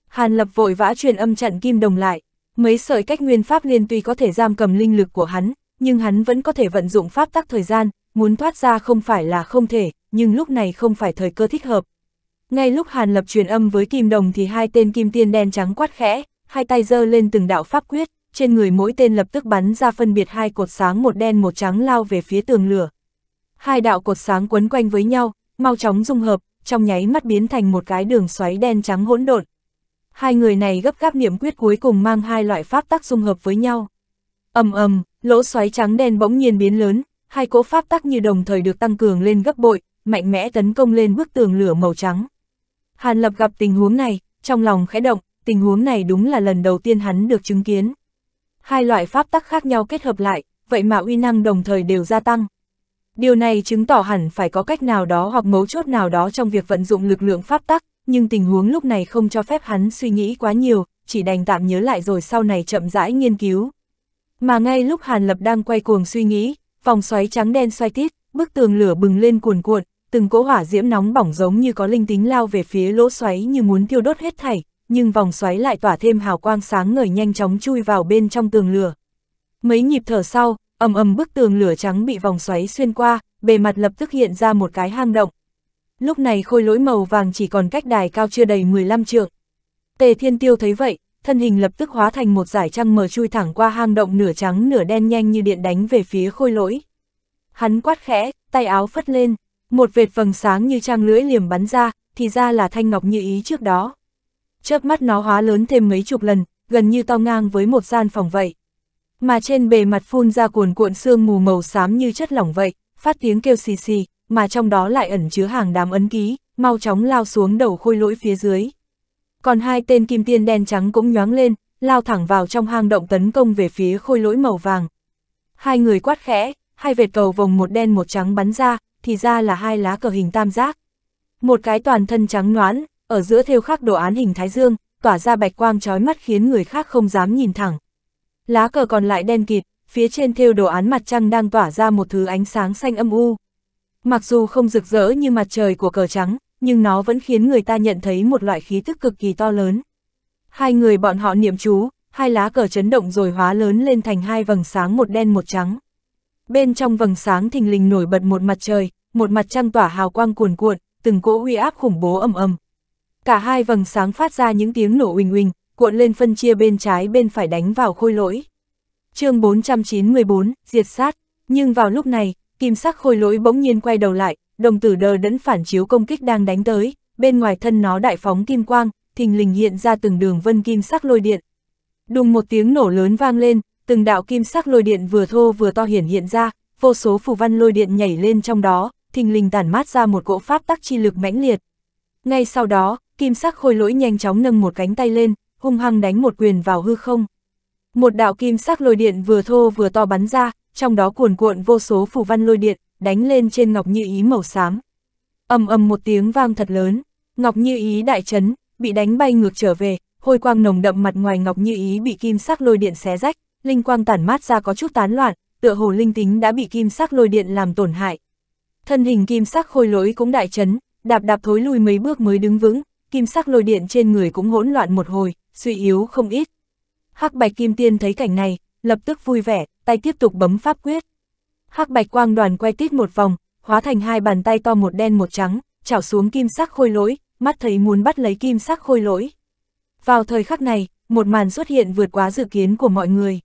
Hàn Lập vội vã truyền âm chặn Kim Đồng lại. Mấy sợi cách nguyên pháp liên tuy có thể giam cầm linh lực của hắn, nhưng hắn vẫn có thể vận dụng pháp tắc thời gian, muốn thoát ra không phải là không thể, nhưng lúc này không phải thời cơ thích hợp, ngay lúc Hàn Lập truyền âm với Kim Đồng thì hai tên kim tiên đen trắng quát khẽ, hai tay giơ lên từng đạo pháp quyết, trên người mỗi tên lập tức bắn ra phân biệt hai cột sáng một đen một trắng lao về phía tường lửa. Hai đạo cột sáng quấn quanh với nhau, mau chóng dung hợp, trong nháy mắt biến thành một cái đường xoáy đen trắng hỗn độn. Hai người này gấp gáp niệm quyết cuối cùng mang hai loại pháp tắc dung hợp với nhau. Ầm ầm, lỗ xoáy trắng đen bỗng nhiên biến lớn, hai cỗ pháp tắc như đồng thời được tăng cường lên gấp bội, mạnh mẽ tấn công lên bức tường lửa màu trắng. Hàn Lập gặp tình huống này, trong lòng khẽ động, tình huống này đúng là lần đầu tiên hắn được chứng kiến. Hai loại pháp tắc khác nhau kết hợp lại, vậy mà uy năng đồng thời đều gia tăng. Điều này chứng tỏ hẳn phải có cách nào đó hoặc mấu chốt nào đó trong việc vận dụng lực lượng pháp tắc, nhưng tình huống lúc này không cho phép hắn suy nghĩ quá nhiều, chỉ đành tạm nhớ lại rồi sau này chậm rãi nghiên cứu. Mà ngay lúc Hàn Lập đang quay cuồng suy nghĩ, vòng xoáy trắng đen xoay tít, bức tường lửa bừng lên cuồn cuộn, từng cỗ hỏa diễm nóng bỏng giống như có linh tính lao về phía lỗ xoáy như muốn thiêu đốt hết thảy, nhưng vòng xoáy lại tỏa thêm hào quang sáng ngời nhanh chóng chui vào bên trong tường lửa. Mấy nhịp thở sau, ầm ầm bức tường lửa trắng bị vòng xoáy xuyên qua, bề mặt lập tức hiện ra một cái hang động. Lúc này khôi lỗi màu vàng chỉ còn cách đài cao chưa đầy 15 trượng. Tề Thiên Tiêu thấy vậy, thân hình lập tức hóa thành một giải trăng mờ chui thẳng qua hang động nửa trắng nửa đen nhanh như điện đánh về phía khôi lỗi. Hắn quát khẽ, tay áo phất lên, một vệt vầng sáng như trang lưỡi liềm bắn ra, thì ra là thanh ngọc như ý trước đó. Chớp mắt nó hóa lớn thêm mấy chục lần, gần như to ngang với một gian phòng vậy. Mà trên bề mặt phun ra cuồn cuộn sương mù màu xám như chất lỏng vậy, phát tiếng kêu xì xì, mà trong đó lại ẩn chứa hàng đám ấn ký, mau chóng lao xuống đầu khôi lỗi phía dưới. Còn hai tên kim tiên đen trắng cũng nhoáng lên, lao thẳng vào trong hang động tấn công về phía khôi lỗi màu vàng. Hai người quát khẽ, hai vệt cầu vồng một đen một trắng bắn ra, thì ra là hai lá cờ hình tam giác. Một cái toàn thân trắng noãn, ở giữa thêu khắc đồ án hình thái dương, tỏa ra bạch quang chói mắt khiến người khác không dám nhìn thẳng. Lá cờ còn lại đen kịt, phía trên thêu đồ án mặt trăng đang tỏa ra một thứ ánh sáng xanh âm u. Mặc dù không rực rỡ như mặt trời của cờ trắng, nhưng nó vẫn khiến người ta nhận thấy một loại khí tức cực kỳ to lớn. Hai người bọn họ niệm chú, hai lá cờ chấn động rồi hóa lớn lên thành hai vầng sáng một đen một trắng bên trong vầng sáng thình lình nổi bật một mặt trời, một mặt trăng tỏa hào quang cuồn cuộn, từng cỗ uy áp khủng bố ầm ầm. Cả hai vầng sáng phát ra những tiếng nổ huỳnh huỳnh cuộn lên phân chia bên trái bên phải đánh vào khôi lỗi. chương 494, diệt sát. Nhưng vào lúc này, kim sắc khôi lỗi bỗng nhiên quay đầu lại, đồng tử đờ đẫn phản chiếu công kích đang đánh tới, bên ngoài thân nó đại phóng kim quang, thình lình hiện ra từng đường vân kim sắc lôi điện. Đùng một tiếng nổ lớn vang lên, từng đạo kim sắc lôi điện vừa thô vừa to hiển hiện ra, vô số phù văn lôi điện nhảy lên trong đó, thình lình tản mát ra một cỗ pháp tắc chi lực mãnh liệt. Ngay sau đó, kim sắc khôi lỗi nhanh chóng nâng một cánh tay lên, hung hăng đánh một quyền vào hư không. Một đạo kim sắc lôi điện vừa thô vừa to bắn ra, trong đó cuồn cuộn vô số phù văn lôi điện, đánh lên trên Ngọc Như Ý màu xám. Ầm ầm một tiếng vang thật lớn, Ngọc Như Ý đại chấn, bị đánh bay ngược trở về, hôi quang nồng đậm mặt ngoài Ngọc Như Ý bị kim sắc lôi điện xé rách, linh quang tản mát ra có chút tán loạn, tựa hồ linh tính đã bị kim sắc lôi điện làm tổn hại. Thân hình kim sắc khôi lỗi cũng đại chấn, đạp đạp thối lui mấy bước mới đứng vững, kim sắc lôi điện trên người cũng hỗn loạn một hồi, suy yếu không ít. Hắc Bạch Kim Tiên thấy cảnh này, lập tức vui vẻ, tay tiếp tục bấm pháp quyết. Hắc Bạch Quang đoàn quay tít một vòng, hóa thành hai bàn tay to một đen một trắng, chảo xuống kim sắc khôi lỗi, mắt thấy muốn bắt lấy kim sắc khôi lỗi. Vào thời khắc này, một màn xuất hiện vượt quá dự kiến của mọi người.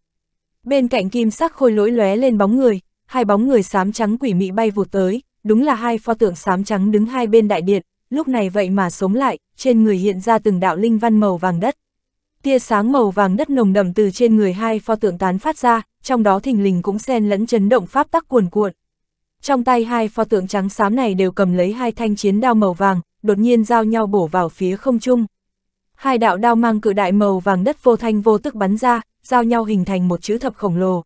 Bên cạnh kim sắc khôi lỗi lóe lên bóng người, hai bóng người xám trắng quỷ mị bay vụt tới, đúng là hai pho tượng xám trắng đứng hai bên đại điện, lúc này vậy mà sống lại, trên người hiện ra từng đạo linh văn màu vàng đất. Tia sáng màu vàng đất nồng đậm từ trên người hai pho tượng tán phát ra, trong đó thình lình cũng xen lẫn chấn động pháp tắc cuồn cuộn. Trong tay hai pho tượng trắng xám này đều cầm lấy hai thanh chiến đao màu vàng, đột nhiên giao nhau bổ vào phía không trung. Hai đạo đao mang cự đại màu vàng đất vô thanh vô tức bắn ra, giao nhau hình thành một chữ thập khổng lồ.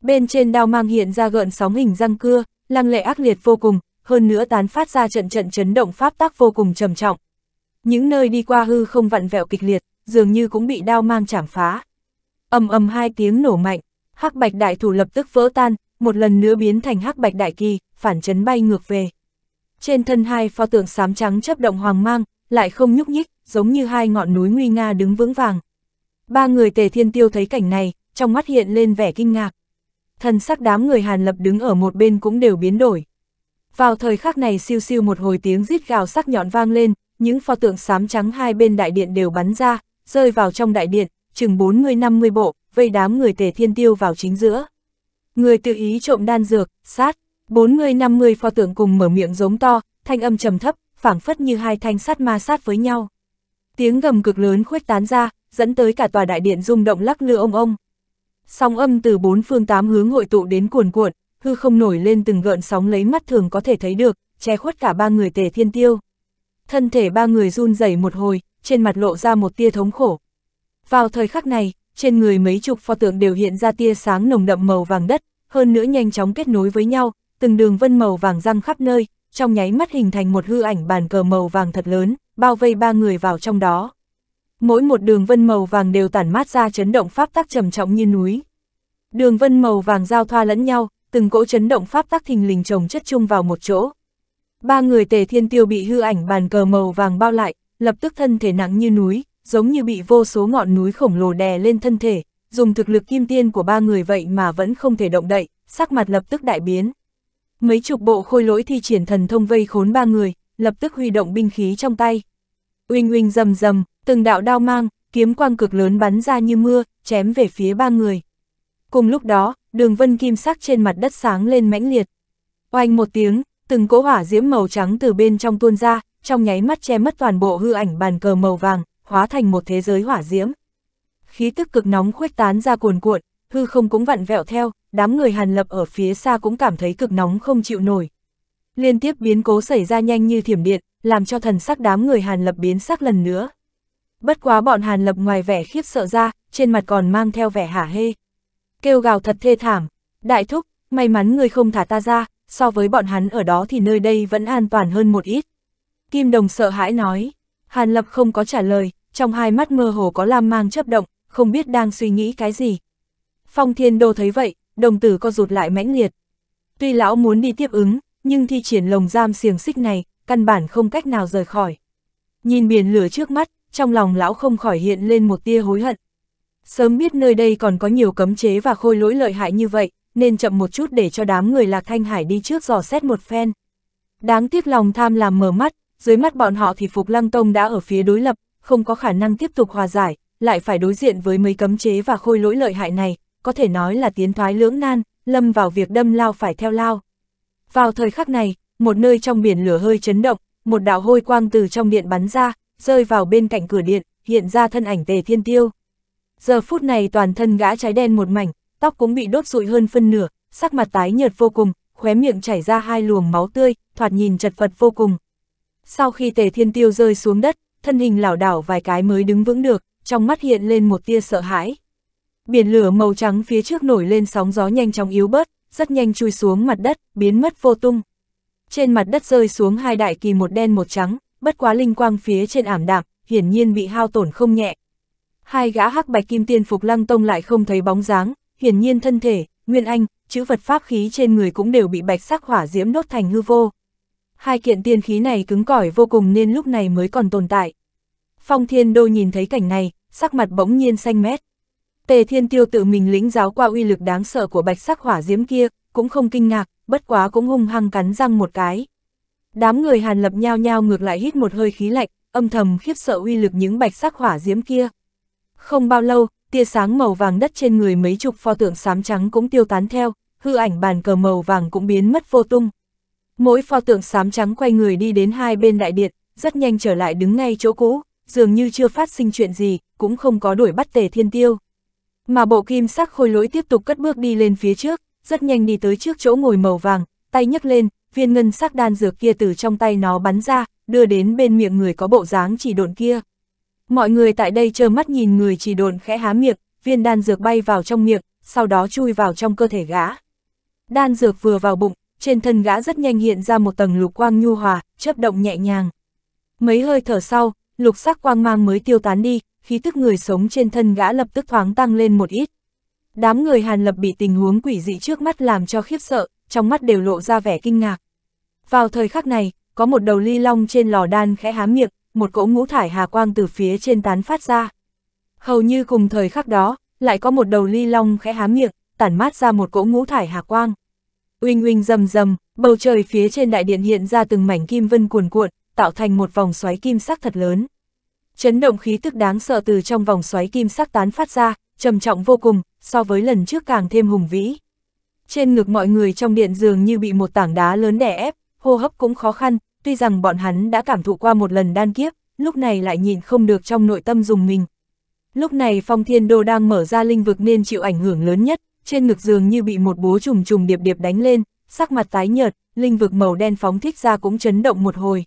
Bên trên đao mang hiện ra gợn sóng hình răng cưa, lăng lệ ác liệt vô cùng, hơn nữa tán phát ra trận trận chấn động pháp tác vô cùng trầm trọng. Những nơi đi qua hư không vặn vẹo kịch liệt, dường như cũng bị đao mang chảm phá. Ầm ầm hai tiếng nổ mạnh, hắc bạch đại thủ lập tức vỡ tan, một lần nữa biến thành hắc bạch đại kỳ, phản chấn bay ngược về. Trên thân hai pho tượng xám trắng chấp động hoàng mang, lại không nhúc nhích, giống như hai ngọn núi nguy nga đứng vững vàng. Ba người tề thiên tiêu thấy cảnh này, trong mắt hiện lên vẻ kinh ngạc. Thần sắc đám người Hàn Lập đứng ở một bên cũng đều biến đổi. Vào thời khắc này siêu siêu một hồi tiếng rít gào sắc nhọn vang lên, những pho tượng xám trắng hai bên đại điện đều bắn ra, rơi vào trong đại điện, chừng 40-50 bộ, vây đám người tề thiên tiêu vào chính giữa. Người tự ý trộm đan dược, sát, 40-50 pho tượng cùng mở miệng giống to, thanh âm trầm thấp, phảng phất như hai thanh sát ma sát với nhau. Tiếng gầm cực lớn khuếch tán ra, dẫn tới cả tòa đại điện rung động lắc lư ông ông. Sóng âm từ bốn phương tám hướng hội tụ đến cuồn cuộn, hư không nổi lên từng gợn sóng lấy mắt thường có thể thấy được, che khuất cả ba người tề thiên tiêu. Thân thể ba người run rẩy một hồi, trên mặt lộ ra một tia thống khổ. Vào thời khắc này, trên người mấy chục pho tượng đều hiện ra tia sáng nồng đậm màu vàng đất, hơn nữa nhanh chóng kết nối với nhau, từng đường vân màu vàng răng khắp nơi, trong nháy mắt hình thành một hư ảnh bàn cờ màu vàng thật lớn, bao vây ba người vào trong đó. Mỗi một đường vân màu vàng đều tản mát ra chấn động pháp tắc trầm trọng như núi. Đường vân màu vàng giao thoa lẫn nhau, từng cỗ chấn động pháp tắc thình lình chồng chất chung vào một chỗ. Ba người tề thiên tiêu bị hư ảnh bàn cờ màu vàng bao lại, lập tức thân thể nặng như núi, giống như bị vô số ngọn núi khổng lồ đè lên thân thể, dùng thực lực kim tiên của ba người vậy mà vẫn không thể động đậy, sắc mặt lập tức đại biến. Mấy chục bộ khôi lỗi thi triển thần thông vây khốn ba người, lập tức huy động binh khí trong tay, uinh uinh rầm rầm, từng đạo đao mang, kiếm quang cực lớn bắn ra như mưa, chém về phía ba người. Cùng lúc đó, đường vân kim sắc trên mặt đất sáng lên mãnh liệt. Oanh một tiếng, từng cỗ hỏa diễm màu trắng từ bên trong tuôn ra, trong nháy mắt che mất toàn bộ hư ảnh bàn cờ màu vàng, hóa thành một thế giới hỏa diễm. Khí tức cực nóng khuếch tán ra cuồn cuộn, hư không cũng vặn vẹo theo, đám người Hàn Lập ở phía xa cũng cảm thấy cực nóng không chịu nổi, Liên tiếp biến cố xảy ra nhanh như thiểm điện, làm cho thần sắc đám người Hàn Lập biến sắc lần nữa. Bất quá bọn Hàn Lập ngoài vẻ khiếp sợ ra, trên mặt còn mang theo vẻ hả hê. Kêu gào thật thê thảm, đại thúc, may mắn người không thả ta ra, so với bọn hắn ở đó thì nơi đây vẫn an toàn hơn một ít. Kim Đồng sợ hãi nói, Hàn Lập không có trả lời, trong hai mắt mơ hồ có lam mang chấp động, không biết đang suy nghĩ cái gì. Phong Thiên Đô thấy vậy, đồng tử co rụt lại mãnh liệt. Tuy lão muốn đi tiếp ứng, nhưng thi triển lồng giam xiềng xích này, căn bản không cách nào rời khỏi. Nhìn biển lửa trước mắt, trong lòng lão không khỏi hiện lên một tia hối hận. Sớm biết nơi đây còn có nhiều cấm chế và khôi lỗi lợi hại như vậy, nên chậm một chút để cho đám người Lạc Thanh Hải đi trước dò xét một phen. Đáng tiếc lòng tham làm mở mắt, dưới mắt bọn họ thì Phục Lăng Tông đã ở phía đối lập, không có khả năng tiếp tục hòa giải, lại phải đối diện với mấy cấm chế và khôi lỗi lợi hại này, có thể nói là tiến thoái lưỡng nan, lâm vào việc đâm lao phải theo lao. Vào thời khắc này, một nơi trong biển lửa hơi chấn động, một đạo hôi quang từ trong điện bắn ra, rơi vào bên cạnh cửa điện, hiện ra thân ảnh tề thiên tiêu. Giờ phút này toàn thân gã trái đen một mảnh, tóc cũng bị đốt rụi hơn phân nửa, sắc mặt tái nhợt vô cùng, khóe miệng chảy ra hai luồng máu tươi, thoạt nhìn chật vật vô cùng. Sau khi tề thiên tiêu rơi xuống đất, thân hình lảo đảo vài cái mới đứng vững được, trong mắt hiện lên một tia sợ hãi. Biển lửa màu trắng phía trước nổi lên sóng gió nhanh chóng yếu bớt, rất nhanh chui xuống mặt đất, biến mất vô tung. Trên mặt đất rơi xuống hai đại kỳ một đen một trắng, bất quá linh quang phía trên ảm đạm, hiển nhiên bị hao tổn không nhẹ. Hai gã hắc bạch kim tiên phục lăng tông lại không thấy bóng dáng, hiển nhiên thân thể, nguyên anh, chữ vật pháp khí trên người cũng đều bị bạch sắc hỏa diễm đốt thành hư vô. Hai kiện tiên khí này cứng cỏi vô cùng nên lúc này mới còn tồn tại. Phong Thiên Đô nhìn thấy cảnh này, sắc mặt bỗng nhiên xanh mét. Tề Thiên Tiêu tự mình lĩnh giáo qua uy lực đáng sợ của bạch sắc hỏa diễm kia, cũng không kinh ngạc, bất quá cũng hung hăng cắn răng một cái. Đám người Hàn Lập nhao nhao ngược lại hít một hơi khí lạnh, âm thầm khiếp sợ uy lực những bạch sắc hỏa diễm kia. Không bao lâu, tia sáng màu vàng đất trên người mấy chục pho tượng xám trắng cũng tiêu tán theo, hư ảnh bàn cờ màu vàng cũng biến mất vô tung. Mỗi pho tượng xám trắng quay người đi đến hai bên đại điện, rất nhanh trở lại đứng ngay chỗ cũ, dường như chưa phát sinh chuyện gì, cũng không có đuổi bắt tề thiên tiêu. Mà bộ kim sắc khôi lỗi tiếp tục cất bước đi lên phía trước, rất nhanh đi tới trước chỗ ngồi màu vàng, tay nhấc lên, viên ngân sắc đan dược kia từ trong tay nó bắn ra, đưa đến bên miệng người có bộ dáng chỉ độn kia. Mọi người tại đây trơ mắt nhìn người chỉ độn khẽ há miệng, viên đan dược bay vào trong miệng, sau đó chui vào trong cơ thể gã. Đan dược vừa vào bụng, trên thân gã rất nhanh hiện ra một tầng lục quang nhu hòa, chớp động nhẹ nhàng. Mấy hơi thở sau, lục sắc quang mang mới tiêu tán đi, khí tức người sống trên thân gã lập tức thoáng tăng lên một ít. Đám người Hàn Lập bị tình huống quỷ dị trước mắt làm cho khiếp sợ, trong mắt đều lộ ra vẻ kinh ngạc. Vào thời khắc này, có một đầu ly long trên lò đan khẽ há miệng, một cỗ ngũ thải hà quang từ phía trên tán phát ra. Hầu như cùng thời khắc đó, lại có một đầu ly long khẽ há miệng, tản mát ra một cỗ ngũ thải hà quang. Uỳnh uỳnh rầm rầm, bầu trời phía trên đại điện hiện ra từng mảnh kim vân cuồn cuộn, tạo thành một vòng xoáy kim sắc thật lớn chấn động khí tức đáng sợ từ trong vòng xoáy kim sắc tán phát ra, trầm trọng vô cùng, so với lần trước càng thêm hùng vĩ. Trên ngực mọi người trong điện dường như bị một tảng đá lớn đè ép, hô hấp cũng khó khăn, tuy rằng bọn hắn đã cảm thụ qua một lần đan kiếp, lúc này lại nhìn không được trong nội tâm dùng mình. Lúc này Phong Thiên Đô đang mở ra linh vực nên chịu ảnh hưởng lớn nhất, trên ngực dường như bị một búa trùng trùng điệp điệp đánh lên, sắc mặt tái nhợt, linh vực màu đen phóng thích ra cũng chấn động một hồi.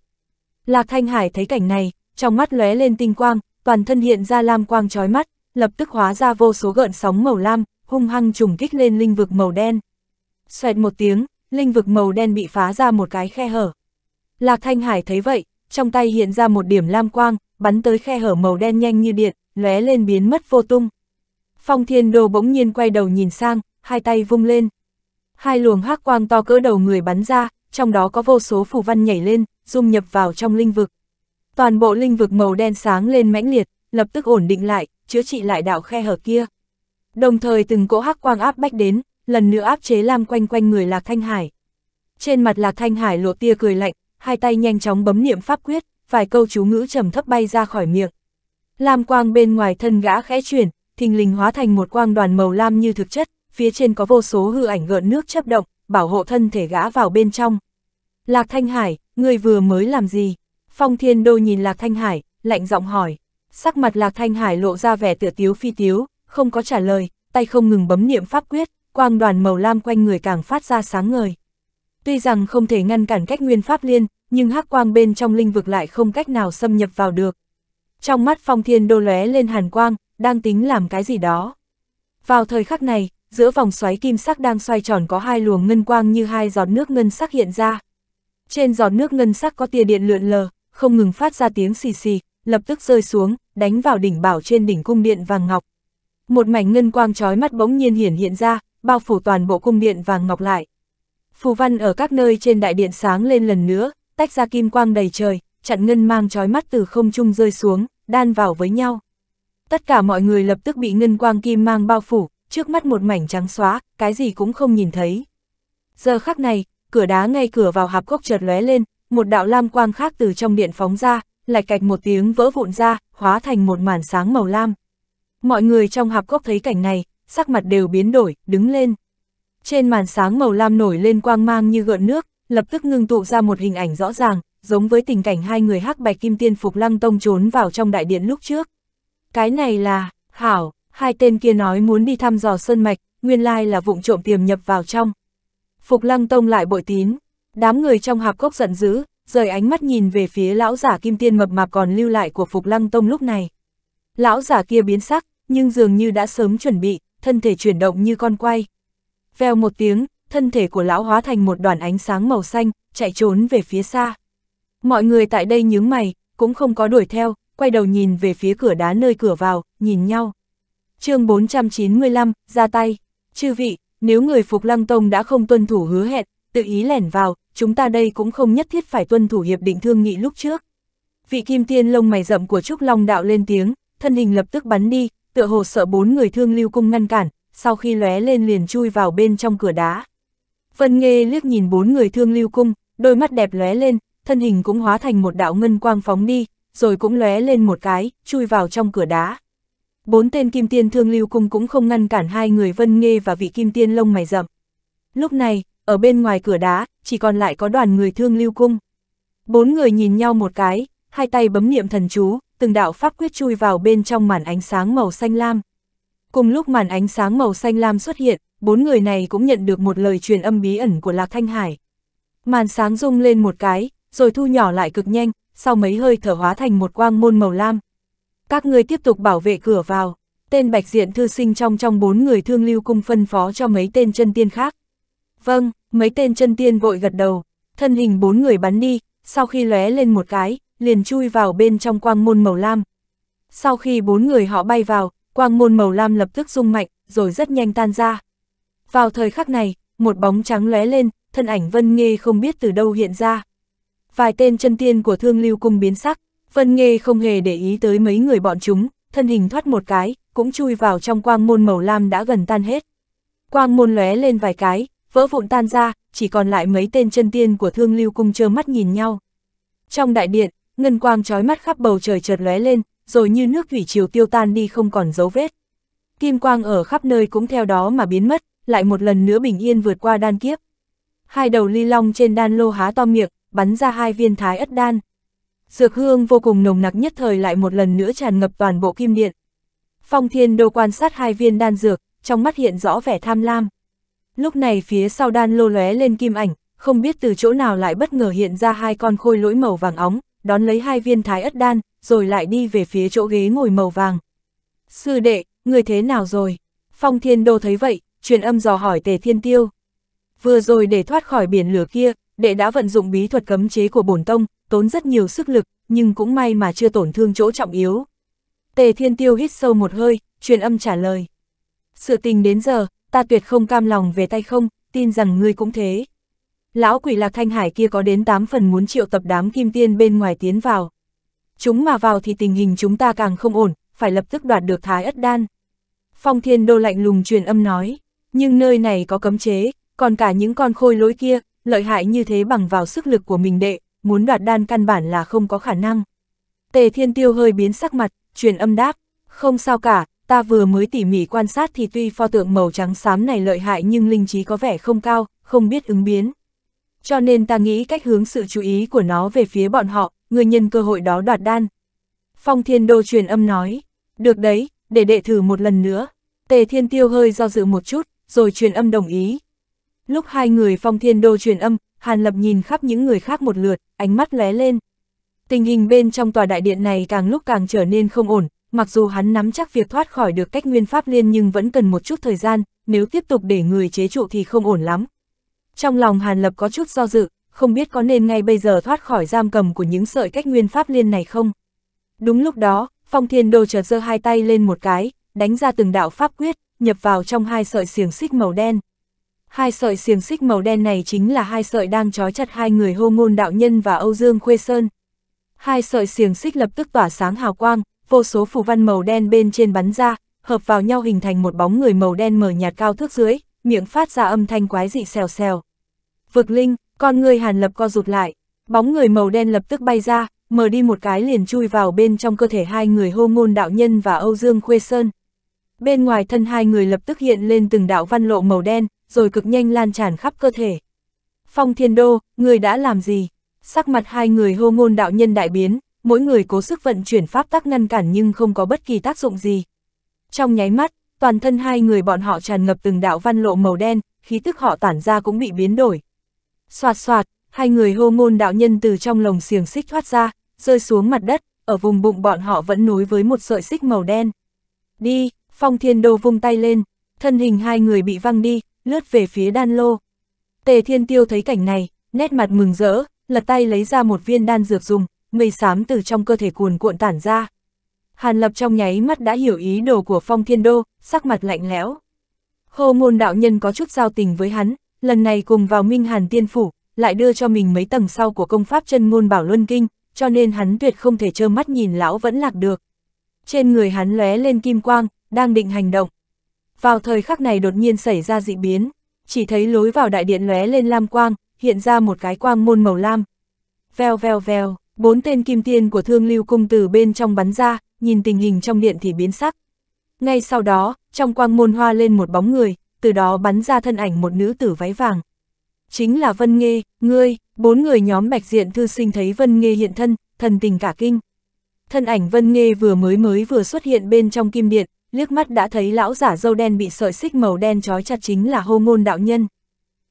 Lạc Thanh Hải thấy cảnh này, trong mắt lóe lên tinh quang, toàn thân hiện ra lam quang chói mắt, lập tức hóa ra vô số gợn sóng màu lam, hung hăng trùng kích lên linh vực màu đen. Xoẹt một tiếng, linh vực màu đen bị phá ra một cái khe hở. Lạc Thanh Hải thấy vậy, trong tay hiện ra một điểm lam quang, bắn tới khe hở màu đen nhanh như điện, lóe lên biến mất vô tung. Phong Thiên Đồ bỗng nhiên quay đầu nhìn sang, hai tay vung lên. Hai luồng hắc quang to cỡ đầu người bắn ra, trong đó có vô số phù văn nhảy lên, dung nhập vào trong linh vực. Toàn bộ linh vực màu đen sáng lên mãnh liệt, lập tức ổn định lại, chữa trị lại đạo khe hở kia. Đồng thời từng cỗ hắc quang áp bách đến, lần nữa áp chế lam quanh quanh người Lạc Thanh Hải. Trên mặt Lạc Thanh Hải lộ tia cười lạnh, hai tay nhanh chóng bấm niệm pháp quyết, vài câu chú ngữ trầm thấp bay ra khỏi miệng. Lam quang bên ngoài thân gã khẽ chuyển, thình lình hóa thành một quang đoàn màu lam như thực chất, phía trên có vô số hư ảnh gợn nước chấp động, bảo hộ thân thể gã vào bên trong. Lạc Thanh Hải, người vừa mới làm gì? Phong Thiên Đô nhìn Lạc Thanh Hải, lạnh giọng hỏi. Sắc mặt Lạc Thanh Hải lộ ra vẻ tựa tiếu phi tiếu, không có trả lời, tay không ngừng bấm niệm pháp quyết, quang đoàn màu lam quanh người càng phát ra sáng ngời. Tuy rằng không thể ngăn cản cách nguyên pháp liên, nhưng hắc quang bên trong linh vực lại không cách nào xâm nhập vào được. Trong mắt Phong Thiên Đô lóe lên hàn quang, đang tính làm cái gì đó. Vào thời khắc này, giữa vòng xoáy kim sắc đang xoay tròn có hai luồng ngân quang như hai giọt nước ngân sắc hiện ra. Trên giọt nước ngân sắc có tia điện lượn lờ, không ngừng phát ra tiếng xì xì, lập tức rơi xuống, đánh vào đỉnh bảo trên đỉnh cung điện vàng ngọc. Một mảnh ngân quang trói mắt bỗng nhiên hiển hiện ra, bao phủ toàn bộ cung điện vàng ngọc lại. Phù văn ở các nơi trên đại điện sáng lên lần nữa, tách ra kim quang đầy trời, chặn ngân mang trói mắt từ không trung rơi xuống, đan vào với nhau. Tất cả mọi người lập tức bị ngân quang kim mang bao phủ, trước mắt một mảnh trắng xóa, cái gì cũng không nhìn thấy. Giờ khắc này, cửa đá ngay cửa vào hạp gốc chợt lóe lên, một đạo lam quang khác từ trong điện phóng ra, lạch cạch một tiếng vỡ vụn ra, hóa thành một màn sáng màu lam. Mọi người trong hạp cốc thấy cảnh này, sắc mặt đều biến đổi, đứng lên. Trên màn sáng màu lam nổi lên quang mang như gợn nước, lập tức ngưng tụ ra một hình ảnh rõ ràng, giống với tình cảnh hai người hắc bạch kim tiên phục lăng tông trốn vào trong đại điện lúc trước. Cái này là, Hảo, hai tên kia nói muốn đi thăm dò sơn mạch, nguyên lai là vụng trộm tiềm nhập vào trong. Phục lăng tông lại bội tín, Đám người trong hạp cốc giận dữ, rời ánh mắt nhìn về phía lão giả kim tiên mập mạp còn lưu lại của Phục Lăng Tông lúc này. Lão giả kia biến sắc, nhưng dường như đã sớm chuẩn bị, thân thể chuyển động như con quay. Vèo một tiếng, thân thể của lão hóa thành một đoàn ánh sáng màu xanh, chạy trốn về phía xa. Mọi người tại đây nhướng mày, cũng không có đuổi theo, quay đầu nhìn về phía cửa đá nơi cửa vào, nhìn nhau. chương 495, ra tay. Chư vị, nếu người Phục Lăng Tông đã không tuân thủ hứa hẹn, tự ý lẻn vào, chúng ta đây cũng không nhất thiết phải tuân thủ hiệp định thương nghị lúc trước. Vị kim tiên lông mày rậm của Trúc Long đạo lên tiếng, thân hình lập tức bắn đi, tựa hồ sợ bốn người thương lưu cung ngăn cản, sau khi lóe lên liền chui vào bên trong cửa đá. Vân nghe liếc nhìn bốn người thương lưu cung, đôi mắt đẹp lóe lên, thân hình cũng hóa thành một đạo ngân quang phóng đi, rồi cũng lóe lên một cái, chui vào trong cửa đá. Bốn tên kim tiên thương lưu cung cũng không ngăn cản hai người Vân nghe và vị kim tiên lông mày rậm. Lúc này, ở bên ngoài cửa đá, chỉ còn lại có đoàn người thương lưu cung. Bốn người nhìn nhau một cái, hai tay bấm niệm thần chú, từng đạo pháp quyết chui vào bên trong màn ánh sáng màu xanh lam. Cùng lúc màn ánh sáng màu xanh lam xuất hiện, bốn người này cũng nhận được một lời truyền âm bí ẩn của Lạc Thanh Hải. Màn sáng rung lên một cái, rồi thu nhỏ lại cực nhanh, sau mấy hơi thở hóa thành một quang môn màu lam. Các người tiếp tục bảo vệ cửa vào, tên bạch diện thư sinh trong trong bốn người thương lưu cung phân phó cho mấy tên chân tiên khác. Vâng, mấy tên chân tiên vội gật đầu, thân hình bốn người bắn đi, sau khi lóe lên một cái, liền chui vào bên trong quang môn màu lam. Sau khi bốn người họ bay vào, quang môn màu lam lập tức rung mạnh, rồi rất nhanh tan ra. Vào thời khắc này, một bóng trắng lóe lên, thân ảnh Vân Nghê không biết từ đâu hiện ra. Vài tên chân tiên của thương lưu cung biến sắc, Vân Nghê không hề để ý tới mấy người bọn chúng, thân hình thoát một cái, cũng chui vào trong quang môn màu lam đã gần tan hết. Quang môn lóe lên vài cái, vỡ vụn tan ra, chỉ còn lại mấy tên chân tiên của thương lưu cung trơ mắt nhìn nhau. Trong đại điện, ngân quang trói mắt khắp bầu trời chợt lóe lên, rồi như nước thủy triều tiêu tan đi không còn dấu vết. Kim quang ở khắp nơi cũng theo đó mà biến mất, lại một lần nữa bình yên vượt qua đan kiếp. Hai đầu ly long trên đan lô há to miệng, bắn ra hai viên thái ất đan. Dược hương vô cùng nồng nặc nhất thời lại một lần nữa tràn ngập toàn bộ kim điện. Phong thiên đô quan sát hai viên đan dược, trong mắt hiện rõ vẻ tham lam. Lúc này phía sau đan lô lóe lên kim ảnh, không biết từ chỗ nào lại bất ngờ hiện ra hai con khôi lỗi màu vàng óng, đón lấy hai viên thái ất đan, rồi lại đi về phía chỗ ghế ngồi màu vàng. Sư đệ, người thế nào rồi? Phong Thiên Đô thấy vậy, truyền âm dò hỏi Tề Thiên Tiêu. Vừa rồi để thoát khỏi biển lửa kia, đệ đã vận dụng bí thuật cấm chế của bổn tông, tốn rất nhiều sức lực, nhưng cũng may mà chưa tổn thương chỗ trọng yếu. Tề Thiên Tiêu hít sâu một hơi, truyền âm trả lời. Sự tình đến giờ, ta tuyệt không cam lòng về tay không, tin rằng ngươi cũng thế. Lão quỷ lạc thanh hải kia có đến 8 phần muốn triệu tập đám kim tiên bên ngoài tiến vào. Chúng mà vào thì tình hình chúng ta càng không ổn, phải lập tức đoạt được thái ất đan. Phong thiên đô lạnh lùng truyền âm nói, nhưng nơi này có cấm chế, còn cả những con khôi lỗi kia, lợi hại như thế bằng vào sức lực của mình đệ, muốn đoạt đan căn bản là không có khả năng. Tề thiên tiêu hơi biến sắc mặt, truyền âm đáp, không sao cả, ta vừa mới tỉ mỉ quan sát thì tuy pho tượng màu trắng xám này lợi hại nhưng linh trí có vẻ không cao, không biết ứng biến. Cho nên ta nghĩ cách hướng sự chú ý của nó về phía bọn họ, người nhân cơ hội đó đoạt đan. Phong Thiên Đô truyền âm nói, được đấy, để đệ thử một lần nữa. Tề Thiên Tiêu hơi do dự một chút, rồi truyền âm đồng ý. Lúc hai người Phong Thiên Đô truyền âm, Hàn Lập nhìn khắp những người khác một lượt, ánh mắt lóe lên. Tình hình bên trong tòa đại điện này càng lúc càng trở nên không ổn, mặc dù hắn nắm chắc việc thoát khỏi được cách nguyên pháp liên nhưng vẫn cần một chút thời gian, nếu tiếp tục để người chế trụ thì không ổn lắm. Trong lòng Hàn Lập có chút do dự, không biết có nên ngay bây giờ thoát khỏi giam cầm của những sợi cách nguyên pháp liên này không. Đúng lúc đó, Phong Thiên Đồ chợt giơ hai tay lên một cái, đánh ra từng đạo pháp quyết, nhập vào trong hai sợi xiềng xích màu đen. Hai sợi xiềng xích màu đen này chính là hai sợi đang trói chặt hai người hô ngôn đạo nhân và Âu Dương Khuê Sơn. Hai sợi xiềng xích lập tức tỏa sáng hào quang, vô số phù văn màu đen bên trên bắn ra, hợp vào nhau hình thành một bóng người màu đen mờ nhạt cao thước dưới, miệng phát ra âm thanh quái dị xèo xèo. Vực linh, con người hàn lập co rụt lại, bóng người màu đen lập tức bay ra, mở đi một cái liền chui vào bên trong cơ thể hai người hô ngôn đạo nhân và Âu Dương Khuê Sơn. Bên ngoài thân hai người lập tức hiện lên từng đạo văn lộ màu đen, rồi cực nhanh lan tràn khắp cơ thể. Phong Thiên Đô, người đã làm gì? Sắc mặt hai người hô ngôn đạo nhân đại biến, mỗi người cố sức vận chuyển pháp tắc ngăn cản nhưng không có bất kỳ tác dụng gì. Trong nháy mắt, toàn thân hai người bọn họ tràn ngập từng đạo văn lộ màu đen, khí tức họ tản ra cũng bị biến đổi. Xoạt xoạt, hai người hô ngôn đạo nhân từ trong lồng xiềng xích thoát ra, rơi xuống mặt đất, ở vùng bụng bọn họ vẫn nối với một sợi xích màu đen. Đi, Phong Thiên Đô vung tay lên, thân hình hai người bị văng đi, lướt về phía đan lô. Tề Thiên Tiêu thấy cảnh này, nét mặt mừng rỡ, lật tay lấy ra một viên đan dược dùng, mây xám từ trong cơ thể cuồn cuộn tản ra. Hàn Lập trong nháy mắt đã hiểu ý đồ của Phong Thiên Đô, sắc mặt lạnh lẽo. Hồ ngôn đạo nhân có chút giao tình với hắn, lần này cùng vào Minh Hàn Tiên Phủ, lại đưa cho mình mấy tầng sau của công pháp chân ngôn bảo luân kinh, cho nên hắn tuyệt không thể trơ mắt nhìn lão vẫn lạc được. Trên người hắn lóe lên kim quang, đang định hành động. Vào thời khắc này đột nhiên xảy ra dị biến, chỉ thấy lối vào đại điện lóe lên lam quang, hiện ra một cái quang môn màu lam. Vèo vèo vèo. Bốn tên kim tiên của thương lưu cung từ bên trong bắn ra, nhìn tình hình trong điện thì biến sắc. Ngay sau đó, trong quang môn hoa lên một bóng người, từ đó bắn ra thân ảnh một nữ tử váy vàng. Chính là Vân Nghê, ngươi, bốn người nhóm bạch diện thư sinh thấy Vân Nghê hiện thân, thần tình cả kinh. Thân ảnh Vân Nghê vừa mới mới vừa xuất hiện bên trong kim điện, liếc mắt đã thấy lão giả dâu đen bị sợi xích màu đen trói chặt chính là hô môn đạo nhân.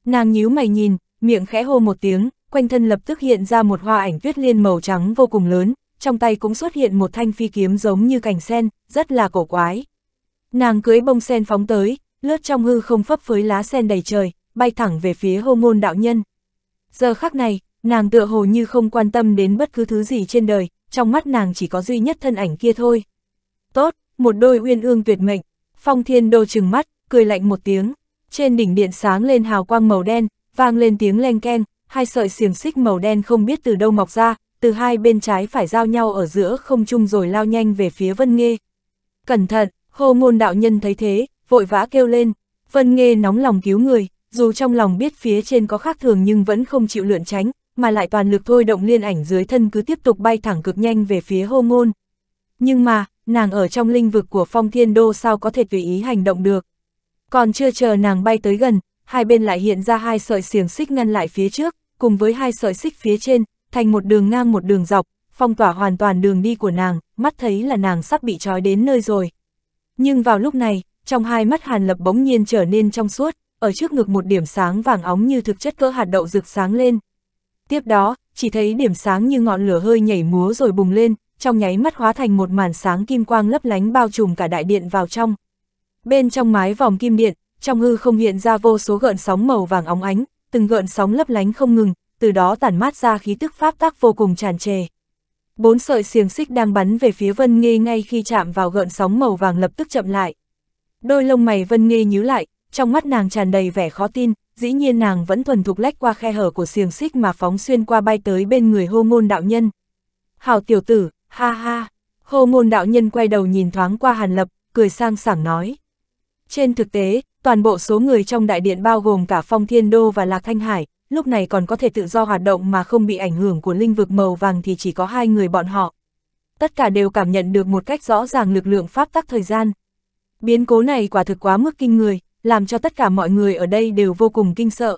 Nàng nhíu mày nhìn, miệng khẽ hô một tiếng, quanh thân lập tức hiện ra một hoa ảnh tuyết liên màu trắng vô cùng lớn, trong tay cũng xuất hiện một thanh phi kiếm giống như cành sen, rất là cổ quái. Nàng cưới bông sen phóng tới, lướt trong hư không phấp phới lá sen đầy trời, bay thẳng về phía hô môn đạo nhân. Giờ khắc này, nàng tựa hồ như không quan tâm đến bất cứ thứ gì trên đời, trong mắt nàng chỉ có duy nhất thân ảnh kia thôi. Tốt, một đôi uyên ương tuyệt mệnh, phong thiên đô trừng mắt, cười lạnh một tiếng, trên đỉnh điện sáng lên hào quang màu đen, vang lên tiếng len keng, hai sợi xiềng xích màu đen không biết từ đâu mọc ra, từ hai bên trái phải giao nhau ở giữa không trung rồi lao nhanh về phía Vân Nghê. Cẩn thận, hô ngôn đạo nhân thấy thế, vội vã kêu lên, Vân Nghê nóng lòng cứu người, dù trong lòng biết phía trên có khác thường nhưng vẫn không chịu lượn tránh, mà lại toàn lực thôi động liên ảnh dưới thân cứ tiếp tục bay thẳng cực nhanh về phía hô ngôn. Nhưng mà, nàng ở trong lĩnh vực của phong thiên đô sao có thể tùy ý hành động được. Còn chưa chờ nàng bay tới gần, hai bên lại hiện ra hai sợi xiềng xích ngăn lại phía trước, cùng với hai sợi xích phía trên, thành một đường ngang một đường dọc, phong tỏa hoàn toàn đường đi của nàng, mắt thấy là nàng sắp bị trói đến nơi rồi. Nhưng vào lúc này, trong hai mắt Hàn Lập bỗng nhiên trở nên trong suốt, ở trước ngực một điểm sáng vàng óng như thực chất cỡ hạt đậu rực sáng lên. Tiếp đó, chỉ thấy điểm sáng như ngọn lửa hơi nhảy múa rồi bùng lên, trong nháy mắt hóa thành một màn sáng kim quang lấp lánh bao trùm cả đại điện vào trong. Bên trong mái vòng kim điện, trong hư không hiện ra vô số gợn sóng màu vàng óng ánh, từng gợn sóng lấp lánh không ngừng, từ đó tản mát ra khí tức pháp tác vô cùng tràn trề. Bốn sợi xiềng xích đang bắn về phía Vân Nghê ngay khi chạm vào gợn sóng màu vàng lập tức chậm lại. Đôi lông mày Vân Nghê nhíu lại, trong mắt nàng tràn đầy vẻ khó tin, dĩ nhiên nàng vẫn thuần thục lách qua khe hở của xiềng xích mà phóng xuyên qua bay tới bên người hô ngôn đạo nhân. Hào tiểu tử, ha ha, hô ngôn đạo nhân quay đầu nhìn thoáng qua Hàn Lập, cười sang sảng nói. Trên thực tế, toàn bộ số người trong đại điện bao gồm cả Phong Thiên Đô và Lạc Thanh Hải, lúc này còn có thể tự do hoạt động mà không bị ảnh hưởng của linh vực màu vàng thì chỉ có hai người bọn họ. Tất cả đều cảm nhận được một cách rõ ràng lực lượng pháp tắc thời gian. Biến cố này quả thực quá mức kinh người, làm cho tất cả mọi người ở đây đều vô cùng kinh sợ.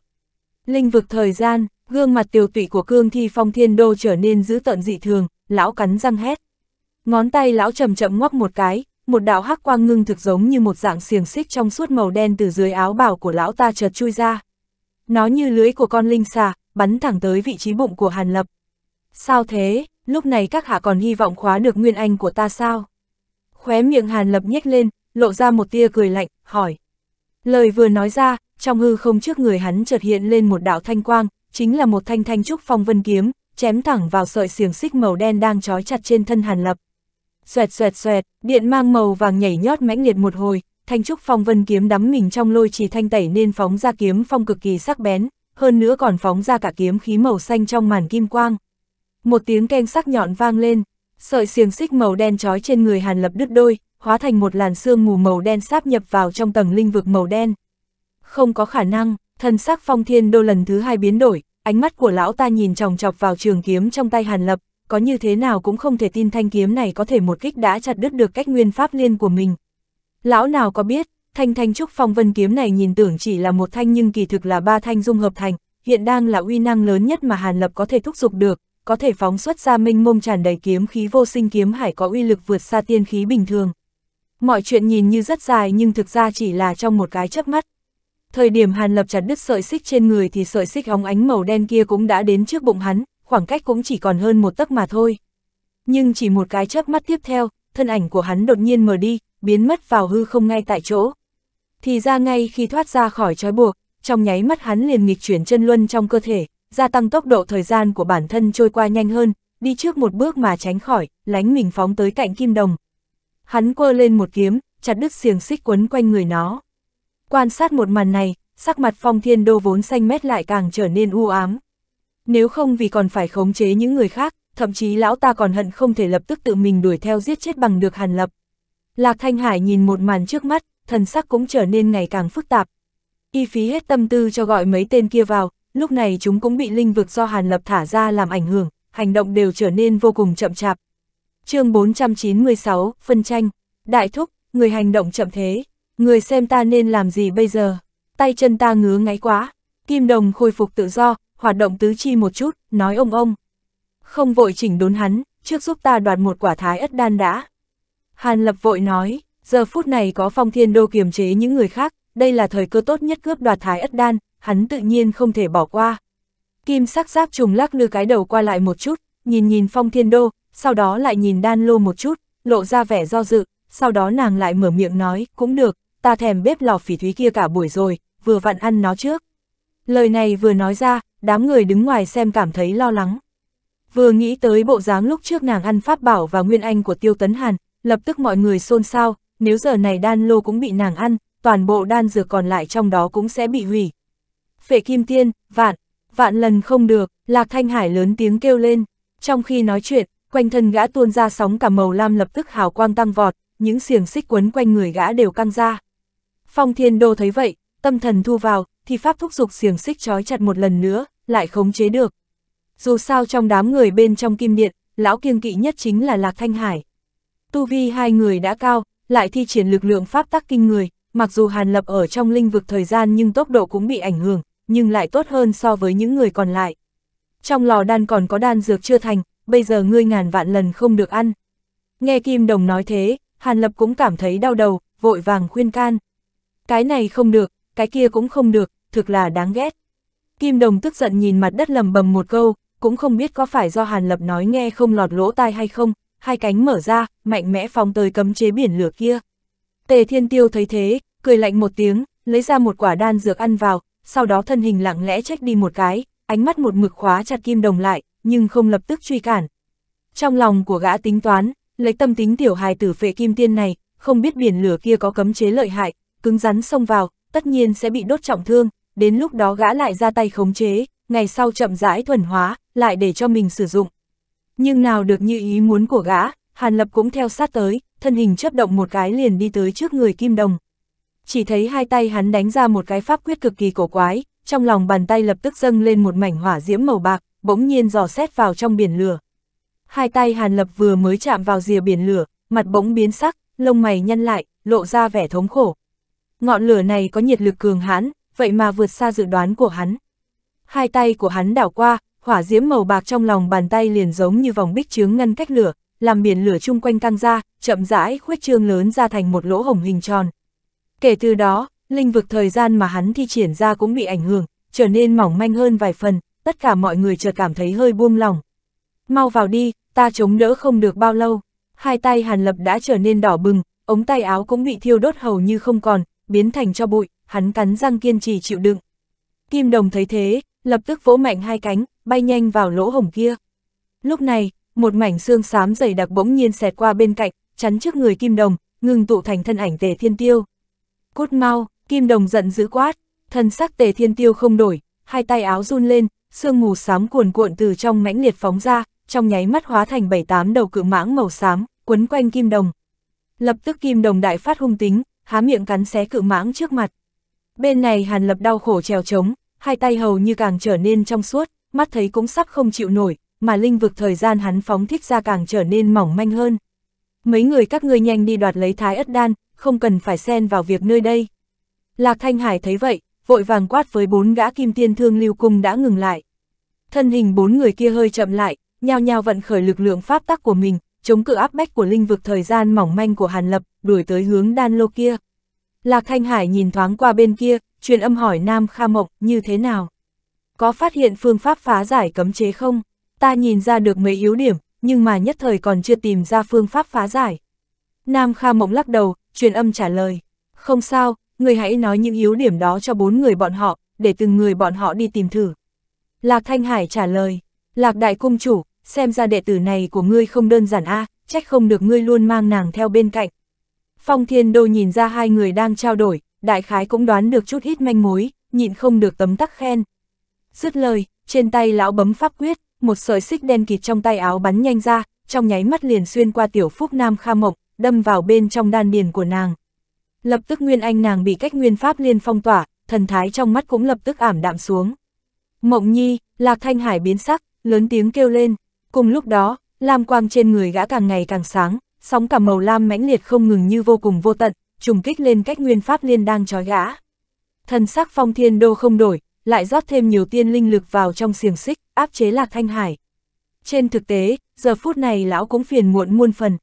Linh vực thời gian, gương mặt tiêu tụy của cương thi phong thiên đô trở nên dữ tợn dị thường, lão cắn răng hét. Ngón tay lão chậm chậm ngoắc một cái, một đạo hắc quang ngưng thực giống như một dạng xiềng xích trong suốt màu đen từ dưới áo bào của lão ta chợt chui ra. Nó như lưới của con linh xà, bắn thẳng tới vị trí bụng của Hàn Lập. Sao thế, lúc này các hạ còn hy vọng khóa được nguyên anh của ta sao? Khóe miệng Hàn Lập nhếch lên, lộ ra một tia cười lạnh, hỏi. Lời vừa nói ra, trong hư không trước người hắn chợt hiện lên một đạo thanh quang, chính là một thanh thanh trúc phong vân kiếm, chém thẳng vào sợi xiềng xích màu đen đang trói chặt trên thân Hàn Lập xoẹt xoẹt xoẹt, điện mang màu vàng nhảy nhót mãnh liệt một hồi, thanh trúc phong vân kiếm đắm mình trong lôi trì thanh tẩy nên phóng ra kiếm phong cực kỳ sắc bén, hơn nữa còn phóng ra cả kiếm khí màu xanh trong màn kim quang. Một tiếng keng sắc nhọn vang lên, sợi xiềng xích màu đen trói trên người Hàn Lập đứt đôi, hóa thành một làn sương mù màu đen sáp nhập vào trong tầng linh vực màu đen. Không có khả năng, thân sắc phong thiên đô lần thứ hai biến đổi, ánh mắt của lão ta nhìn chòng chọc vào trường kiếm trong tay Hàn Lập, có như thế nào cũng không thể tin thanh kiếm này có thể một kích đã chặt đứt được cách nguyên pháp liên của mình. Lão nào có biết, thanh thanh trúc phong vân kiếm này nhìn tưởng chỉ là một thanh nhưng kỳ thực là ba thanh dung hợp thành, hiện đang là uy năng lớn nhất mà Hàn Lập có thể thúc giục được, có thể phóng xuất ra minh mông tràn đầy kiếm khí vô sinh kiếm hải có uy lực vượt xa tiên khí bình thường. Mọi chuyện nhìn như rất dài nhưng thực ra chỉ là trong một cái chớp mắt. Thời điểm Hàn Lập chặt đứt sợi xích trên người thì sợi xích óng ánh màu đen kia cũng đã đến trước bụng hắn, khoảng cách cũng chỉ còn hơn một tấc mà thôi. Nhưng chỉ một cái chớp mắt tiếp theo, thân ảnh của hắn đột nhiên mờ đi, biến mất vào hư không ngay tại chỗ. Thì ra ngay khi thoát ra khỏi trói buộc, trong nháy mắt hắn liền nghịch chuyển chân luân trong cơ thể, gia tăng tốc độ thời gian của bản thân trôi qua nhanh hơn, đi trước một bước mà tránh khỏi, lánh mình phóng tới cạnh kim đồng. Hắn quơ lên một kiếm, chặt đứt xiềng xích quấn quanh người nó. Quan sát một màn này, sắc mặt phong thiên đô vốn xanh mét lại càng trở nên u ám, nếu không vì còn phải khống chế những người khác, thậm chí lão ta còn hận không thể lập tức tự mình đuổi theo giết chết bằng được Hàn Lập. Lạc Thanh Hải nhìn một màn trước mắt, thần sắc cũng trở nên ngày càng phức tạp. Y phí hết tâm tư cho gọi mấy tên kia vào, lúc này chúng cũng bị linh vực do Hàn Lập thả ra làm ảnh hưởng, hành động đều trở nên vô cùng chậm chạp. chương 496, phân tranh, đại thúc, người hành động chậm thế, người xem ta nên làm gì bây giờ, tay chân ta ngứa ngáy quá, kim đồng khôi phục tự do, hoạt động tứ chi một chút, nói ông ông. Không vội chỉnh đốn hắn, trước giúp ta đoạt một quả thái ất đan đã. Hàn Lập vội nói, giờ phút này có phong thiên đô kiềm chế những người khác, đây là thời cơ tốt nhất cướp đoạt thái ất đan, hắn tự nhiên không thể bỏ qua. Kim sắc giáp trùng lắc lư cái đầu qua lại một chút, nhìn nhìn phong thiên đô, sau đó lại nhìn đan lô một chút, lộ ra vẻ do dự, sau đó nàng lại mở miệng nói, cũng được, ta thèm bếp lò phỉ thúy kia cả buổi rồi, vừa vặn ăn nó trước. Lời này vừa nói ra, đám người đứng ngoài xem cảm thấy lo lắng. Vừa nghĩ tới bộ dáng lúc trước nàng ăn pháp bảo và nguyên anh của Tiêu Tấn Hàn, lập tức mọi người xôn xao, nếu giờ này đan lô cũng bị nàng ăn, toàn bộ đan dược còn lại trong đó cũng sẽ bị hủy. Phệ Kim Tiên, vạn, vạn lần không được, Lạc Thanh Hải lớn tiếng kêu lên. Trong khi nói chuyện, quanh thân gã tuôn ra sóng cả màu lam lập tức hào quang tăng vọt, những xiềng xích quấn quanh người gã đều căng ra. Phong Thiên Đô thấy vậy, tâm thần thu vào, thì pháp thúc dục xiềng xích trói chặt một lần nữa, lại khống chế được. Dù sao trong đám người bên trong kim điện, lão kiêng kỵ nhất chính là Lạc Thanh Hải. Tu vi hai người đã cao, lại thi triển lực lượng pháp tắc kinh người, mặc dù Hàn Lập ở trong linh vực thời gian nhưng tốc độ cũng bị ảnh hưởng, nhưng lại tốt hơn so với những người còn lại. Trong lò đan còn có đan dược chưa thành, bây giờ ngươi ngàn vạn lần không được ăn. Nghe Kim Đồng nói thế, Hàn Lập cũng cảm thấy đau đầu, vội vàng khuyên can. Cái này không được, cái kia cũng không được, thực là đáng ghét. Kim Đồng tức giận nhìn mặt đất lầm bầm một câu, cũng không biết có phải do Hàn Lập nói nghe không lọt lỗ tai hay không, hai cánh mở ra, mạnh mẽ phóng tới cấm chế biển lửa kia. Tề Thiên Tiêu thấy thế, cười lạnh một tiếng, lấy ra một quả đan dược ăn vào, sau đó thân hình lặng lẽ trách đi một cái, ánh mắt một mực khóa chặt Kim Đồng lại, nhưng không lập tức truy cản. Trong lòng của gã tính toán, lấy tâm tính tiểu hài tử phệ kim tiên này, không biết biển lửa kia có cấm chế lợi hại, cứng rắn xông vào, tất nhiên sẽ bị đốt trọng thương, đến lúc đó gã lại ra tay khống chế, ngày sau chậm rãi thuần hóa, lại để cho mình sử dụng. Nhưng nào được như ý muốn của gã, Hàn Lập cũng theo sát tới, thân hình chấp động một cái liền đi tới trước người Kim Đồng. Chỉ thấy hai tay hắn đánh ra một cái pháp quyết cực kỳ cổ quái, trong lòng bàn tay lập tức dâng lên một mảnh hỏa diễm màu bạc, bỗng nhiên dò xét vào trong biển lửa. Hai tay Hàn Lập vừa mới chạm vào rìa biển lửa, mặt bỗng biến sắc, lông mày nhăn lại, lộ ra vẻ thống khổ. Ngọn lửa này có nhiệt lực cường hãn, vậy mà vượt xa dự đoán của hắn. Hai tay của hắn đảo qua, hỏa diễm màu bạc trong lòng bàn tay liền giống như vòng bích chướng ngăn cách lửa, làm biển lửa chung quanh căng ra, chậm rãi khuếch trương lớn ra thành một lỗ hồng hình tròn. Kể từ đó, linh vực thời gian mà hắn thi triển ra cũng bị ảnh hưởng, trở nên mỏng manh hơn vài phần, tất cả mọi người chợt cảm thấy hơi buông lòng. Mau vào đi, ta chống đỡ không được bao lâu. Hai tay Hàn Lập đã trở nên đỏ bừng, ống tay áo cũng bị thiêu đốt hầu như không còn, biến thành cho bụi, hắn cắn răng kiên trì chịu đựng. Kim đồng thấy thế, lập tức vỗ mạnh hai cánh, bay nhanh vào lỗ hổng kia. Lúc này, một mảnh xương xám dày đặc bỗng nhiên xẹt qua bên cạnh, chắn trước người kim đồng, ngừng tụ thành thân ảnh tề thiên tiêu. Cút mau, kim đồng giận dữ quát, thân sắc tề thiên tiêu không đổi, hai tay áo run lên, sương mù xám cuồn cuộn từ trong mãnh liệt phóng ra, trong nháy mắt hóa thành bảy tám đầu cự mãng màu xám, quấn quanh kim đồng. Lập tức kim đồng đại phát hung tính, há miệng cắn xé cự mãng trước mặt. Bên này Hàn Lập đau khổ trèo trống, hai tay hầu như càng trở nên trong suốt, mắt thấy cũng sắp không chịu nổi, mà linh vực thời gian hắn phóng thích ra càng trở nên mỏng manh hơn. Mấy người các ngươi nhanh đi đoạt lấy thái ất đan, không cần phải xen vào việc nơi đây. Lạc Thanh Hải thấy vậy, vội vàng quát với bốn gã kim tiên thương lưu cung đã ngừng lại. Thân hình bốn người kia hơi chậm lại, nhao nhao vận khởi lực lượng pháp tắc của mình, chống cự áp bách của linh vực thời gian mỏng manh của Hàn Lập, đuổi tới hướng đan lô kia. Lạc Thanh Hải nhìn thoáng qua bên kia, truyền âm hỏi Nam Kha Mộng như thế nào. Có phát hiện phương pháp phá giải cấm chế không? Ta nhìn ra được mấy yếu điểm, nhưng mà nhất thời còn chưa tìm ra phương pháp phá giải. Nam Kha Mộng lắc đầu, truyền âm trả lời. Không sao, người hãy nói những yếu điểm đó cho bốn người bọn họ, để từng người bọn họ đi tìm thử. Lạc Thanh Hải trả lời. Lạc Đại Cung Chủ, xem ra đệ tử này của ngươi không đơn giản a à, trách không được ngươi luôn mang nàng theo bên cạnh. Phong Thiên Đô nhìn ra hai người đang trao đổi, đại khái cũng đoán được chút ít manh mối, nhịn không được tấm tắc khen. Dứt lời, trên tay lão bấm pháp quyết, một sợi xích đen kịt trong tay áo bắn nhanh ra, trong nháy mắt liền xuyên qua tiểu phúc nam kha mộc, đâm vào bên trong đan điền của nàng. Lập tức nguyên anh nàng bị cách nguyên pháp liên phong tỏa, thần thái trong mắt cũng lập tức ảm đạm xuống. Mộng nhi, lạc thanh hải biến sắc, lớn tiếng kêu lên. Cùng lúc đó, lam quang trên người gã càng ngày càng sáng, sóng cả màu lam mãnh liệt không ngừng như vô cùng vô tận, trùng kích lên cách nguyên pháp liên đang trói gã. Thần sắc phong thiên đô không đổi, lại rót thêm nhiều tiên linh lực vào trong xiềng xích, áp chế lạc thanh hải. Trên thực tế, giờ phút này lão cũng phiền muộn muôn phần.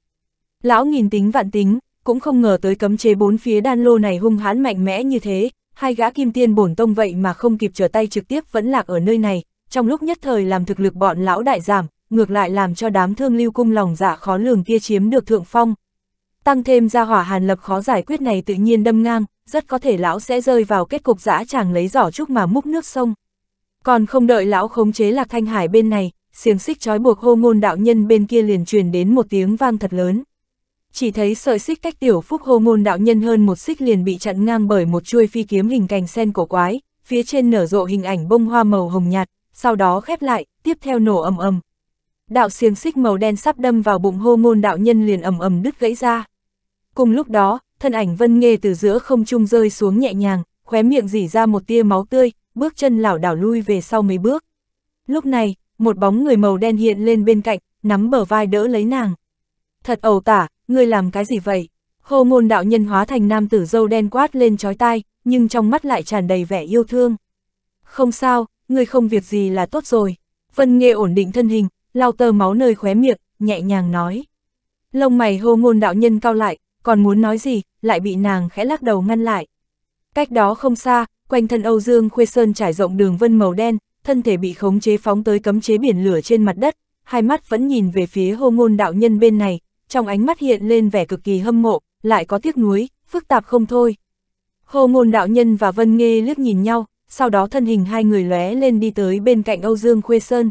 Lão nghìn tính vạn tính, cũng không ngờ tới cấm chế bốn phía đan lô này hung hãn mạnh mẽ như thế, hai gã kim tiên bổn tông vậy mà không kịp trở tay trực tiếp vẫn lạc ở nơi này, trong lúc nhất thời làm thực lực bọn lão đại giảm, ngược lại làm cho đám thương lưu cung lòng dạ khó lường kia chiếm được thượng phong. Tăng thêm ra hỏa hàn lập khó giải quyết này tự nhiên đâm ngang, rất có thể lão sẽ rơi vào kết cục dã chàng lấy giỏ trúc mà múc nước sông. Còn không đợi lão khống chế lạc thanh hải bên này, xiềng xích trói buộc hô ngôn đạo nhân bên kia liền truyền đến một tiếng vang thật lớn. Chỉ thấy sợi xích cách tiểu phúc hô ngôn đạo nhân hơn một xích liền bị chặn ngang bởi một chuôi phi kiếm hình cành sen cổ quái, phía trên nở rộ hình ảnh bông hoa màu hồng nhạt, sau đó khép lại, tiếp theo nổ ầm ầm đạo xiềng xích màu đen sắp đâm vào bụng hô môn đạo nhân liền ầm ầm đứt gãy ra. Cùng lúc đó, thân ảnh vân nghê từ giữa không trung rơi xuống nhẹ nhàng, khóe miệng dỉ ra một tia máu tươi, bước chân lảo đảo lui về sau mấy bước. Lúc này, một bóng người màu đen hiện lên bên cạnh, nắm bờ vai đỡ lấy nàng. Thật ẩu tả, ngươi làm cái gì vậy? Hô môn đạo nhân hóa thành nam tử dâu đen quát lên chói tai, nhưng trong mắt lại tràn đầy vẻ yêu thương. Không sao, ngươi không việc gì là tốt rồi. Vân Nghê ổn định thân hình, lau tơ máu nơi khóe miệng, nhẹ nhàng nói. Lông mày hô ngôn đạo nhân cao lại, còn muốn nói gì, lại bị nàng khẽ lắc đầu ngăn lại. Cách đó không xa, quanh thân Âu Dương Khuê Sơn trải rộng đường vân màu đen, thân thể bị khống chế phóng tới cấm chế biển lửa trên mặt đất, hai mắt vẫn nhìn về phía hô ngôn đạo nhân bên này, trong ánh mắt hiện lên vẻ cực kỳ hâm mộ, lại có tiếc nuối, phức tạp không thôi. Hô ngôn đạo nhân và Vân Nghê liếc nhìn nhau, sau đó thân hình hai người lóe lên đi tới bên cạnh Âu Dương Khuê Sơn,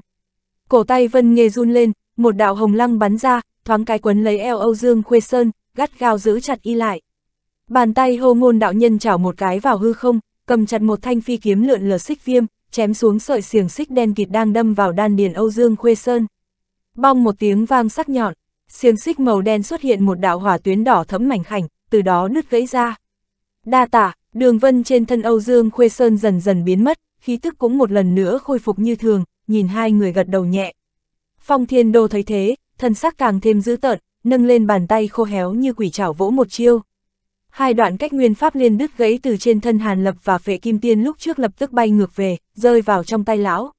Cổ tay Vân Nghê run lên, một đạo hồng lăng bắn ra, thoáng cái quấn lấy eo Âu Dương Khuê Sơn, gắt gao giữ chặt y lại. Bàn tay hô ngôn đạo nhân chảo một cái vào hư không, cầm chặt một thanh phi kiếm lượn lờ xích viêm, chém xuống sợi xiềng xích đen kịt đang đâm vào đan điền Âu Dương Khuê Sơn. Bong một tiếng vang sắc nhọn, xiềng xích màu đen xuất hiện một đạo hỏa tuyến đỏ thẫm mảnh khảnh, từ đó nứt gãy ra. Đa tả, đường vân trên thân Âu Dương Khuê Sơn dần dần biến mất, khí tức cũng một lần nữa khôi phục như thường, nhìn hai người gật đầu nhẹ. Phong Thiên Đô thấy thế, thân sắc càng thêm dữ tợn, nâng lên bàn tay khô héo như quỷ chảo vỗ một chiêu. Hai đoạn cách nguyên pháp liên đứt gãy từ trên thân Hàn Lập và Phệ Kim Tiên lúc trước lập tức bay ngược về, rơi vào trong tay lão.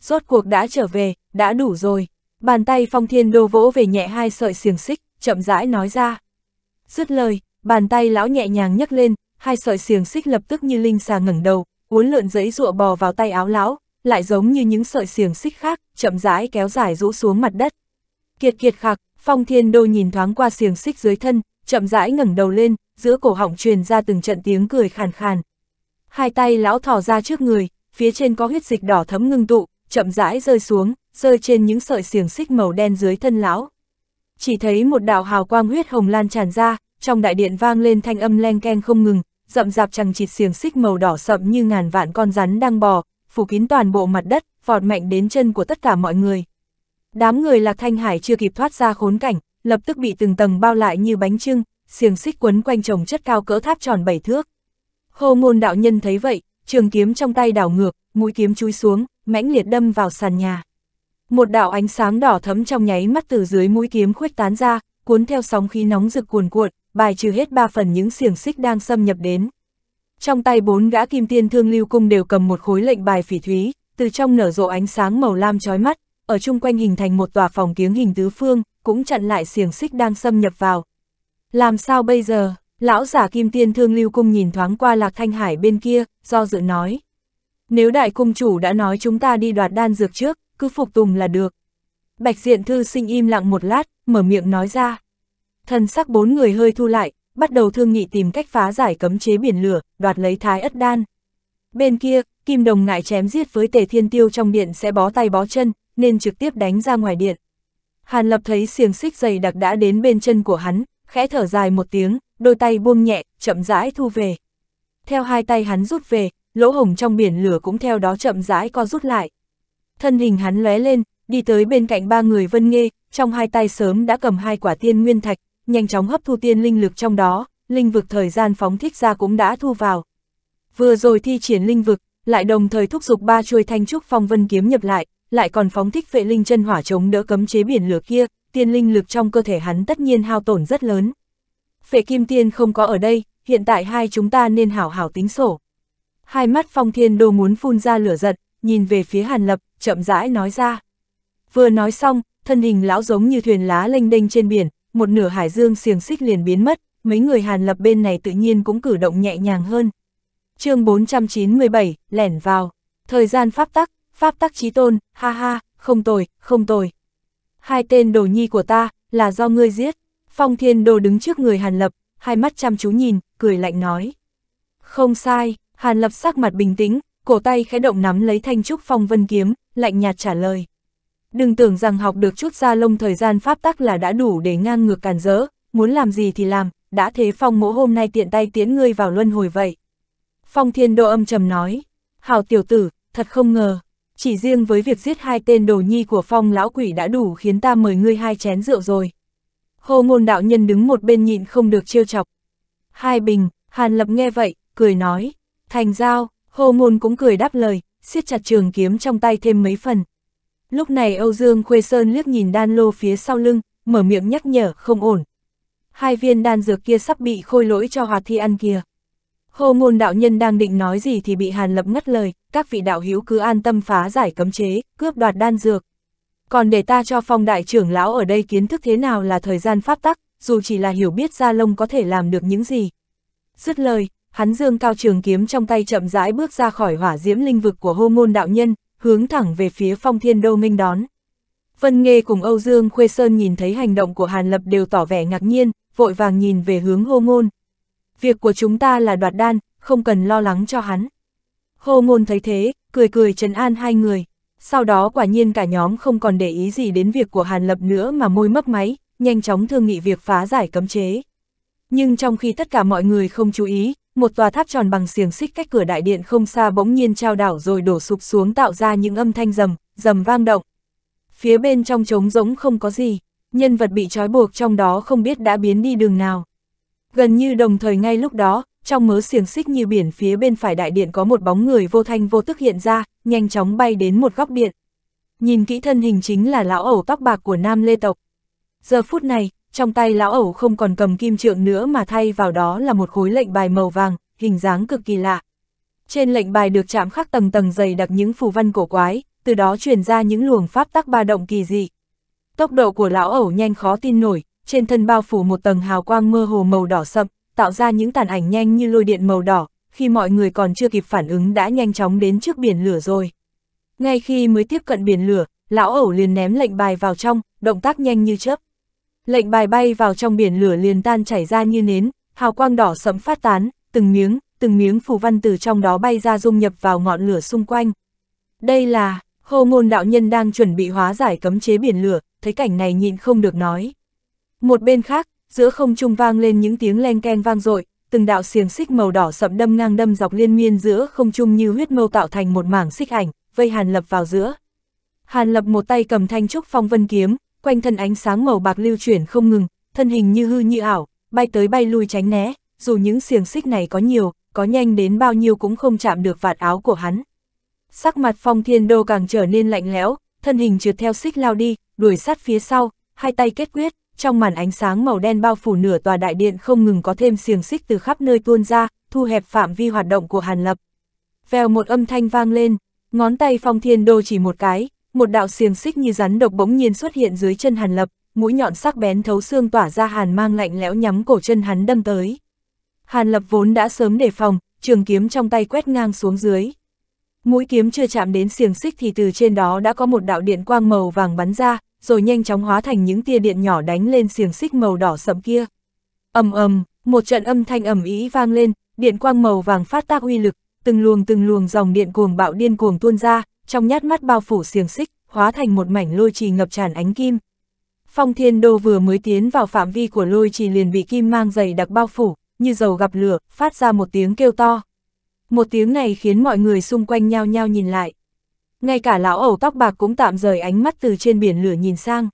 Rốt cuộc đã trở về, đã đủ rồi. Bàn tay Phong Thiên Đô vỗ về nhẹ hai sợi xiềng xích, chậm rãi nói ra. Dứt lời, bàn tay lão nhẹ nhàng nhấc lên, hai sợi xiềng xích lập tức như linh xà ngẩng đầu, uốn lượn giấy rụa bò vào tay áo lão, lại giống như những sợi xiềng xích khác, chậm rãi kéo dài rũ xuống mặt đất. Kiệt kiệt khạc, Phong Thiên Đô nhìn thoáng qua xiềng xích dưới thân, chậm rãi ngẩng đầu lên, giữa cổ họng truyền ra từng trận tiếng cười khàn khàn. Hai tay lão thò ra trước người, phía trên có huyết dịch đỏ thấm ngưng tụ, chậm rãi rơi xuống, rơi trên những sợi xiềng xích màu đen dưới thân lão. Chỉ thấy một đạo hào quang huyết hồng lan tràn ra, trong đại điện vang lên thanh âm leng keng không ngừng, rậm rạp chằng chịt xiềng xích màu đỏ sậm như ngàn vạn con rắn đang bò, phủ kín toàn bộ mặt đất, vọt mạnh đến chân của tất cả mọi người. Đám người Lạc Thanh Hải chưa kịp thoát ra khốn cảnh, lập tức bị từng tầng bao lại như bánh trưng, xiềng xích quấn quanh chồng chất cao cỡ tháp tròn bảy thước. Hồ ngôn đạo nhân thấy vậy, trường kiếm trong tay đảo ngược, mũi kiếm chui xuống, mãnh liệt đâm vào sàn nhà. Một đạo ánh sáng đỏ thấm trong nháy mắt từ dưới mũi kiếm khuếch tán ra, cuốn theo sóng khí nóng rực cuồn cuộn, bài trừ hết ba phần những xiềng xích đang xâm nhập đến. Trong tay bốn gã kim tiên thương lưu cung đều cầm một khối lệnh bài phỉ thúy, từ trong nở rộ ánh sáng màu lam chói mắt, ở chung quanh hình thành một tòa phòng kiếng hình tứ phương, cũng chặn lại xiềng xích đang xâm nhập vào. Làm sao bây giờ? Lão giả kim tiên thương lưu cung nhìn thoáng qua lạc thanh hải bên kia, do dự nói. Nếu đại cung chủ đã nói chúng ta đi đoạt đan dược trước, cứ phục tùng là được. Bạch diện thư sinh im lặng một lát, mở miệng nói ra. Thần sắc bốn người hơi thu lại, bắt đầu thương nghị tìm cách phá giải cấm chế biển lửa, đoạt lấy thái ất đan. Bên kia, Kim Đồng ngại chém giết với Tề Thiên Tiêu trong điện sẽ bó tay bó chân, nên trực tiếp đánh ra ngoài điện. Hàn Lập thấy xiềng xích dày đặc đã đến bên chân của hắn, khẽ thở dài một tiếng, đôi tay buông nhẹ, chậm rãi thu về. Theo hai tay hắn rút về, lỗ hổng trong biển lửa cũng theo đó chậm rãi co rút lại. Thân hình hắn lóe lên, đi tới bên cạnh ba người Vân Nghê, trong hai tay sớm đã cầm hai quả tiên nguyên thạch, nhanh chóng hấp thu tiên linh lực trong đó, linh vực thời gian phóng thích ra cũng đã thu vào. Vừa rồi thi triển linh vực, lại đồng thời thúc giục ba chuôi thanh trúc phong vân kiếm nhập lại, lại còn phóng thích vệ linh chân hỏa chống đỡ cấm chế biển lửa kia, tiên linh lực trong cơ thể hắn tất nhiên hao tổn rất lớn. Phệ kim tiên không có ở đây, hiện tại hai chúng ta nên hảo hảo tính sổ. Hai mắt phong thiên đồ muốn phun ra lửa giận, nhìn về phía hàn lập, chậm rãi nói ra. Vừa nói xong, thân hình lão giống như thuyền lá lênh đênh trên biển, một nửa hải dương xiềng xích liền biến mất, mấy người Hàn Lập bên này tự nhiên cũng cử động nhẹ nhàng hơn. chương 497, lẻn vào, thời gian pháp tắc, pháp tắc trí tôn, ha ha, không tồi, không tồi. Hai tên đồ nhi của ta, là do ngươi giết. Phong Thiên Đồ đứng trước người Hàn Lập, hai mắt chăm chú nhìn, cười lạnh nói. Không sai, Hàn Lập sắc mặt bình tĩnh, cổ tay khẽ động nắm lấy thanh trúc phong vân kiếm, lạnh nhạt trả lời đừng tưởng rằng học được chút ra lông thời gian pháp tắc là đã đủ để ngang ngược càn rỡ, muốn làm gì thì làm, đã thế phong mỗ hôm nay tiện tay tiến ngươi vào luân hồi vậy. Phong thiên đô âm trầm nói, hào tiểu tử, thật không ngờ, chỉ riêng với việc giết hai tên đồ nhi của phong lão quỷ đã đủ khiến ta mời ngươi hai chén rượu rồi. Hồ ngôn đạo nhân đứng một bên nhịn không được trêu chọc. Hai bình, hàn lập nghe vậy, cười nói, thành giao, hồ ngôn cũng cười đáp lời, siết chặt trường kiếm trong tay thêm mấy phần, Lúc này Âu Dương Khuê Sơn liếc nhìn đan lô phía sau lưng, mở miệng nhắc nhở không ổn. Hai viên đan dược kia sắp bị khôi lỗi cho hoạt thi ăn kia. Hô ngôn đạo nhân đang định nói gì thì bị Hàn Lập ngắt lời, các vị đạo hữu cứ an tâm phá giải cấm chế, cướp đoạt đan dược. Còn để ta cho phong đại trưởng lão ở đây kiến thức thế nào là thời gian pháp tắc, dù chỉ là hiểu biết Gia Lông có thể làm được những gì. Dứt lời, hắn dương cao trường kiếm trong tay chậm rãi bước ra khỏi hỏa diễm linh vực của hô môn đạo nhân, hướng thẳng về phía phong thiên đô minh đón. Vân Nghê cùng Âu Dương Khuê Sơn nhìn thấy hành động của Hàn Lập đều tỏ vẻ ngạc nhiên, vội vàng nhìn về hướng hô ngôn. Việc của chúng ta là đoạt đan, không cần lo lắng cho hắn. Hô ngôn thấy thế, cười cười trấn an hai người. Sau đó quả nhiên cả nhóm không còn để ý gì đến việc của Hàn Lập nữa mà môi mấp máy, nhanh chóng thương nghị việc phá giải cấm chế. Nhưng trong khi tất cả mọi người không chú ý, một tòa tháp tròn bằng xiềng xích cách cửa đại điện không xa bỗng nhiên trao đảo rồi đổ sụp xuống tạo ra những âm thanh rầm, rầm vang động. Phía bên trong trống rỗng không có gì, nhân vật bị trói buộc trong đó không biết đã biến đi đường nào. Gần như đồng thời ngay lúc đó, trong mớ xiềng xích như biển phía bên phải đại điện có một bóng người vô thanh vô tức hiện ra, nhanh chóng bay đến một góc điện. Nhìn kỹ thân hình chính là lão ẩu tóc bạc của nam lê tộc. Giờ phút này, trong tay lão ẩu không còn cầm kim trượng nữa mà thay vào đó là một khối lệnh bài màu vàng, hình dáng cực kỳ lạ. Trên lệnh bài được chạm khắc tầng tầng dày đặc những phù văn cổ quái, từ đó truyền ra những luồng pháp tắc ba động kỳ dị. Tốc độ của lão ẩu nhanh khó tin nổi, trên thân bao phủ một tầng hào quang mơ hồ màu đỏ sậm, tạo ra những tàn ảnh nhanh như lôi điện màu đỏ, khi mọi người còn chưa kịp phản ứng đã nhanh chóng đến trước biển lửa rồi. Ngay khi mới tiếp cận biển lửa, lão ẩu liền ném lệnh bài vào trong, động tác nhanh như chớp. Lệnh bài bay vào trong biển lửa liền tan chảy ra như nến, hào quang đỏ sẫm phát tán, từng miếng, từng miếng phù văn từ trong đó bay ra dung nhập vào ngọn lửa xung quanh. Đây là, hồ ngôn đạo nhân đang chuẩn bị hóa giải cấm chế biển lửa, thấy cảnh này nhịn không được nói. Một bên khác, giữa không trung vang lên những tiếng len ken vang dội từng đạo xiềng xích màu đỏ sậm đâm ngang đâm dọc liên miên giữa không trung như huyết mâu tạo thành một mảng xích ảnh, vây Hàn Lập vào giữa. Hàn Lập một tay cầm thanh trúc phong vân kiếm, quanh thân ánh sáng màu bạc lưu chuyển không ngừng, thân hình như hư như ảo, bay tới bay lui tránh né, dù những xiềng xích này có nhiều, có nhanh đến bao nhiêu cũng không chạm được vạt áo của hắn. Sắc mặt phong thiên đô càng trở nên lạnh lẽo, thân hình trượt theo xích lao đi, đuổi sát phía sau, hai tay kết quyết, trong màn ánh sáng màu đen bao phủ nửa tòa đại điện không ngừng có thêm xiềng xích từ khắp nơi tuôn ra, thu hẹp phạm vi hoạt động của Hàn Lập. Vèo một âm thanh vang lên, ngón tay phong thiên đô chỉ một cái, một đạo xiềng xích như rắn độc bỗng nhiên xuất hiện dưới chân Hàn Lập, mũi nhọn sắc bén thấu xương tỏa ra hàn mang lạnh lẽo nhắm cổ chân hắn đâm tới. Hàn Lập vốn đã sớm đề phòng, trường kiếm trong tay quét ngang xuống dưới. Mũi kiếm chưa chạm đến xiềng xích thì từ trên đó đã có một đạo điện quang màu vàng bắn ra, rồi nhanh chóng hóa thành những tia điện nhỏ đánh lên xiềng xích màu đỏ sẫm kia. Ầm ầm, một trận âm thanh ầm ý vang lên, điện quang màu vàng phát tác uy lực, từng luồng từng luồng dòng điện cuồng bạo điên cuồng tuôn ra, trong nhát mắt bao phủ xiềng xích, hóa thành một mảnh lôi trì ngập tràn ánh kim. Phong Thiên Đô vừa mới tiến vào phạm vi của lôi trì liền bị kim mang dày đặc bao phủ, như dầu gặp lửa, phát ra một tiếng kêu to. Một tiếng này khiến mọi người xung quanh nhao nhao nhìn lại. Ngay cả lão ẩu tóc bạc cũng tạm rời ánh mắt từ trên biển lửa nhìn sang.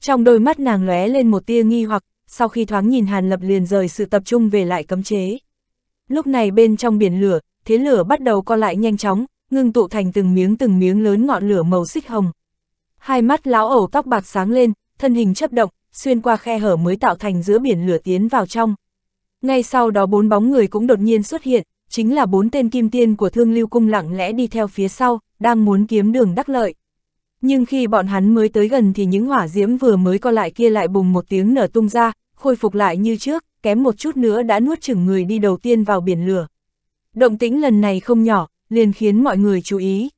Trong đôi mắt nàng lóe lên một tia nghi hoặc, sau khi thoáng nhìn Hàn Lập liền rời sự tập trung về lại cấm chế. Lúc này bên trong biển lửa, thế lửa bắt đầu co lại nhanh chóng, ngưng tụ thành từng miếng từng miếng lớn ngọn lửa màu xích hồng. Hai mắt lão ẩu tóc bạc sáng lên, thân hình chấp động, xuyên qua khe hở mới tạo thành giữa biển lửa tiến vào trong. Ngay sau đó bốn bóng người cũng đột nhiên xuất hiện, chính là bốn tên kim tiên của thương lưu cung lặng lẽ đi theo phía sau, đang muốn kiếm đường đắc lợi. Nhưng khi bọn hắn mới tới gần thì những hỏa diễm vừa mới co lại kia lại bùng một tiếng nở tung ra, khôi phục lại như trước, kém một chút nữa đã nuốt chửng người đi đầu tiên vào biển lửa. Động tĩnh lần này không nhỏ, liền khiến mọi người chú ý.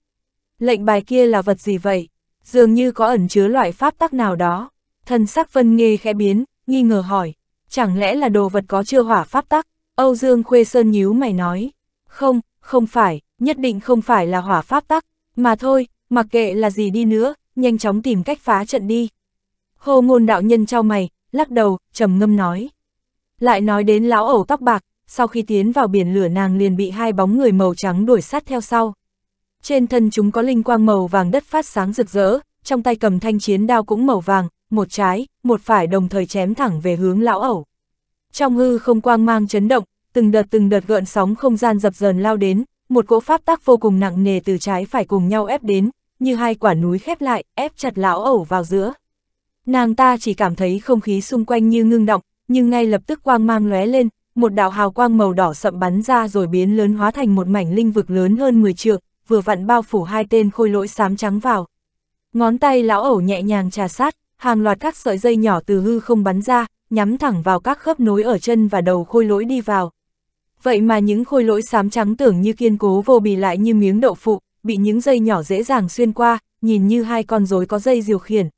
Lệnh bài kia là vật gì vậy? Dường như có ẩn chứa loại pháp tắc nào đó. Thần sắc Vân Nghê khẽ biến, nghi ngờ hỏi, chẳng lẽ là đồ vật có chưa hỏa pháp tắc? Âu Dương Khuê Sơn nhíu mày nói, không, không phải, nhất định không phải là hỏa pháp tắc, mà thôi, mặc kệ là gì đi nữa, nhanh chóng tìm cách phá trận đi. Hồ ngôn đạo nhân trao mày, lắc đầu, trầm ngâm nói. Lại nói đến lão ẩu tóc bạc, sau khi tiến vào biển lửa nàng liền bị hai bóng người màu trắng đuổi sát theo sau. Trên thân chúng có linh quang màu vàng đất phát sáng rực rỡ, trong tay cầm thanh chiến đao cũng màu vàng, một trái, một phải đồng thời chém thẳng về hướng lão ẩu. Trong hư không quang mang chấn động, từng đợt từng đợt gợn sóng không gian dập dờn lao đến, một cỗ pháp tác vô cùng nặng nề từ trái phải cùng nhau ép đến, như hai quả núi khép lại, ép chặt lão ẩu vào giữa. Nàng ta chỉ cảm thấy không khí xung quanh như ngưng động, nhưng ngay lập tức quang mang lóe lên, một đạo hào quang màu đỏ sậm bắn ra rồi biến lớn hóa thành một mảnh linh vực lớn hơn 10 trượng, vừa vặn bao phủ hai tên khôi lỗi xám trắng vào. Ngón tay lão ẩu nhẹ nhàng trà sát, hàng loạt các sợi dây nhỏ từ hư không bắn ra, nhắm thẳng vào các khớp nối ở chân và đầu khôi lỗi đi vào. Vậy mà những khôi lỗi xám trắng tưởng như kiên cố vô bì lại như miếng đậu phụ, bị những dây nhỏ dễ dàng xuyên qua, nhìn như hai con rối có dây diều khiển.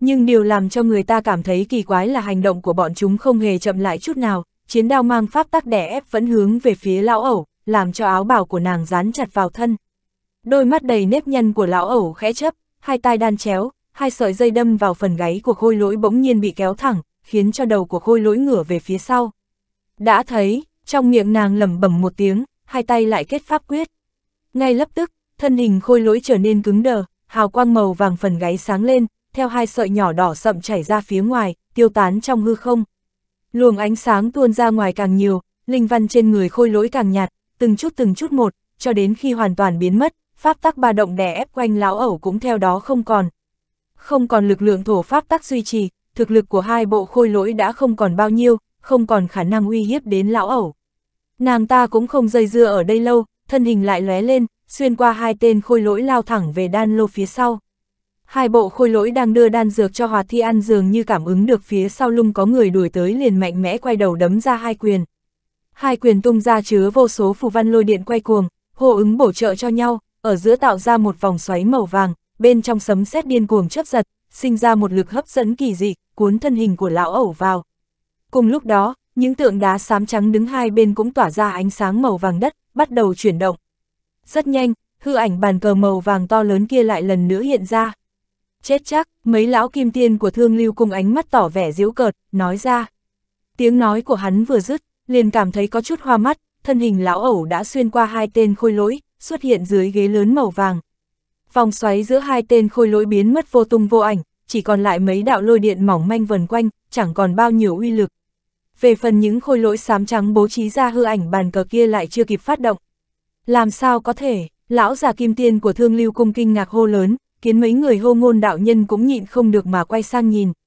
Nhưng điều làm cho người ta cảm thấy kỳ quái là hành động của bọn chúng không hề chậm lại chút nào, chiến đao mang pháp tắc đẻ ép vẫn hướng về phía lão ẩu, làm cho áo bào của nàng dán chặt vào thân. Đôi mắt đầy nếp nhăn của lão ẩu khẽ chấp, hai tai đan chéo, hai sợi dây đâm vào phần gáy của khôi lỗi bỗng nhiên bị kéo thẳng, khiến cho đầu của khôi lỗi ngửa về phía sau. Đã thấy, trong miệng nàng lẩm bẩm một tiếng, hai tay lại kết pháp quyết. Ngay lập tức, thân hình khôi lỗi trở nên cứng đờ, hào quang màu vàng phần gáy sáng lên, theo hai sợi nhỏ đỏ sậm chảy ra phía ngoài, tiêu tán trong hư không. Luồng ánh sáng tuôn ra ngoài càng nhiều, linh văn trên người khôi lỗi càng nhạt, từng chút từng chút một, cho đến khi hoàn toàn biến mất, pháp tắc ba động đè ép quanh lão ẩu cũng theo đó không còn. Không còn lực lượng thổ pháp tắc duy trì, thực lực của hai bộ khôi lỗi đã không còn bao nhiêu, không còn khả năng uy hiếp đến lão ẩu. Nàng ta cũng không dây dưa ở đây lâu, thân hình lại lóe lên, xuyên qua hai tên khôi lỗi lao thẳng về đan lô phía sau. Hai bộ khôi lỗi đang đưa đan dược cho hòa Thi ăn dường như cảm ứng được phía sau lưng có người đuổi tới liền mạnh mẽ quay đầu đấm ra hai quyền. Hai quyền tung ra chứa vô số phù văn lôi điện quay cuồng, hô ứng bổ trợ cho nhau, ở giữa tạo ra một vòng xoáy màu vàng, bên trong sấm sét điên cuồng chớp giật, sinh ra một lực hấp dẫn kỳ dị, cuốn thân hình của lão ẩu vào. Cùng lúc đó, những tượng đá xám trắng đứng hai bên cũng tỏa ra ánh sáng màu vàng đất, bắt đầu chuyển động. Rất nhanh, hư ảnh bàn cờ màu vàng to lớn kia lại lần nữa hiện ra, chết chắc, mấy lão kim tiên của thương lưu cùng ánh mắt tỏ vẻ diễu cợt, nói ra. Tiếng nói của hắn vừa dứt, liền cảm thấy có chút hoa mắt, thân hình lão ẩu đã xuyên qua hai tên khôi lỗi, xuất hiện dưới ghế lớn màu vàng. Vòng xoáy giữa hai tên khôi lỗi biến mất vô tung vô ảnh, chỉ còn lại mấy đạo lôi điện mỏng manh vần quanh, chẳng còn bao nhiêu uy lực. Về phần những khôi lỗi xám trắng bố trí ra hư ảnh bàn cờ kia lại chưa kịp phát động. Làm sao có thể, lão già kim tiên của thương lưu cung kinh ngạc hô lớn, khiến mấy người hô ngôn đạo nhân cũng nhịn không được mà quay sang nhìn,